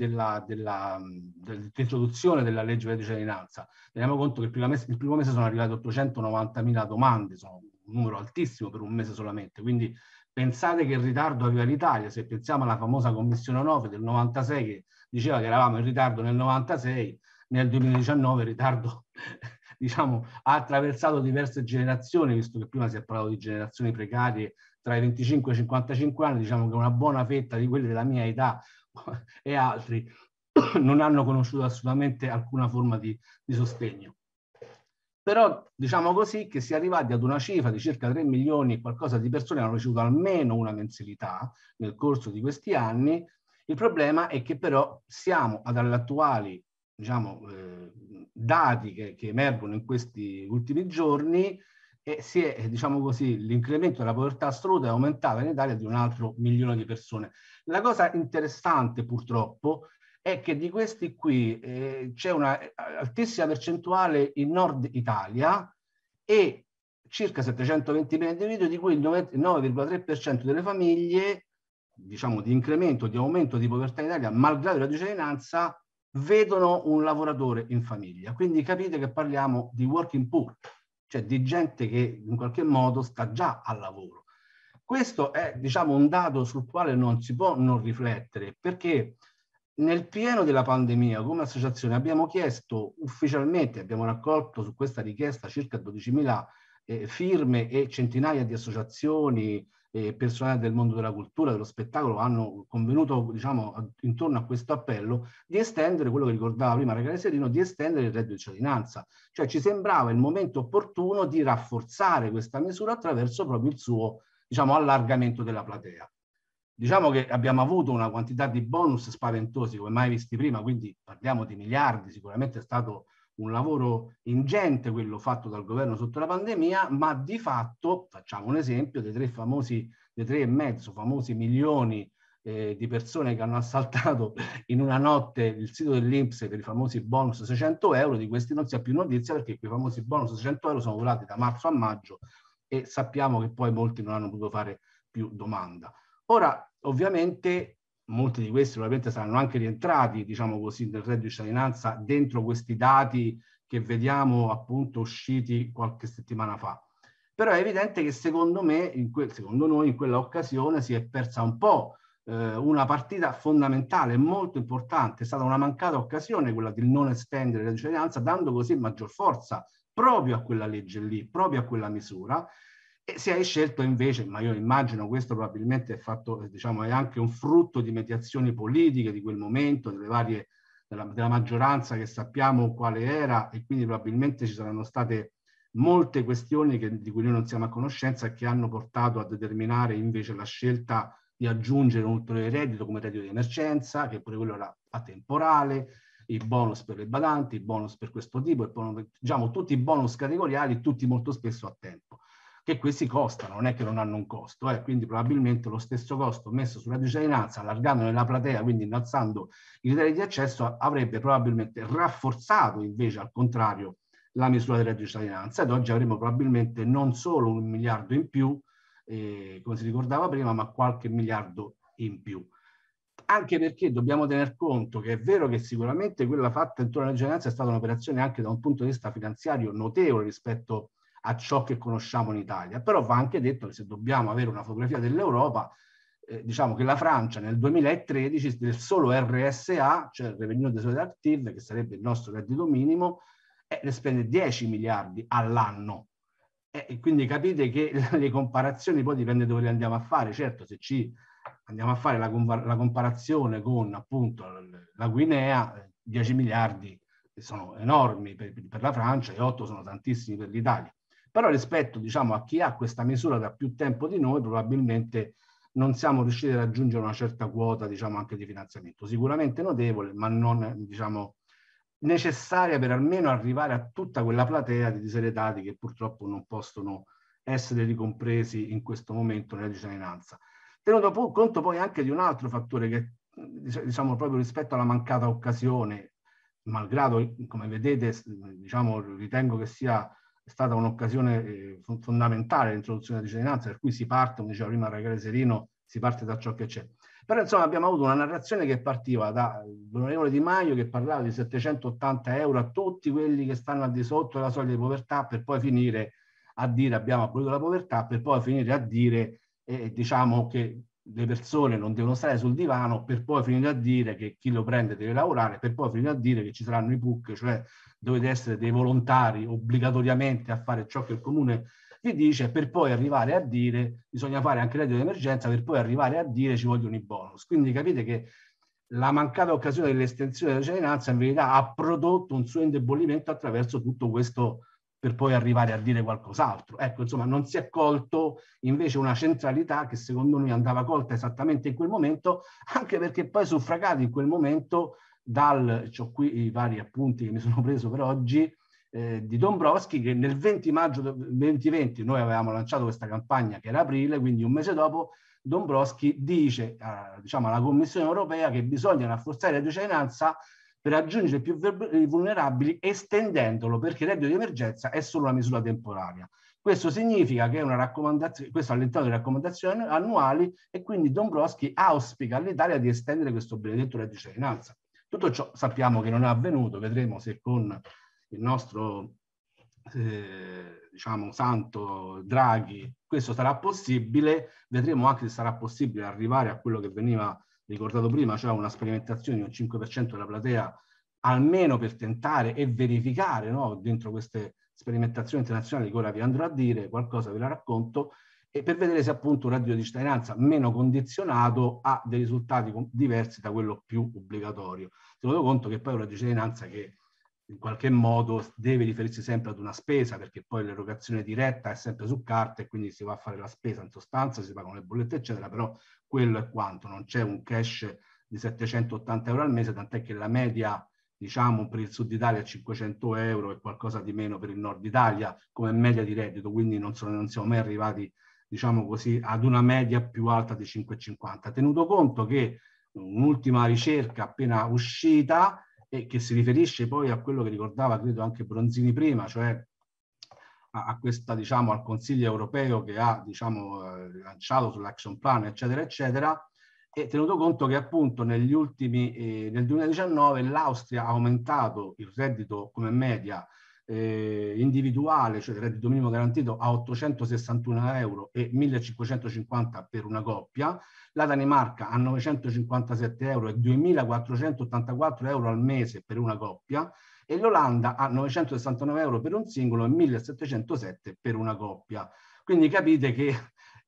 della, della, della legge di cittadinanza. Teniamo conto che il primo, mese, il primo mese sono arrivate 890.000 domande, sono un numero altissimo per un mese solamente, quindi pensate che il ritardo aveva l'Italia, se pensiamo alla famosa Commissione 9 del 96 che diceva che eravamo in ritardo nel 96, nel 2019 il ritardo diciamo, ha attraversato diverse generazioni, visto che prima si è parlato di generazioni precarie tra i 25 e i 55 anni, diciamo che una buona fetta di quelli della mia età e altri non hanno conosciuto assolutamente alcuna forma di, di sostegno. Però diciamo così che si è arrivati ad una cifra di circa 3 milioni e qualcosa di persone che hanno ricevuto almeno una mensilità nel corso di questi anni. Il problema è che però siamo ad attuali diciamo, eh, dati che, che emergono in questi ultimi giorni e si è, diciamo così, l'incremento della povertà assoluta è aumentato in Italia di un altro milione di persone. La cosa interessante purtroppo è che di questi qui eh, c'è una eh, altissima percentuale in nord Italia e circa 720.000 individui di cui il 9,3% delle famiglie diciamo di incremento, di aumento di povertà in Italia, malgrado la cittadinanza, vedono un lavoratore in famiglia. Quindi capite che parliamo di working poor, cioè di gente che in qualche modo sta già al lavoro. Questo è diciamo, un dato sul quale non si può non riflettere, perché nel pieno della pandemia come associazione abbiamo chiesto ufficialmente, abbiamo raccolto su questa richiesta circa 12.000 eh, firme e centinaia di associazioni, e personale del mondo della cultura, dello spettacolo, hanno convenuto diciamo, intorno a questo appello di estendere, quello che ricordava prima Ragazzi Serino, di estendere il reddito di cittadinanza. Cioè ci sembrava il momento opportuno di rafforzare questa misura attraverso proprio il suo diciamo, allargamento della platea. Diciamo che abbiamo avuto una quantità di bonus spaventosi come mai visti prima, quindi parliamo di miliardi, sicuramente è stato un lavoro ingente quello fatto dal governo sotto la pandemia, ma di fatto, facciamo un esempio, dei tre famosi, dei tre e mezzo famosi milioni eh, di persone che hanno assaltato in una notte il sito dell'Inps per i famosi bonus 600 euro, di questi non si ha più notizia perché quei famosi bonus 600 euro sono volati da marzo a maggio e sappiamo che poi molti non hanno potuto fare più domanda. Ora, ovviamente, molti di questi probabilmente saranno anche rientrati, diciamo così, nel reddito di cittadinanza dentro questi dati che vediamo appunto usciti qualche settimana fa. Però è evidente che secondo me, in quel, secondo noi, in quella occasione si è persa un po' eh, una partita fondamentale, molto importante. È stata una mancata occasione quella di non estendere la cittadinanza, dando così maggior forza proprio a quella legge lì, proprio a quella misura e si è scelto invece, ma io immagino questo probabilmente è, fatto, eh, diciamo, è anche un frutto di mediazioni politiche di quel momento, delle varie, della, della maggioranza che sappiamo quale era e quindi probabilmente ci saranno state molte questioni che, di cui noi non siamo a conoscenza che hanno portato a determinare invece la scelta di aggiungere un ulteriore reddito come reddito di emergenza, che pure quello era atemporale, i bonus per le badanti, i bonus per questo tipo, e diciamo tutti i bonus categoriali, tutti molto spesso a tempo che questi costano, non è che non hanno un costo, eh? quindi probabilmente lo stesso costo messo sulla cittadinanza, allargando nella platea, quindi innalzando i criteri di accesso, avrebbe probabilmente rafforzato invece al contrario la misura della cittadinanza ed oggi avremo probabilmente non solo un miliardo in più, eh, come si ricordava prima, ma qualche miliardo in più. Anche perché dobbiamo tener conto che è vero che sicuramente quella fatta intorno alla cittadinanza è stata un'operazione anche da un punto di vista finanziario notevole rispetto a a ciò che conosciamo in Italia. Però va anche detto che se dobbiamo avere una fotografia dell'Europa, eh, diciamo che la Francia nel 2013 del solo RSA, cioè il Revenue Desolate Active, che sarebbe il nostro reddito minimo, eh, ne spende 10 miliardi all'anno. Eh, e quindi capite che le comparazioni poi dipende dove le andiamo a fare. Certo, se ci andiamo a fare la, la comparazione con appunto la Guinea, 10 eh, miliardi sono enormi per, per la Francia e 8 sono tantissimi per l'Italia però rispetto diciamo, a chi ha questa misura da più tempo di noi probabilmente non siamo riusciti a raggiungere una certa quota diciamo, anche di finanziamento, sicuramente notevole ma non diciamo, necessaria per almeno arrivare a tutta quella platea di diseredati che purtroppo non possono essere ricompresi in questo momento nella cittadinanza. Tenuto po conto poi anche di un altro fattore che diciamo proprio rispetto alla mancata occasione, malgrado come vedete diciamo ritengo che sia è stata un'occasione eh, fondamentale l'introduzione della cittadinanza, per cui si parte, come diceva prima Rachele Serino, si parte da ciò che c'è. Però insomma abbiamo avuto una narrazione che partiva dall'onorevole Di Maio che parlava di 780 euro a tutti quelli che stanno al di sotto della soglia di povertà per poi finire a dire abbiamo abolito la povertà per poi finire a dire eh, diciamo che le persone non devono stare sul divano per poi finire a dire che chi lo prende deve lavorare, per poi finire a dire che ci saranno i PUC, cioè dovete essere dei volontari obbligatoriamente a fare ciò che il comune vi dice, per poi arrivare a dire bisogna fare anche l'edito di emergenza, per poi arrivare a dire ci vogliono i bonus. Quindi capite che la mancata occasione dell'estensione della cittadinanza in verità ha prodotto un suo indebolimento attraverso tutto questo per poi arrivare a dire qualcos'altro. Ecco, insomma, non si è colto invece una centralità che secondo noi andava colta esattamente in quel momento, anche perché poi suffragato in quel momento dal, ho qui i vari appunti che mi sono preso per oggi, eh, di Dombrowski che nel 20 maggio 2020 noi avevamo lanciato questa campagna che era aprile, quindi un mese dopo Dombrowski dice eh, diciamo, alla Commissione europea che bisogna rafforzare la cittadinanza per raggiungere i più eh, vulnerabili estendendolo perché il reddito di emergenza è solo una misura temporanea. Questo significa che è una raccomandazione, questo all'interno delle raccomandazioni annuali e quindi Dombrowski auspica all'Italia di estendere questo benedetto reddito di cittadinanza. Tutto ciò sappiamo che non è avvenuto, vedremo se con il nostro eh, diciamo santo Draghi questo sarà possibile, vedremo anche se sarà possibile arrivare a quello che veniva ricordato prima, c'è cioè una sperimentazione di un 5% della platea, almeno per tentare e verificare no, dentro queste sperimentazioni internazionali che ora vi andrò a dire, qualcosa ve la racconto, e per vedere se appunto un radio di cittadinanza meno condizionato ha dei risultati diversi da quello più obbligatorio. Tenuto conto che poi un radio di cittadinanza che in qualche modo deve riferirsi sempre ad una spesa perché poi l'erogazione diretta è sempre su carta e quindi si va a fare la spesa in sostanza, si pagano le bollette eccetera, però quello è quanto, non c'è un cash di 780 euro al mese, tant'è che la media diciamo per il sud Italia 500 euro e qualcosa di meno per il nord Italia come media di reddito, quindi non, sono, non siamo mai arrivati diciamo così ad una media più alta di 5,50. Tenuto conto che un'ultima ricerca appena uscita e che si riferisce poi a quello che ricordava credo anche Bronzini prima, cioè a questa, diciamo, al Consiglio europeo che ha diciamo, eh, lanciato sull'action plan, eccetera, eccetera, e tenuto conto che appunto negli ultimi, eh, nel 2019 l'Austria ha aumentato il reddito come media eh, individuale, cioè il reddito minimo garantito, a 861 euro e 1550 per una coppia, la Danimarca a 957 euro e 2484 euro al mese per una coppia, e l'Olanda a 969 euro per un singolo e 1707 per una coppia. Quindi capite che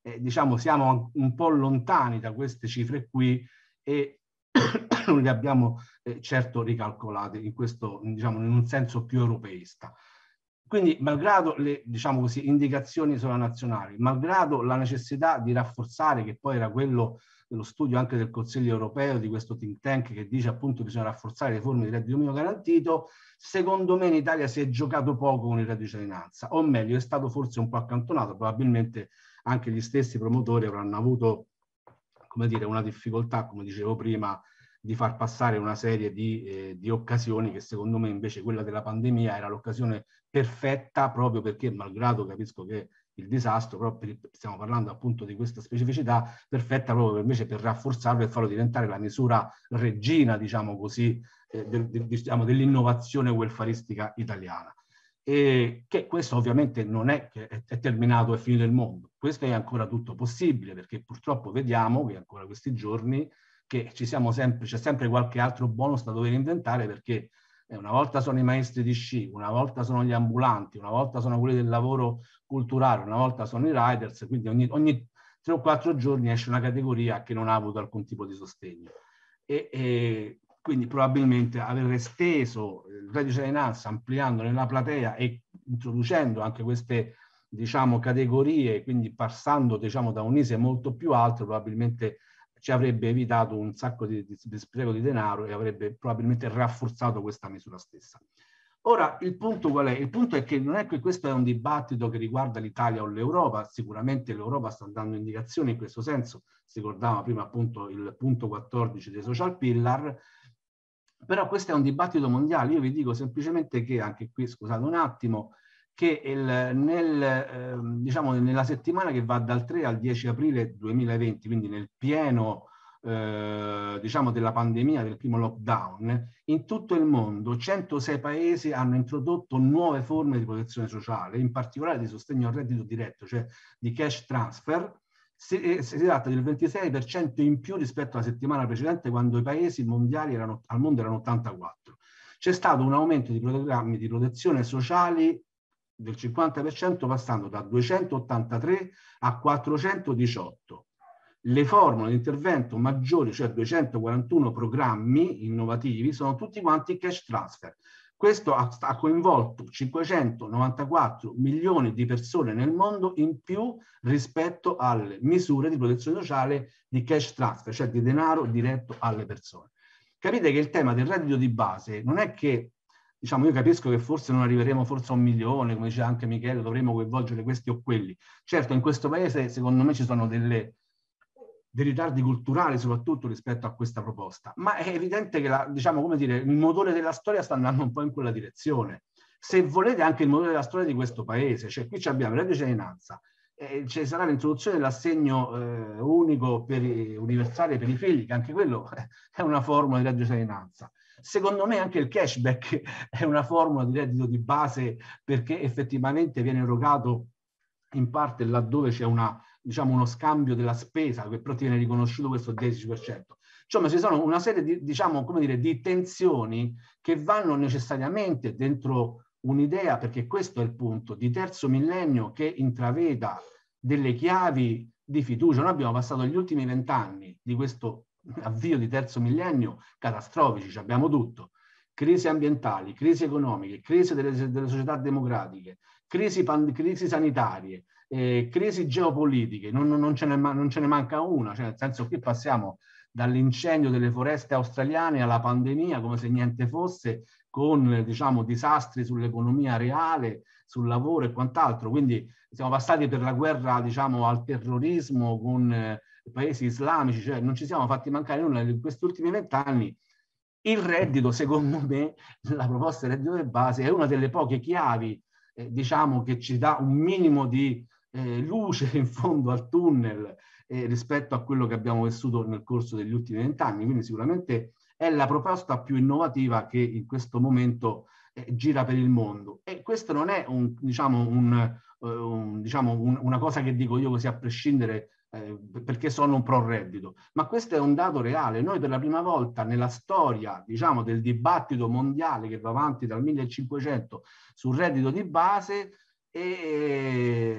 eh, diciamo siamo un po' lontani da queste cifre qui e non le abbiamo eh, certo ricalcolate in questo diciamo in un senso più europeista. Quindi, malgrado le diciamo così, indicazioni sovranazionali, malgrado la necessità di rafforzare, che poi era quello dello studio anche del Consiglio europeo, di questo think tank che dice appunto che bisogna rafforzare le forme di reddito minimo garantito, secondo me in Italia si è giocato poco con il reddito di cittadinanza, o meglio è stato forse un po' accantonato, probabilmente anche gli stessi promotori avranno avuto come dire, una difficoltà, come dicevo prima, di far passare una serie di, eh, di occasioni che secondo me invece quella della pandemia era l'occasione perfetta proprio perché, malgrado capisco che il disastro, però stiamo parlando appunto di questa specificità perfetta proprio per, invece per rafforzarlo e farlo diventare la misura regina, diciamo così, eh, del, del, diciamo, dell'innovazione welfaristica italiana. E che questo ovviamente non è che è, è terminato e finito il mondo, questo è ancora tutto possibile perché purtroppo vediamo che ancora questi giorni che ci siamo sempre, c'è sempre qualche altro bonus da dover inventare perché eh, una volta sono i maestri di sci, una volta sono gli ambulanti, una volta sono quelli del lavoro culturale, una volta sono i riders, quindi ogni, ogni tre o quattro giorni esce una categoria che non ha avuto alcun tipo di sostegno. E, e quindi probabilmente aver esteso il reddito di cittadinanza ampliando nella platea e introducendo anche queste diciamo, categorie, quindi passando diciamo, da un ISE molto più alto, probabilmente ci avrebbe evitato un sacco di, di, di spreco di denaro e avrebbe probabilmente rafforzato questa misura stessa. Ora, il punto qual è? Il punto è che non è che questo è un dibattito che riguarda l'Italia o l'Europa, sicuramente l'Europa sta dando indicazioni in questo senso, si ricordava prima appunto il punto 14 dei social pillar, però questo è un dibattito mondiale, io vi dico semplicemente che anche qui, scusate un attimo, che il, nel, eh, diciamo nella settimana che va dal 3 al 10 aprile 2020, quindi nel pieno eh, diciamo della pandemia, del primo lockdown, in tutto il mondo 106 paesi hanno introdotto nuove forme di protezione sociale, in particolare di sostegno al reddito diretto, cioè di cash transfer. Si, eh, si tratta del 26% in più rispetto alla settimana precedente quando i paesi mondiali erano, al mondo erano 84. C'è stato un aumento di programmi di protezione sociali del 50% passando da 283 a 418. Le formule di intervento maggiori, cioè 241 programmi innovativi, sono tutti quanti cash transfer. Questo ha, coinvolto 594 milioni di persone nel mondo in più rispetto alle misure di protezione sociale di cash transfer, cioè di denaro diretto alle persone. Capite che il tema del reddito di base non è che diciamo, io capisco che forse non arriveremo forse a un milione, come diceva anche Michele, dovremo coinvolgere questi o quelli. Certo, in questo paese secondo me ci sono delle, dei ritardi culturali soprattutto rispetto a questa proposta, ma è evidente che la, diciamo, come dire, il motore della storia sta andando un po' in quella direzione. Se volete anche il motore della storia di questo paese, cioè qui abbiamo la cittadinanza, eh, ci sarà l'introduzione dell'assegno eh, unico per, universale per i figli, che anche quello è una forma di cittadinanza. Secondo me anche il cashback è una formula di reddito di base perché effettivamente viene erogato in parte laddove c'è una, diciamo, uno scambio della spesa, che però ti viene riconosciuto questo 10%. Insomma, ci sono una serie di, diciamo, come dire, di tensioni che vanno necessariamente dentro un'idea, perché questo è il punto, di terzo millennio che intraveda delle chiavi di fiducia. Noi abbiamo passato gli ultimi vent'anni di questo avvio di terzo millennio catastrofici, abbiamo tutto. Crisi ambientali, crisi economiche, crisi delle, delle società democratiche, crisi, pan, crisi sanitarie, eh, crisi geopolitiche, non, non, ce ne, non, ce ne, manca una, cioè nel senso che passiamo dall'incendio delle foreste australiane alla pandemia come se niente fosse, con diciamo, disastri sull'economia reale, sul lavoro e quant'altro. Quindi siamo passati per la guerra diciamo, al terrorismo con... Eh, paesi islamici, cioè non ci siamo fatti mancare nulla in questi ultimi vent'anni. Il reddito, secondo me, la proposta del reddito di base è una delle poche chiavi, eh, diciamo, che ci dà un minimo di eh, luce in fondo al tunnel eh, rispetto a quello che abbiamo vissuto nel corso degli ultimi vent'anni. Quindi sicuramente è la proposta più innovativa che in questo momento eh, gira per il mondo. E questo non è un, diciamo, un, eh, un, diciamo, una cosa che dico io così a prescindere Ehm, perché sono un pro reddito, ma questo è un dato reale. Noi per la prima volta nella storia, diciamo, del dibattito mondiale che va avanti dal 1500 sul reddito di base, e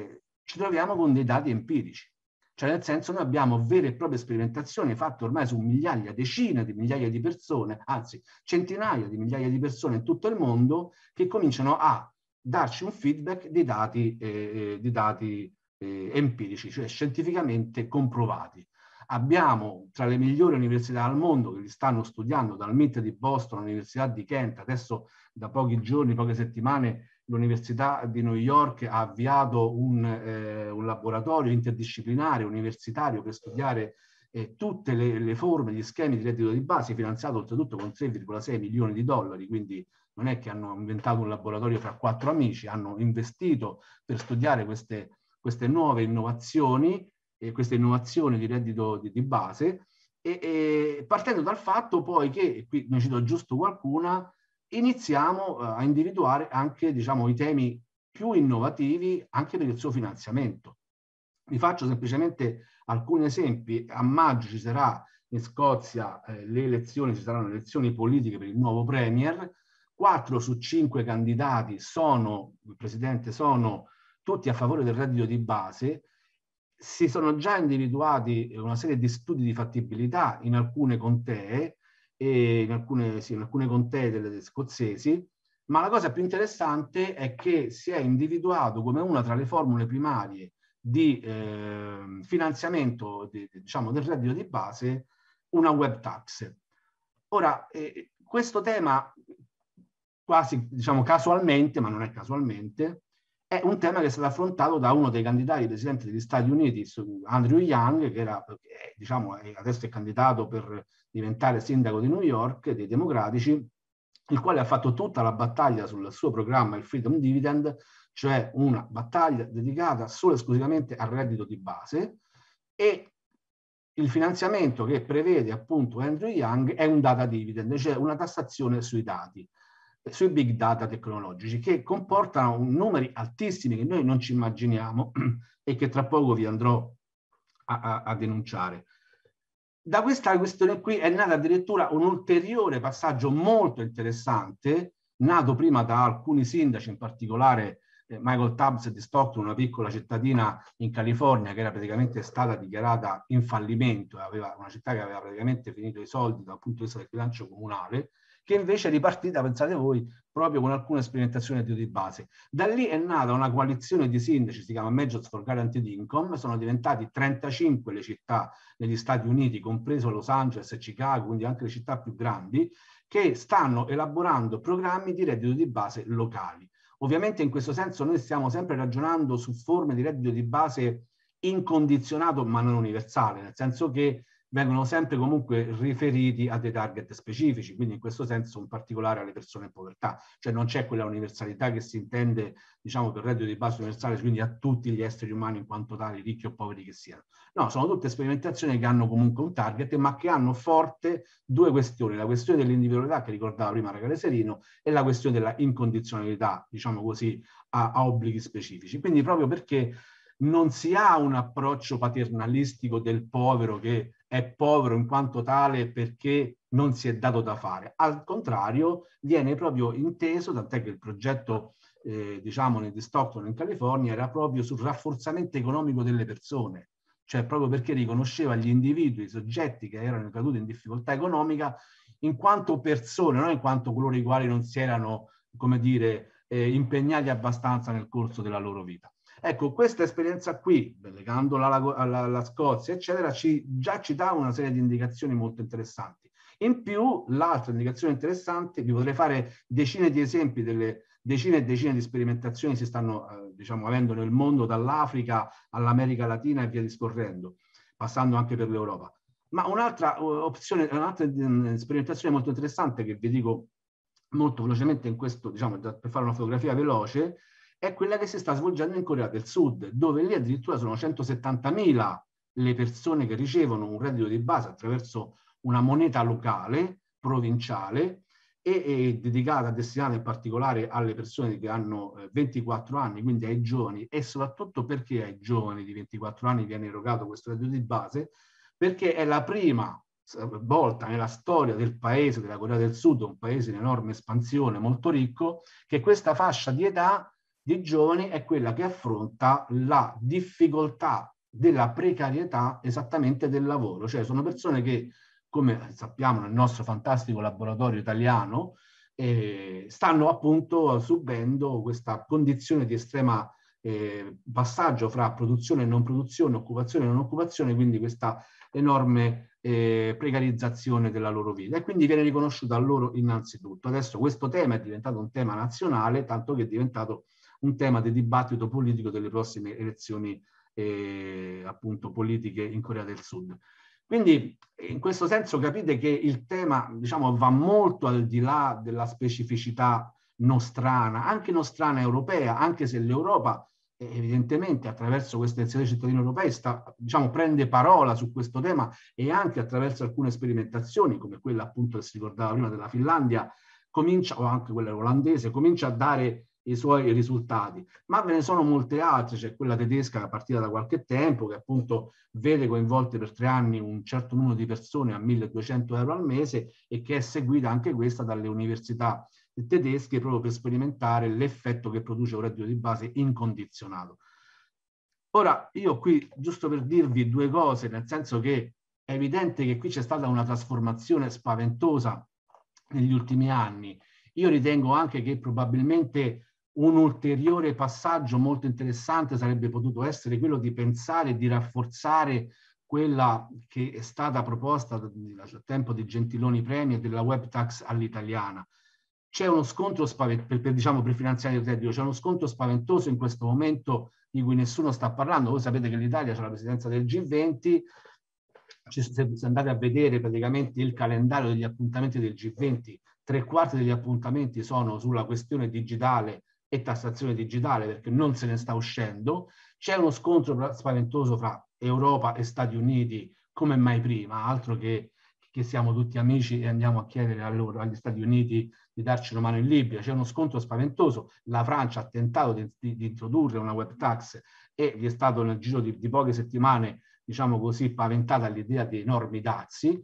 ehm, ci troviamo con dei dati empirici. Cioè nel senso noi abbiamo vere e proprie sperimentazioni fatte ormai su migliaia, decine di migliaia di persone, anzi centinaia di migliaia di persone in tutto il mondo che cominciano a darci un feedback ehm, di dati, eh, di dati eh, empirici, cioè scientificamente comprovati. Abbiamo tra le migliori università al mondo che li stanno studiando, dal MIT di Boston all'Università di Kent, adesso da pochi giorni, poche settimane, l'Università di New York ha avviato un, eh, un laboratorio interdisciplinare, universitario, per studiare eh, tutte le, le, forme, gli schemi di reddito di base, finanziato oltretutto con 3,6 milioni di dollari, quindi non è che hanno inventato un laboratorio fra quattro amici, hanno investito per studiare queste queste nuove innovazioni, eh, queste innovazioni di reddito di, di base, e, e, partendo dal fatto poi che, e qui ne cito giusto qualcuna, iniziamo eh, a individuare anche diciamo, i temi più innovativi anche per il suo finanziamento. Vi faccio semplicemente alcuni esempi. A maggio ci sarà in Scozia eh, le elezioni, ci saranno le elezioni politiche per il nuovo Premier. Quattro su cinque candidati sono, il Presidente, sono tutti a favore del reddito di base, si sono già individuati una serie di studi di fattibilità in alcune contee, in alcune, sì, in alcune contee delle scozzesi, ma la cosa più interessante è che si è individuato come una tra le formule primarie di eh, finanziamento di, diciamo, del reddito di base una web tax. Ora, eh, questo tema quasi diciamo casualmente, ma non è casualmente, è un tema che è stato affrontato da uno dei candidati presidenti degli Stati Uniti, Andrew Young, che era, diciamo, adesso è candidato per diventare sindaco di New York, dei democratici, il quale ha fatto tutta la battaglia sul suo programma, il Freedom Dividend, cioè una battaglia dedicata solo e esclusivamente al reddito di base e il finanziamento che prevede appunto Andrew Young è un data dividend, cioè una tassazione sui dati sui big data tecnologici che comportano numeri altissimi che noi non ci immaginiamo e che tra poco vi andrò a, a, a denunciare. Da questa questione qui è nata addirittura un ulteriore passaggio molto interessante, nato prima da alcuni sindaci, in particolare eh, Michael Tubbs di Stockton, una piccola cittadina in California che era praticamente stata dichiarata in fallimento, aveva una città che aveva praticamente finito i soldi dal punto di vista del bilancio comunale, che invece è ripartita, pensate voi, proprio con alcune sperimentazioni di base. Da lì è nata una coalizione di sindaci, si chiama Majors for Guaranteed Income, sono diventati 35 le città negli Stati Uniti, compreso Los Angeles e Chicago, quindi anche le città più grandi, che stanno elaborando programmi di reddito di base locali. Ovviamente in questo senso noi stiamo sempre ragionando su forme di reddito di base incondizionato ma non universale, nel senso che vengono sempre comunque riferiti a dei target specifici, quindi in questo senso in particolare alle persone in povertà, cioè non c'è quella universalità che si intende diciamo per reddito di base universale, quindi a tutti gli esseri umani in quanto tali, ricchi o poveri che siano. No, sono tutte sperimentazioni che hanno comunque un target, ma che hanno forte due questioni, la questione dell'individualità che ricordava prima Ragare Serino e la questione della incondizionalità, diciamo così, a, a obblighi specifici. Quindi proprio perché non si ha un approccio paternalistico del povero che è povero in quanto tale perché non si è dato da fare. Al contrario, viene proprio inteso, tant'è che il progetto, eh, diciamo, di Stockton in California era proprio sul rafforzamento economico delle persone, cioè proprio perché riconosceva gli individui, i soggetti che erano caduti in difficoltà economica, in quanto persone, non in quanto coloro i quali non si erano, come dire, eh, impegnati abbastanza nel corso della loro vita. Ecco, questa esperienza qui, legandola alla, alla, alla Scozia, eccetera, ci, già ci dà una serie di indicazioni molto interessanti. In più, l'altra indicazione interessante, vi potrei fare decine di esempi delle decine e decine di sperimentazioni si stanno eh, diciamo, avendo nel mondo, dall'Africa all'America Latina e via discorrendo, passando anche per l'Europa. Ma un'altra eh, opzione, un'altra mm, sperimentazione molto interessante che vi dico molto velocemente in questo, diciamo, per fare una fotografia veloce, è quella che si sta svolgendo in Corea del Sud, dove lì addirittura sono 170.000 le persone che ricevono un reddito di base attraverso una moneta locale, provinciale, e, e dedicata, destinata in particolare alle persone che hanno eh, 24 anni, quindi ai giovani, e soprattutto perché ai giovani di 24 anni viene erogato questo reddito di base, perché è la prima volta nella storia del paese, della Corea del Sud, un paese in enorme espansione, molto ricco, che questa fascia di età dei giovani è quella che affronta la difficoltà della precarietà esattamente del lavoro, cioè sono persone che, come sappiamo nel nostro fantastico laboratorio italiano, eh, stanno appunto subendo questa condizione di estrema eh, passaggio fra produzione e non produzione, occupazione e non occupazione, quindi questa enorme eh, precarizzazione della loro vita e quindi viene riconosciuta a loro innanzitutto. Adesso questo tema è diventato un tema nazionale, tanto che è diventato un tema di dibattito politico delle prossime elezioni eh, appunto politiche in Corea del Sud. Quindi in questo senso capite che il tema diciamo, va molto al di là della specificità nostrana, anche nostrana europea, anche se l'Europa eh, evidentemente attraverso queste iniziativa dei cittadini europei sta, diciamo, prende parola su questo tema e anche attraverso alcune sperimentazioni come quella appunto che si ricordava prima della Finlandia comincia, o anche quella olandese, comincia a dare i suoi risultati, ma ve ne sono molte altre, c'è quella tedesca partita da qualche tempo che appunto vede coinvolte per tre anni un certo numero di persone a 1200 euro al mese e che è seguita anche questa dalle università tedesche proprio per sperimentare l'effetto che produce un reddito di base incondizionato. Ora, io qui, giusto per dirvi due cose, nel senso che è evidente che qui c'è stata una trasformazione spaventosa negli ultimi anni. Io ritengo anche che probabilmente un ulteriore passaggio molto interessante sarebbe potuto essere quello di pensare e di rafforzare quella che è stata proposta dal tempo di Gentiloni Premi e della web tax all'italiana. C'è uno scontro spaventoso, per, per, diciamo, per finanziare il reddito, c'è uno scontro spaventoso in questo momento di cui nessuno sta parlando. Voi sapete che l'Italia c'è la presidenza del G20, se andate a vedere praticamente il calendario degli appuntamenti del G20, tre quarti degli appuntamenti sono sulla questione digitale e tassazione digitale perché non se ne sta uscendo, c'è uno scontro spaventoso fra Europa e Stati Uniti come mai prima, altro che che siamo tutti amici e andiamo a chiedere a loro, agli Stati Uniti di darci una mano in Libia. C'è uno scontro spaventoso. La Francia ha tentato di, di, di introdurre una web tax e vi è stato nel giro di, di poche settimane, diciamo così, paventata l'idea di enormi dazi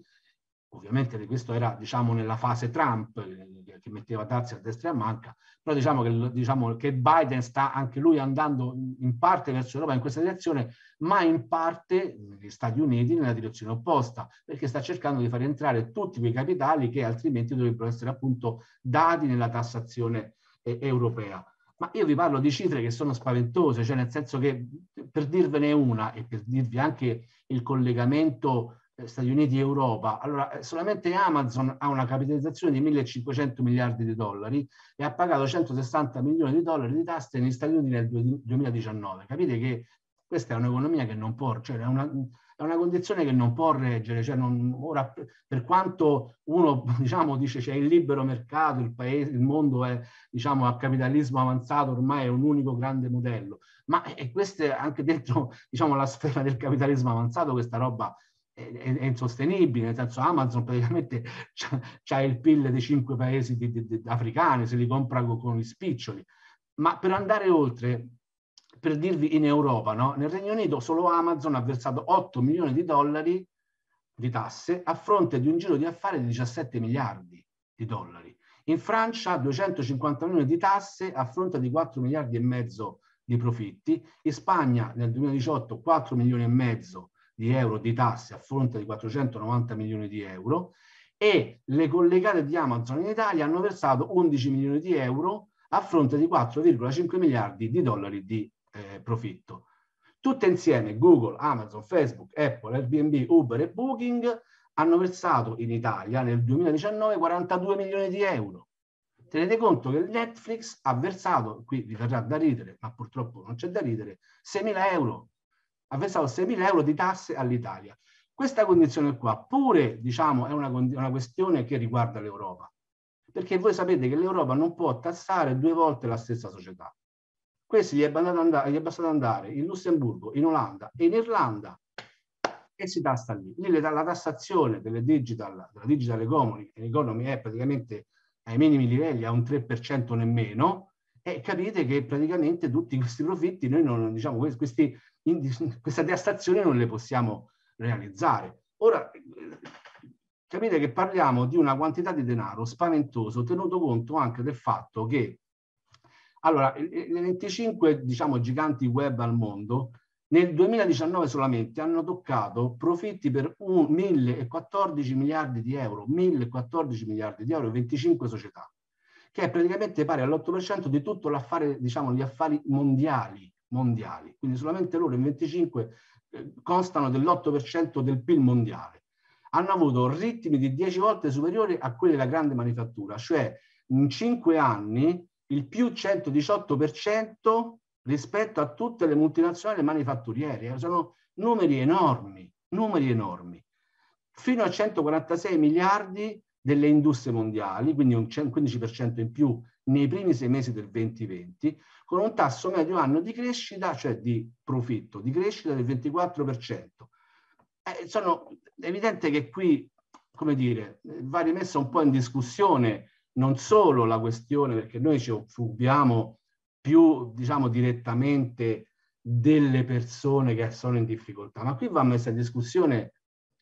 ovviamente questo era diciamo nella fase Trump eh, che metteva dazi a destra e a manca, però diciamo che, diciamo che, Biden sta anche lui andando in parte verso l'Europa in questa direzione, ma in parte negli Stati Uniti nella direzione opposta, perché sta cercando di far entrare tutti quei capitali che altrimenti dovrebbero essere appunto dati nella tassazione eh, europea. Ma io vi parlo di cifre che sono spaventose, cioè nel senso che per dirvene una e per dirvi anche il collegamento eh, Stati Uniti e Europa. Allora, eh, solamente Amazon ha una capitalizzazione di 1500 miliardi di dollari e ha pagato 160 milioni di dollari di tasse negli Stati Uniti nel 2019. Capite che questa è un'economia che non può, cioè è una, è una condizione che non può reggere. Cioè non, ora, per quanto uno diciamo, dice c'è il libero mercato, il, paese, il mondo è diciamo, a capitalismo avanzato, ormai è un unico grande modello, ma e eh, questo è anche dentro diciamo, la sfera del capitalismo avanzato, questa roba è, è, insostenibile, nel senso Amazon praticamente ha il PIL dei cinque paesi di, di, di, africani, se li compra con, con gli spiccioli. Ma per andare oltre, per dirvi in Europa, no? nel Regno Unito solo Amazon ha versato 8 milioni di dollari di tasse a fronte di un giro di affari di 17 miliardi di dollari. In Francia 250 milioni di tasse a fronte di 4 miliardi e mezzo di profitti, in Spagna nel 2018 4 milioni e mezzo di di euro di tasse a fronte di 490 milioni di euro e le collegate di Amazon in Italia hanno versato 11 milioni di euro a fronte di 4,5 miliardi di dollari di eh, profitto. Tutte insieme Google, Amazon, Facebook, Apple, Airbnb, Uber e Booking hanno versato in Italia nel 2019 42 milioni di euro. Tenete conto che Netflix ha versato, qui vi verrà da ridere, ma purtroppo non c'è da ridere, 6.000 euro ha versato 6.000 euro di tasse all'Italia. Questa condizione qua pure diciamo, è una, una questione che riguarda l'Europa, perché voi sapete che l'Europa non può tassare due volte la stessa società. Questi gli è, andare, gli è bastato andare in Lussemburgo, in Olanda e in Irlanda e si tassa lì. Lì la tassazione delle digital, della digital economy, economy è praticamente ai minimi livelli, a un 3% nemmeno, e capite che praticamente tutti questi profitti, noi non, diciamo, questi, questa devastazione non le possiamo realizzare. Ora, capite che parliamo di una quantità di denaro spaventoso, tenuto conto anche del fatto che, allora, le 25, diciamo, giganti web al mondo, nel 2019 solamente hanno toccato profitti per 1.014 miliardi di euro, 1.014 miliardi di euro, 25 società che è praticamente pari all'8% di tutto l'affare, diciamo, gli affari mondiali, mondiali. Quindi solamente loro in 25 costano dell'8% del PIL mondiale. Hanno avuto ritmi di 10 volte superiori a quelli della grande manifattura, cioè in 5 anni il più 118% rispetto a tutte le multinazionali manifatturiere. Sono numeri enormi, numeri enormi. Fino a 146 miliardi delle industrie mondiali, quindi un 15% in più nei primi sei mesi del 2020, con un tasso medio anno di crescita, cioè di profitto, di crescita del 24%. Eh, sono, è evidente che qui, come dire, va rimessa un po' in discussione non solo la questione, perché noi ci occupiamo più, diciamo, direttamente delle persone che sono in difficoltà, ma qui va messa in discussione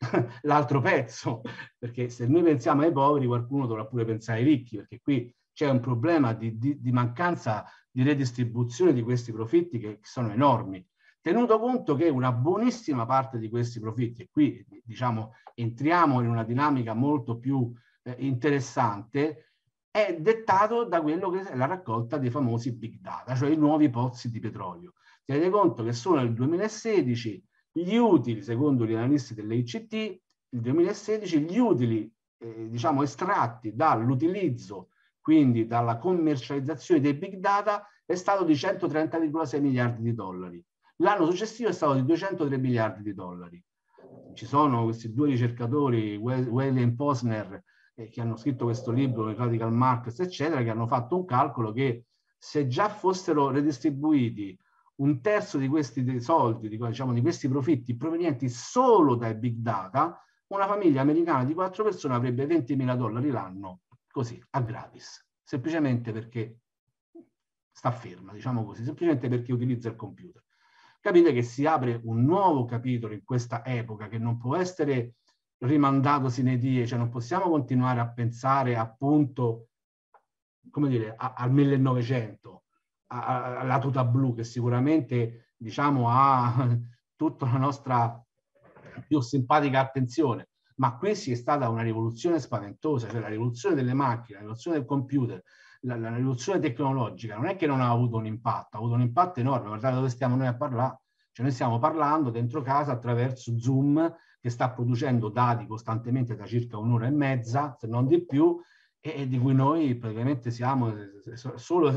l'altro pezzo, perché se noi pensiamo ai poveri qualcuno dovrà pure pensare ai ricchi, perché qui c'è un problema di, di, di mancanza di redistribuzione di questi profitti che sono enormi tenuto conto che una buonissima parte di questi profitti, e qui diciamo entriamo in una dinamica molto più eh, interessante, è dettato da quello che è la raccolta dei famosi big data, cioè i nuovi pozzi di petrolio. Tenete conto che solo nel 2016 gli utili, secondo gli analisti dell'ICT, il 2016, gli utili eh, diciamo, estratti dall'utilizzo, quindi dalla commercializzazione dei big data, è stato di 130,6 miliardi di dollari. L'anno successivo è stato di 203 miliardi di dollari. Ci sono questi due ricercatori, William Posner, eh, che hanno scritto questo libro, Radical Marx, eccetera, che hanno fatto un calcolo che se già fossero redistribuiti un terzo di questi soldi, di, diciamo, di questi profitti provenienti solo dai big data, una famiglia americana di quattro persone avrebbe 20.000 dollari l'anno, così, a gratis, semplicemente perché sta ferma, diciamo così, semplicemente perché utilizza il computer. Capite che si apre un nuovo capitolo in questa epoca che non può essere rimandato sine die, cioè non possiamo continuare a pensare appunto, come dire, a, al 1900, alla tuta blu che sicuramente diciamo, ha tutta la nostra più simpatica attenzione, ma qui si è stata una rivoluzione spaventosa, cioè la rivoluzione delle macchine, la rivoluzione del computer, la, la rivoluzione tecnologica, non è che non ha avuto un impatto, ha avuto un impatto enorme, guardate dove stiamo noi a parlare, cioè noi stiamo parlando dentro casa attraverso Zoom che sta producendo dati costantemente da circa un'ora e mezza, se non di più, e, di cui noi praticamente siamo eh, solo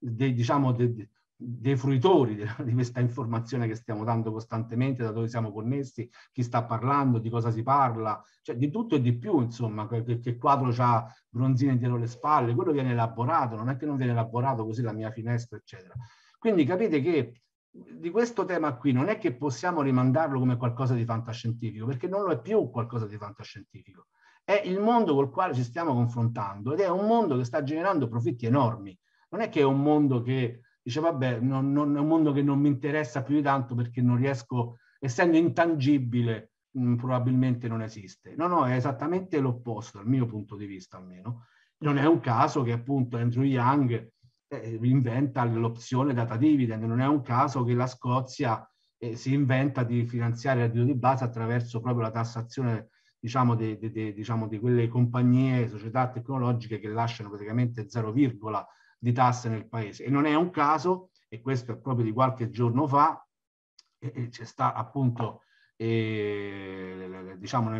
dei, diciamo, dei, dei fruitori di questa informazione che stiamo dando costantemente, da dove siamo connessi, chi sta parlando, di cosa si parla, cioè di tutto e di più, insomma, che, che quadro ha bronzine dietro le spalle, quello viene elaborato, non è che non viene elaborato così la mia finestra, eccetera. Quindi capite che di questo tema qui non è che possiamo rimandarlo come qualcosa di fantascientifico, perché non lo è più qualcosa di fantascientifico è il mondo col quale ci stiamo confrontando ed è un mondo che sta generando profitti enormi. Non è che è un mondo che dice vabbè, non, non, è un mondo che non mi interessa più di tanto perché non riesco, essendo intangibile, mh, mm, probabilmente non esiste. No, no, è esattamente l'opposto dal mio punto di vista almeno. Non è un caso che appunto Andrew Young eh, inventa l'opzione data dividend, non è un caso che la Scozia eh, si inventa di finanziare il reddito di base attraverso proprio la tassazione diciamo di, di, di, diciamo, di quelle compagnie, società tecnologiche che lasciano praticamente zero virgola di tasse nel paese. E non è un caso, e questo è proprio di qualche giorno fa, e, c'è sta appunto, eh, diciamo,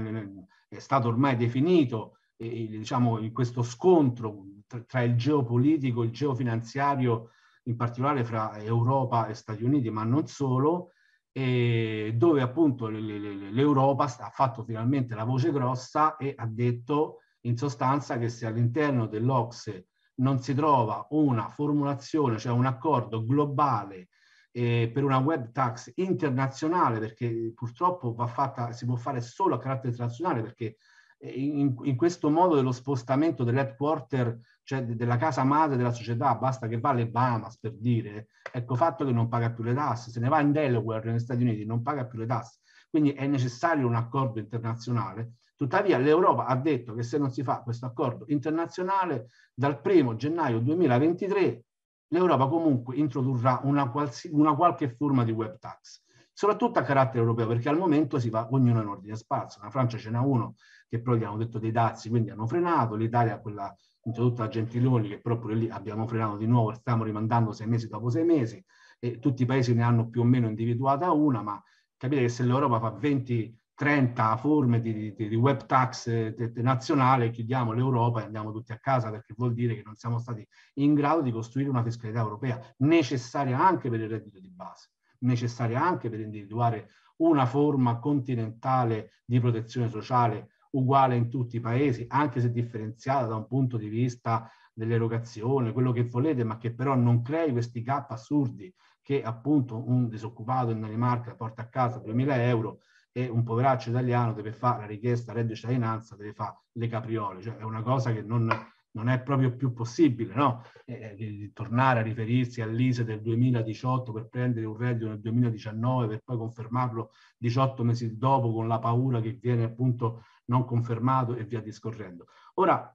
è stato ormai definito eh, diciamo, questo scontro tra, tra il geopolitico il geofinanziario, in particolare fra Europa e Stati Uniti, ma non solo, dove appunto l'Europa ha fatto finalmente la voce grossa e ha detto in sostanza che se all'interno dell'Ocse non si trova una formulazione, cioè un accordo globale eh, per una web tax internazionale, perché purtroppo va fatta, si può fare solo a carattere internazionale, perché eh, in, in questo modo dello spostamento dell'headquarter cioè della casa madre della società, basta che va alle Bahamas per dire, ecco fatto che non paga più le tasse, se ne va in Delaware negli Stati Uniti, non paga più le tasse, quindi è necessario un accordo internazionale. Tuttavia l'Europa ha detto che se non si fa questo accordo internazionale, dal 1 gennaio 2023 l'Europa comunque introdurrà una, qualsi, una qualche forma di web tax soprattutto a carattere europeo, perché al momento si va ognuno in ordine spazio. La Francia ce n'ha uno che però gli hanno detto dei dazi, quindi hanno frenato, l'Italia quella introdotta da Gentiloni, che però pure lì abbiamo frenato di nuovo, stiamo rimandando sei mesi dopo sei mesi, e tutti i paesi ne hanno più o meno individuata una, ma capite che se l'Europa fa 20 30 forme di, di, di web tax eh, nazionale, chiudiamo l'Europa e andiamo tutti a casa perché vuol dire che non siamo stati in grado di costruire una fiscalità europea necessaria anche per il reddito di base, necessaria anche per individuare una forma continentale di protezione sociale uguale in tutti i paesi, anche se differenziata da un punto di vista dell'erogazione, quello che volete, ma che però non crei questi gap assurdi che appunto un disoccupato in Danimarca porta a casa 2000 euro e un poveraccio italiano deve fare la richiesta reddito cittadinanza, deve fare le capriole, cioè è una cosa che non, non è proprio più possibile, no? Eh, eh di tornare a riferirsi all'ISE del 2018 per prendere un reddito nel 2019 per poi confermarlo 18 mesi dopo con la paura che viene appunto non confermato e via discorrendo. Ora,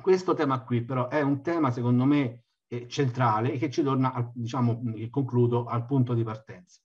questo tema qui però è un tema secondo me eh, centrale e che ci torna, al, diciamo, mm, concludo, al punto di partenza.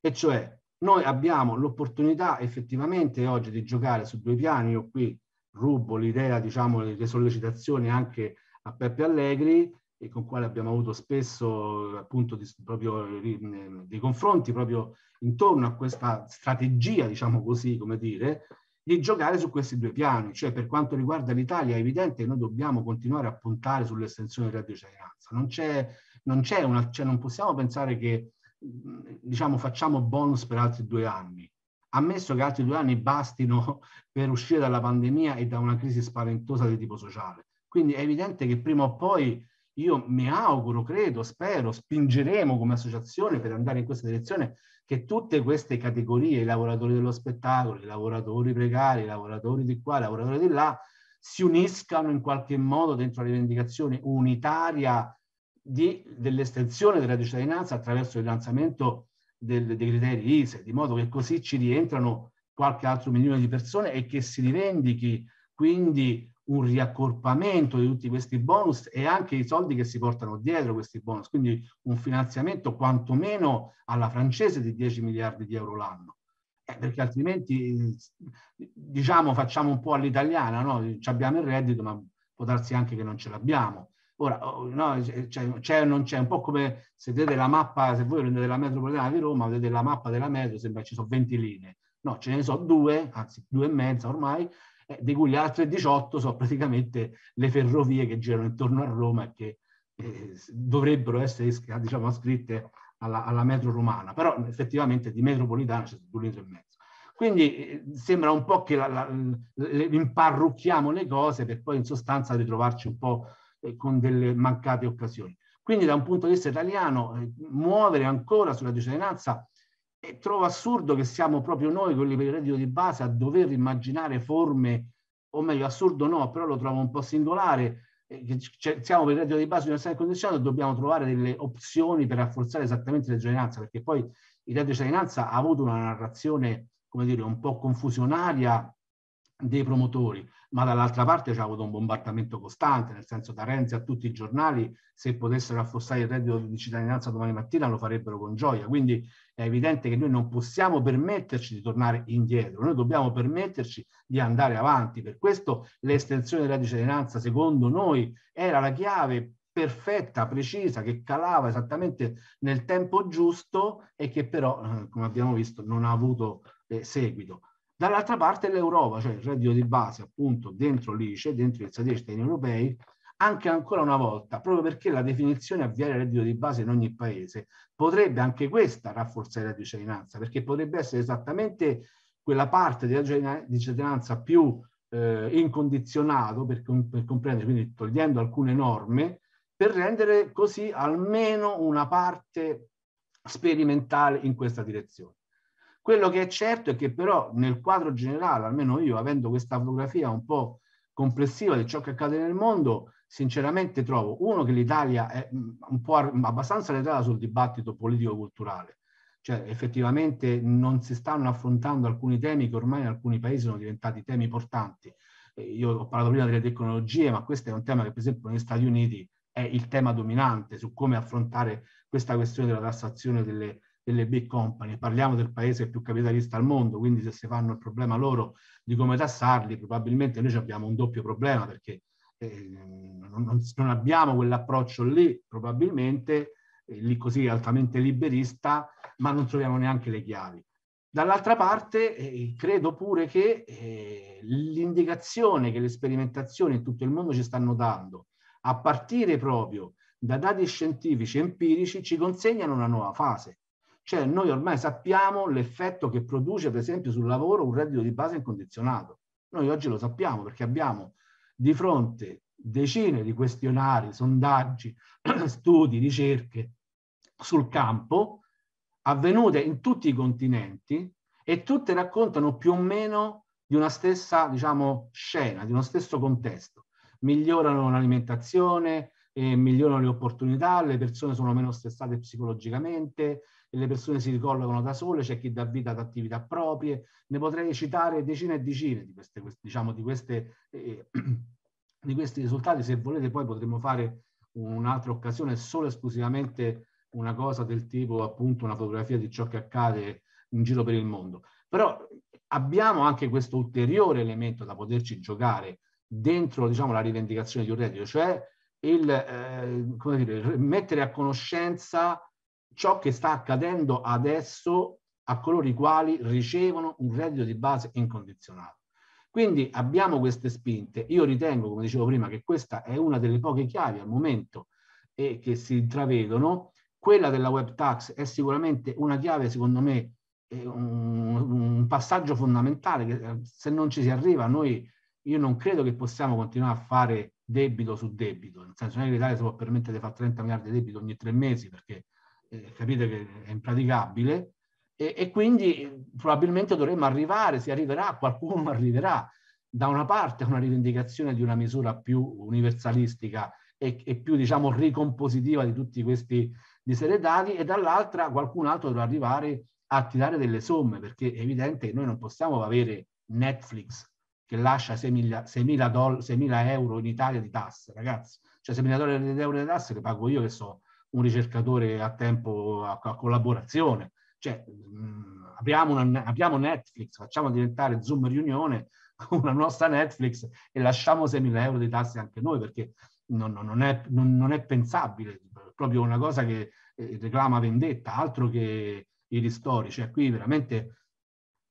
E cioè, noi abbiamo l'opportunità effettivamente oggi di giocare su due piani, io qui rubo l'idea, diciamo, le sollecitazioni anche a Peppe Allegri, e con quale abbiamo avuto spesso appunto di, proprio, eh, eh, dei confronti proprio intorno a questa strategia, diciamo così, come dire, di giocare su questi due piani, cioè per quanto riguarda l'Italia è evidente che noi dobbiamo continuare a puntare sull'estensione della cittadinanza, non c'è, non c'è una, cioè non possiamo pensare che diciamo facciamo bonus per altri due anni, ammesso che altri due anni bastino per uscire dalla pandemia e da una crisi spaventosa di tipo sociale. Quindi è evidente che prima o poi io mi auguro, credo, spero, spingeremo come associazione per andare in questa direzione che tutte queste categorie, i lavoratori dello spettacolo, i lavoratori precari, i lavoratori di qua, i lavoratori di là, si uniscano in qualche modo dentro la rivendicazione unitaria dell'estensione della cittadinanza attraverso il lanzamento del, dei criteri ISE, di modo che così ci rientrano qualche altro milione di persone e che si rivendichi quindi un riaccorpamento di tutti questi bonus e anche i soldi che si portano dietro questi bonus, quindi un finanziamento quantomeno alla francese di 10 miliardi di euro l'anno. Eh, perché altrimenti diciamo facciamo un po' all'italiana, no? Ci abbiamo il reddito, ma può darsi anche che non ce l'abbiamo. Ora, oh, no, c'è o non c'è, un po' come se vedete la mappa, se voi prendete la metropolitana di Roma, vedete la mappa della metro, sembra ci sono 20 linee. No, ce ne sono due, anzi due e mezza ormai, eh, di cui le altre 18 sono praticamente le ferrovie che girano intorno a Roma e che eh, dovrebbero essere diciamo, ascritte alla, alla, metro romana, però effettivamente di metropolitana c'è due litri e mezzo. Quindi eh, sembra un po' che la, la, le, imparrucchiamo le cose per poi in sostanza ritrovarci un po' eh, con delle mancate occasioni. Quindi da un punto di vista italiano eh, muovere ancora sulla cittadinanza e trovo assurdo che siamo proprio noi, quelli per il reddito di base, a dover immaginare forme, o meglio, assurdo no, però lo trovo un po' singolare, eh, cioè, siamo per il reddito di base universale condizionato dobbiamo trovare delle opzioni per rafforzare esattamente la cittadinanza, perché poi il reddito di cittadinanza ha avuto una narrazione, come dire, un po' confusionaria dei promotori ma dall'altra parte c'è avuto un bombardamento costante, nel senso da Renzi a tutti i giornali, se potessero affossare il reddito di cittadinanza domani mattina lo farebbero con gioia. Quindi è evidente che noi non possiamo permetterci di tornare indietro, noi dobbiamo permetterci di andare avanti. Per questo l'estensione della cittadinanza, secondo noi, era la chiave perfetta, precisa, che calava esattamente nel tempo giusto e che però, eh, come abbiamo visto, non ha avuto eh, seguito. Dall'altra parte l'Europa, cioè il reddito di base appunto dentro l'ICE, dentro il dei cittadini europei, anche ancora una volta, proprio perché la definizione avviare il reddito di base in ogni paese potrebbe anche questa rafforzare la cittadinanza, perché potrebbe essere esattamente quella parte della cittadinanza più eh, incondizionato, per, per comprendere, quindi togliendo alcune norme, per rendere così almeno una parte sperimentale in questa direzione. Quello che è certo è che però nel quadro generale, almeno io avendo questa fotografia un po' complessiva di ciò che accade nel mondo, sinceramente trovo uno che l'Italia è un po' abbastanza arretrata sul dibattito politico-culturale, cioè effettivamente non si stanno affrontando alcuni temi che ormai in alcuni paesi sono diventati temi portanti. Io ho parlato prima delle tecnologie, ma questo è un tema che per esempio negli Stati Uniti è il tema dominante su come affrontare questa questione della tassazione delle, delle big company. Parliamo del paese più capitalista al mondo, quindi se si fanno il problema loro di come tassarli, probabilmente noi abbiamo un doppio problema perché eh, non, non, abbiamo quell'approccio lì, probabilmente eh, lì così altamente liberista, ma non troviamo neanche le chiavi. Dall'altra parte eh, credo pure che eh, l'indicazione che le sperimentazioni in tutto il mondo ci stanno dando, a partire proprio da dati scientifici empirici, ci consegnano una nuova fase. Cioè noi ormai sappiamo l'effetto che produce per esempio sul lavoro un reddito di base incondizionato. Noi oggi lo sappiamo perché abbiamo di fronte decine di questionari, sondaggi, studi, ricerche sul campo avvenute in tutti i continenti e tutte raccontano più o meno di una stessa diciamo, scena, di uno stesso contesto. Migliorano l'alimentazione, eh, migliorano le opportunità, le persone sono meno stressate psicologicamente, le persone si ricollocano da sole, c'è chi dà vita ad attività proprie, ne potrei citare decine e decine di queste, diciamo, di, queste, eh, eh di questi risultati, se volete poi potremmo fare un'altra occasione solo esclusivamente una cosa del tipo appunto una fotografia di ciò che accade in giro per il mondo. Però abbiamo anche questo ulteriore elemento da poterci giocare dentro diciamo, la rivendicazione di un reddito, cioè il, eh, dire, mettere a conoscenza ciò che sta accadendo adesso a coloro i quali ricevono un reddito di base incondizionato. Quindi abbiamo queste spinte. Io ritengo, come dicevo prima, che questa è una delle poche chiavi al momento e eh, che si intravedono. Quella della web tax è sicuramente una chiave, secondo me, un, un passaggio fondamentale che eh, se non ci si arriva noi io non credo che possiamo continuare a fare debito su debito, nel senso non è che l'Italia si può permettere di fare 30 miliardi di debito ogni tre mesi perché eh, capite che è impraticabile, e, e quindi eh, probabilmente dovremmo arrivare, si arriverà, qualcuno arriverà da una parte a una rivendicazione di una misura più universalistica e, e più diciamo ricompositiva di tutti questi diseredati e dall'altra qualcun altro dovrà arrivare a tirare delle somme perché è evidente che noi non possiamo avere Netflix che lascia 6.000 euro in Italia di tasse, ragazzi, cioè 6.000 euro di tasse le pago io che so un ricercatore a tempo a, a collaborazione. Cioè, mh, mm, apriamo, una, apriamo Netflix, facciamo diventare Zoom Riunione una nostra Netflix e lasciamo 6.000 euro di tasse anche noi perché non, non, è, non, non è, pensabile, proprio una cosa che eh, reclama vendetta, altro che i ristori, cioè qui veramente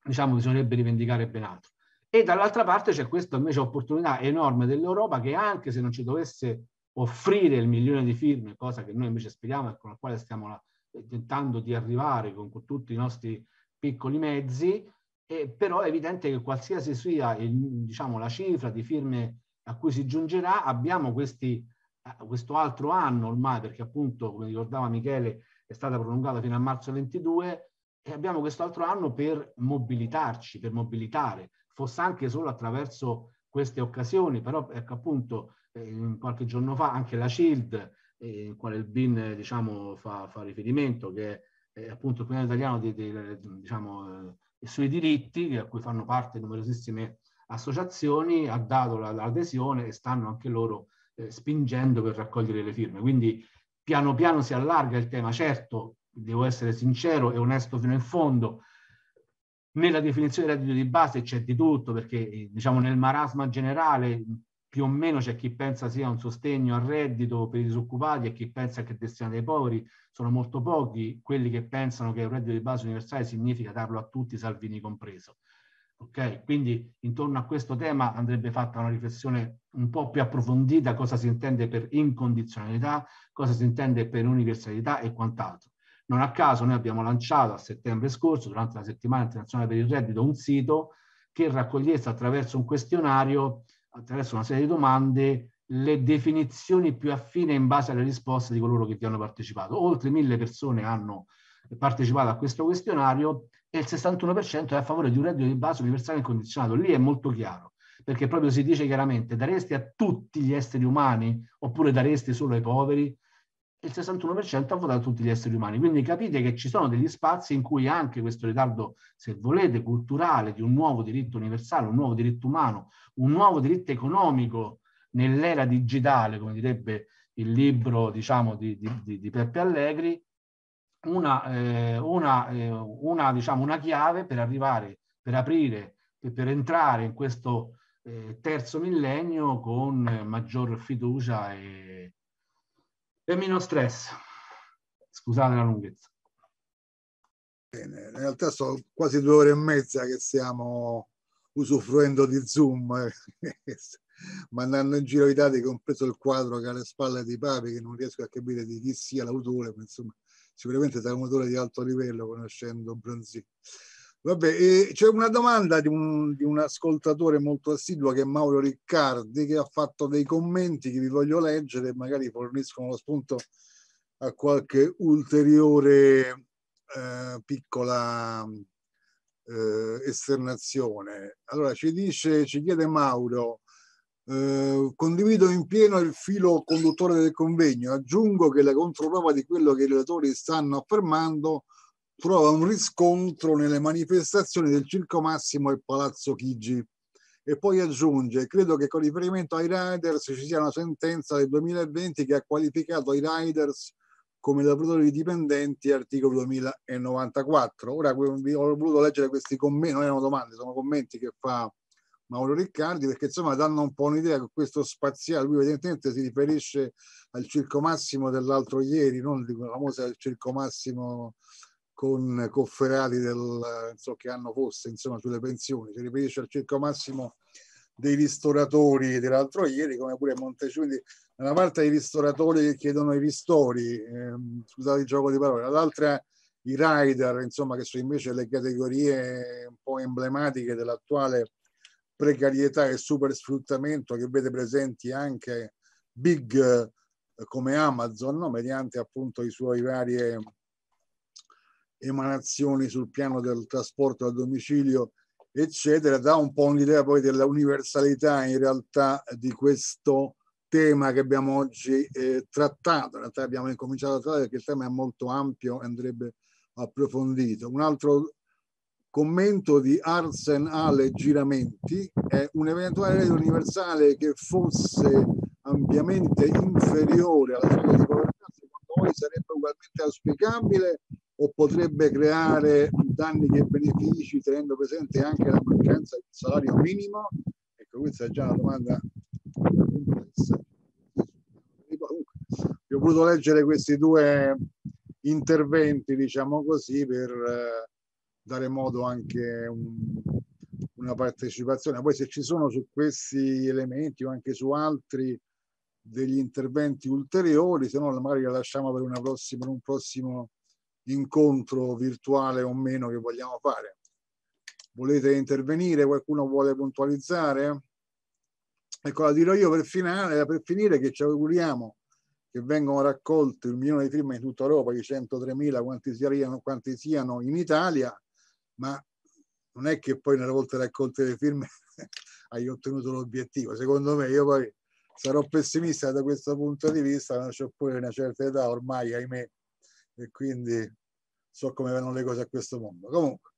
diciamo bisognerebbe rivendicare ben altro. E dall'altra parte c'è questa invece opportunità enorme dell'Europa che anche se non ci dovesse offrire il milione di firme, cosa che noi invece speriamo e con la quale stiamo eh, tentando di arrivare con, con tutti i nostri piccoli mezzi, eh, però è evidente che qualsiasi sia il, diciamo, la cifra di firme a cui si giungerà, abbiamo questi, eh, questo altro anno ormai, perché appunto, come ricordava Michele, è stata prolungata fino a marzo 22, e abbiamo questo altro anno per mobilitarci, per mobilitare, fosse anche solo attraverso queste occasioni, però ecco appunto eh, qualche giorno fa anche la CILD, eh, in quale il BIN eh, diciamo, fa, fa, riferimento, che è appunto il piano italiano di, di, diciamo, eh, sui diritti, a cui fanno parte numerosissime associazioni, ha dato l'adesione e stanno anche loro eh, spingendo per raccogliere le firme. Quindi piano piano si allarga il tema, certo, devo essere sincero e onesto fino in fondo, nella definizione di reddito di base c'è di tutto, perché diciamo nel marasma generale più o meno c'è chi pensa sia un sostegno al reddito per i disoccupati e chi pensa che è destinato ai poveri, sono molto pochi quelli che pensano che un reddito di base universale significa darlo a tutti, Salvini compreso. Okay? Quindi intorno a questo tema andrebbe fatta una riflessione un po' più approfondita, cosa si intende per incondizionalità, cosa si intende per universalità e quant'altro. Non a caso noi abbiamo lanciato a settembre scorso, durante la settimana internazionale per il reddito, un sito che raccogliesse attraverso un questionario attraverso una serie di domande le definizioni più affine in base alle risposte di coloro che vi hanno partecipato. Oltre mille persone hanno partecipato a questo questionario e il 61% è a favore di un reddito di base universale incondizionato. Lì è molto chiaro, perché proprio si dice chiaramente daresti a tutti gli esseri umani oppure daresti solo ai poveri? il 61% ha votato tutti gli esseri umani. Quindi capite che ci sono degli spazi in cui anche questo ritardo, se volete, culturale di un nuovo diritto universale, un nuovo diritto umano, un nuovo diritto economico nell'era digitale, come direbbe il libro diciamo, di, di, di Peppe Allegri, una, eh, una, eh, una, diciamo, una chiave per arrivare, per aprire e per entrare in questo eh, terzo millennio con maggior fiducia e, e meno stress. Scusate la lunghezza. Bene, in realtà sono quasi due ore e mezza che stiamo usufruendo di Zoom, eh, mandando in giro i dati, compreso il quadro che ha alle spalle di Papi, che non riesco a capire di chi sia l'autore, ma insomma sicuramente sarà un autore di alto livello conoscendo Bronzini. Vabbè, c'è una domanda di un, di un, ascoltatore molto assiduo che è Mauro Riccardi che ha fatto dei commenti che vi voglio leggere e magari forniscono lo spunto a qualche ulteriore eh, piccola eh, esternazione. Allora ci dice, ci chiede Mauro, eh, condivido in pieno il filo conduttore del convegno, aggiungo che la controprova di quello che i relatori stanno affermando eh, trova un riscontro nelle manifestazioni del Circo Massimo e Palazzo Chigi. E poi aggiunge, credo che con riferimento ai Riders ci sia una sentenza del 2020 che ha qualificato i Riders come lavoratori dipendenti, articolo 2094. Ora vi ho voluto leggere questi commenti, non erano domande, sono commenti che fa Mauro Riccardi, perché insomma danno un po' un'idea che questo spaziale, lui evidentemente si riferisce al circo massimo dell'altro ieri, non la famosa circo massimo con cofferati del, so, che hanno fosse insomma, sulle pensioni, si riferisce al circo massimo dei ristoratori dell'altro ieri, come pure a Monteciuni, da una parte i ristoratori che chiedono i ristori, ehm, scusate il gioco di parole, dall'altra i rider, insomma, che sono invece le categorie un po' emblematiche dell'attuale precarietà e super sfruttamento che vede presenti anche big eh, come Amazon, no? mediante appunto i suoi varie, emanazioni sul piano del trasporto a domicilio, eccetera, dà un po' un'idea poi della universalità in realtà di questo tema che abbiamo oggi eh, trattato. In realtà abbiamo incominciato a trattare perché il tema è molto ampio e andrebbe approfondito. Un altro commento di Arsen Ale Giramenti è un eventuale rete universale che fosse ampiamente inferiore alla rete di povertà secondo voi sarebbe ugualmente auspicabile o potrebbe creare danni che benefici tenendo presente anche la mancanza di salario minimo? Ecco, questa è già una domanda Io ho voluto leggere questi due interventi, diciamo così, per eh, dare modo anche un, una partecipazione. Poi se ci sono su questi elementi o anche su altri degli interventi ulteriori, se no magari la lasciamo per, prossima, per un prossimo incontro virtuale o meno che vogliamo fare. Volete intervenire? Qualcuno vuole puntualizzare? Ecco, la dirò io per, finale, per finire che ci auguriamo che vengano raccolti un milione di firme in tutta Europa, i 103.000 quanti siano, quanti siano in Italia, ma non è che poi nella volta raccolte le firme hai ottenuto l'obiettivo. Secondo me io poi sarò pessimista da questo punto di vista, ma ho pure una certa età ormai, ahimè, e quindi so come vanno le cose a questo mondo. Comunque,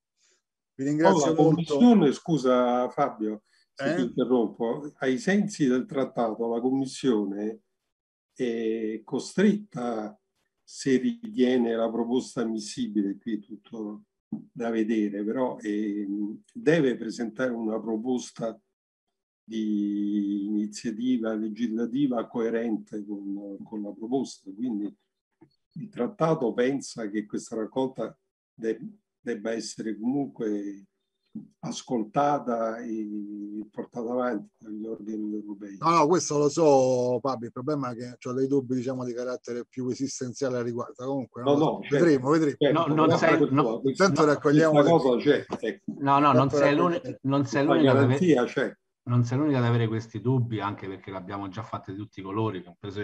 vi ringrazio oh, la molto. Commissione, scusa Fabio, se eh? ti interrompo, ai sensi del trattato la Commissione è costretta, se ritiene la proposta ammissibile, qui tutto da vedere, però eh, deve presentare una proposta di iniziativa legislativa coerente con, con la proposta, quindi il trattato pensa che questa raccolta debba essere comunque ascoltata e portata avanti dagli organi europei. No, no, questo lo so Fabio, il problema è che ho dei dubbi diciamo, di carattere più esistenziale a riguardo. Comunque, no, no, so. certo, vedremo, vedremo. Certo, certo. no, non sei, no, Intanto no, raccogliamo... Le... Cosa c'è, ecco. No, no, non sei, non sei l'unica... Garanzia, avere... cioè. Non sei l'unica ad avere questi dubbi, anche perché l'abbiamo già fatta di tutti i colori, compreso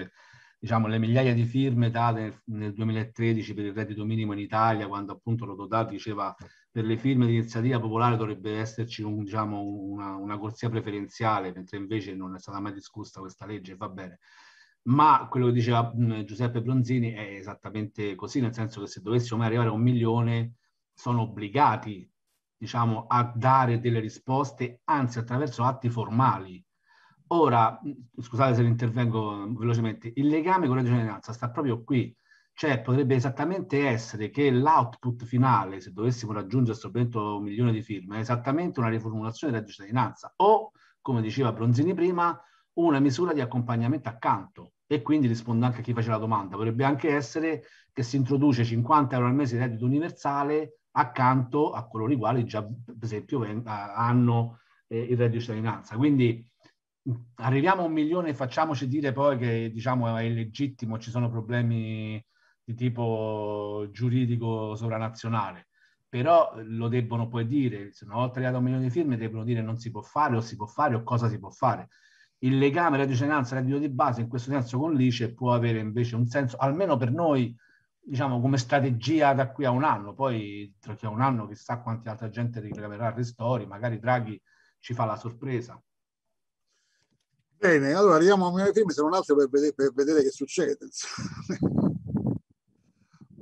diciamo, le migliaia di firme date nel, nel 2013 per il reddito minimo in Italia, quando appunto Rodotà diceva per le firme di iniziativa popolare dovrebbe esserci un, diciamo, una, una corsia preferenziale, mentre invece non è stata mai discussa questa legge, va bene. Ma quello che diceva mh, Giuseppe Bronzini è esattamente così, nel senso che se dovessimo mai arrivare a un milione sono obbligati diciamo, a dare delle risposte, anzi attraverso atti formali, Ora, mm, scusate se intervengo velocemente, il legame con la cittadinanza sta proprio qui, cioè potrebbe esattamente essere che l'output finale, se dovessimo raggiungere questo un milione di firme, è esattamente una riformulazione della cittadinanza o, come diceva Bronzini prima, una misura di accompagnamento accanto e quindi rispondo anche a chi faceva la domanda, potrebbe anche essere che si introduce 50 euro al mese di reddito universale accanto a coloro i quali già per esempio hanno eh, il reddito di cittadinanza. Quindi arriviamo a un milione e facciamoci dire poi che diciamo, è illegittimo, ci sono problemi di tipo giuridico sovranazionale, però eh, lo debbono poi dire, se una volta arrivato a un milione di firme debbono dire non si può fare o si può fare o cosa si può fare. Il legame radiocinanza e reddito di base in questo senso con l'ICE può avere invece un senso, almeno per noi, diciamo come strategia da qui a un anno, poi tra un anno chissà quanti altra gente ricaverà il ristori, magari Draghi ci fa la sorpresa. Bene, allora arriviamo a Milano Film se non altro per vedere, per vedere che succede.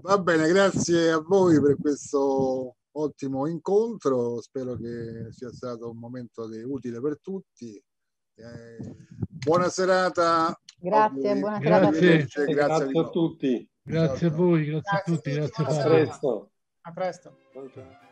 Va bene, grazie a voi per questo ottimo incontro, spero che sia stato un momento di, utile per tutti. Eh, buona serata. Grazie, buona serata grazie. a tutti. Grazie, a tutti. Grazie a voi, grazie, grazie a tutti, grazie a presto. A presto.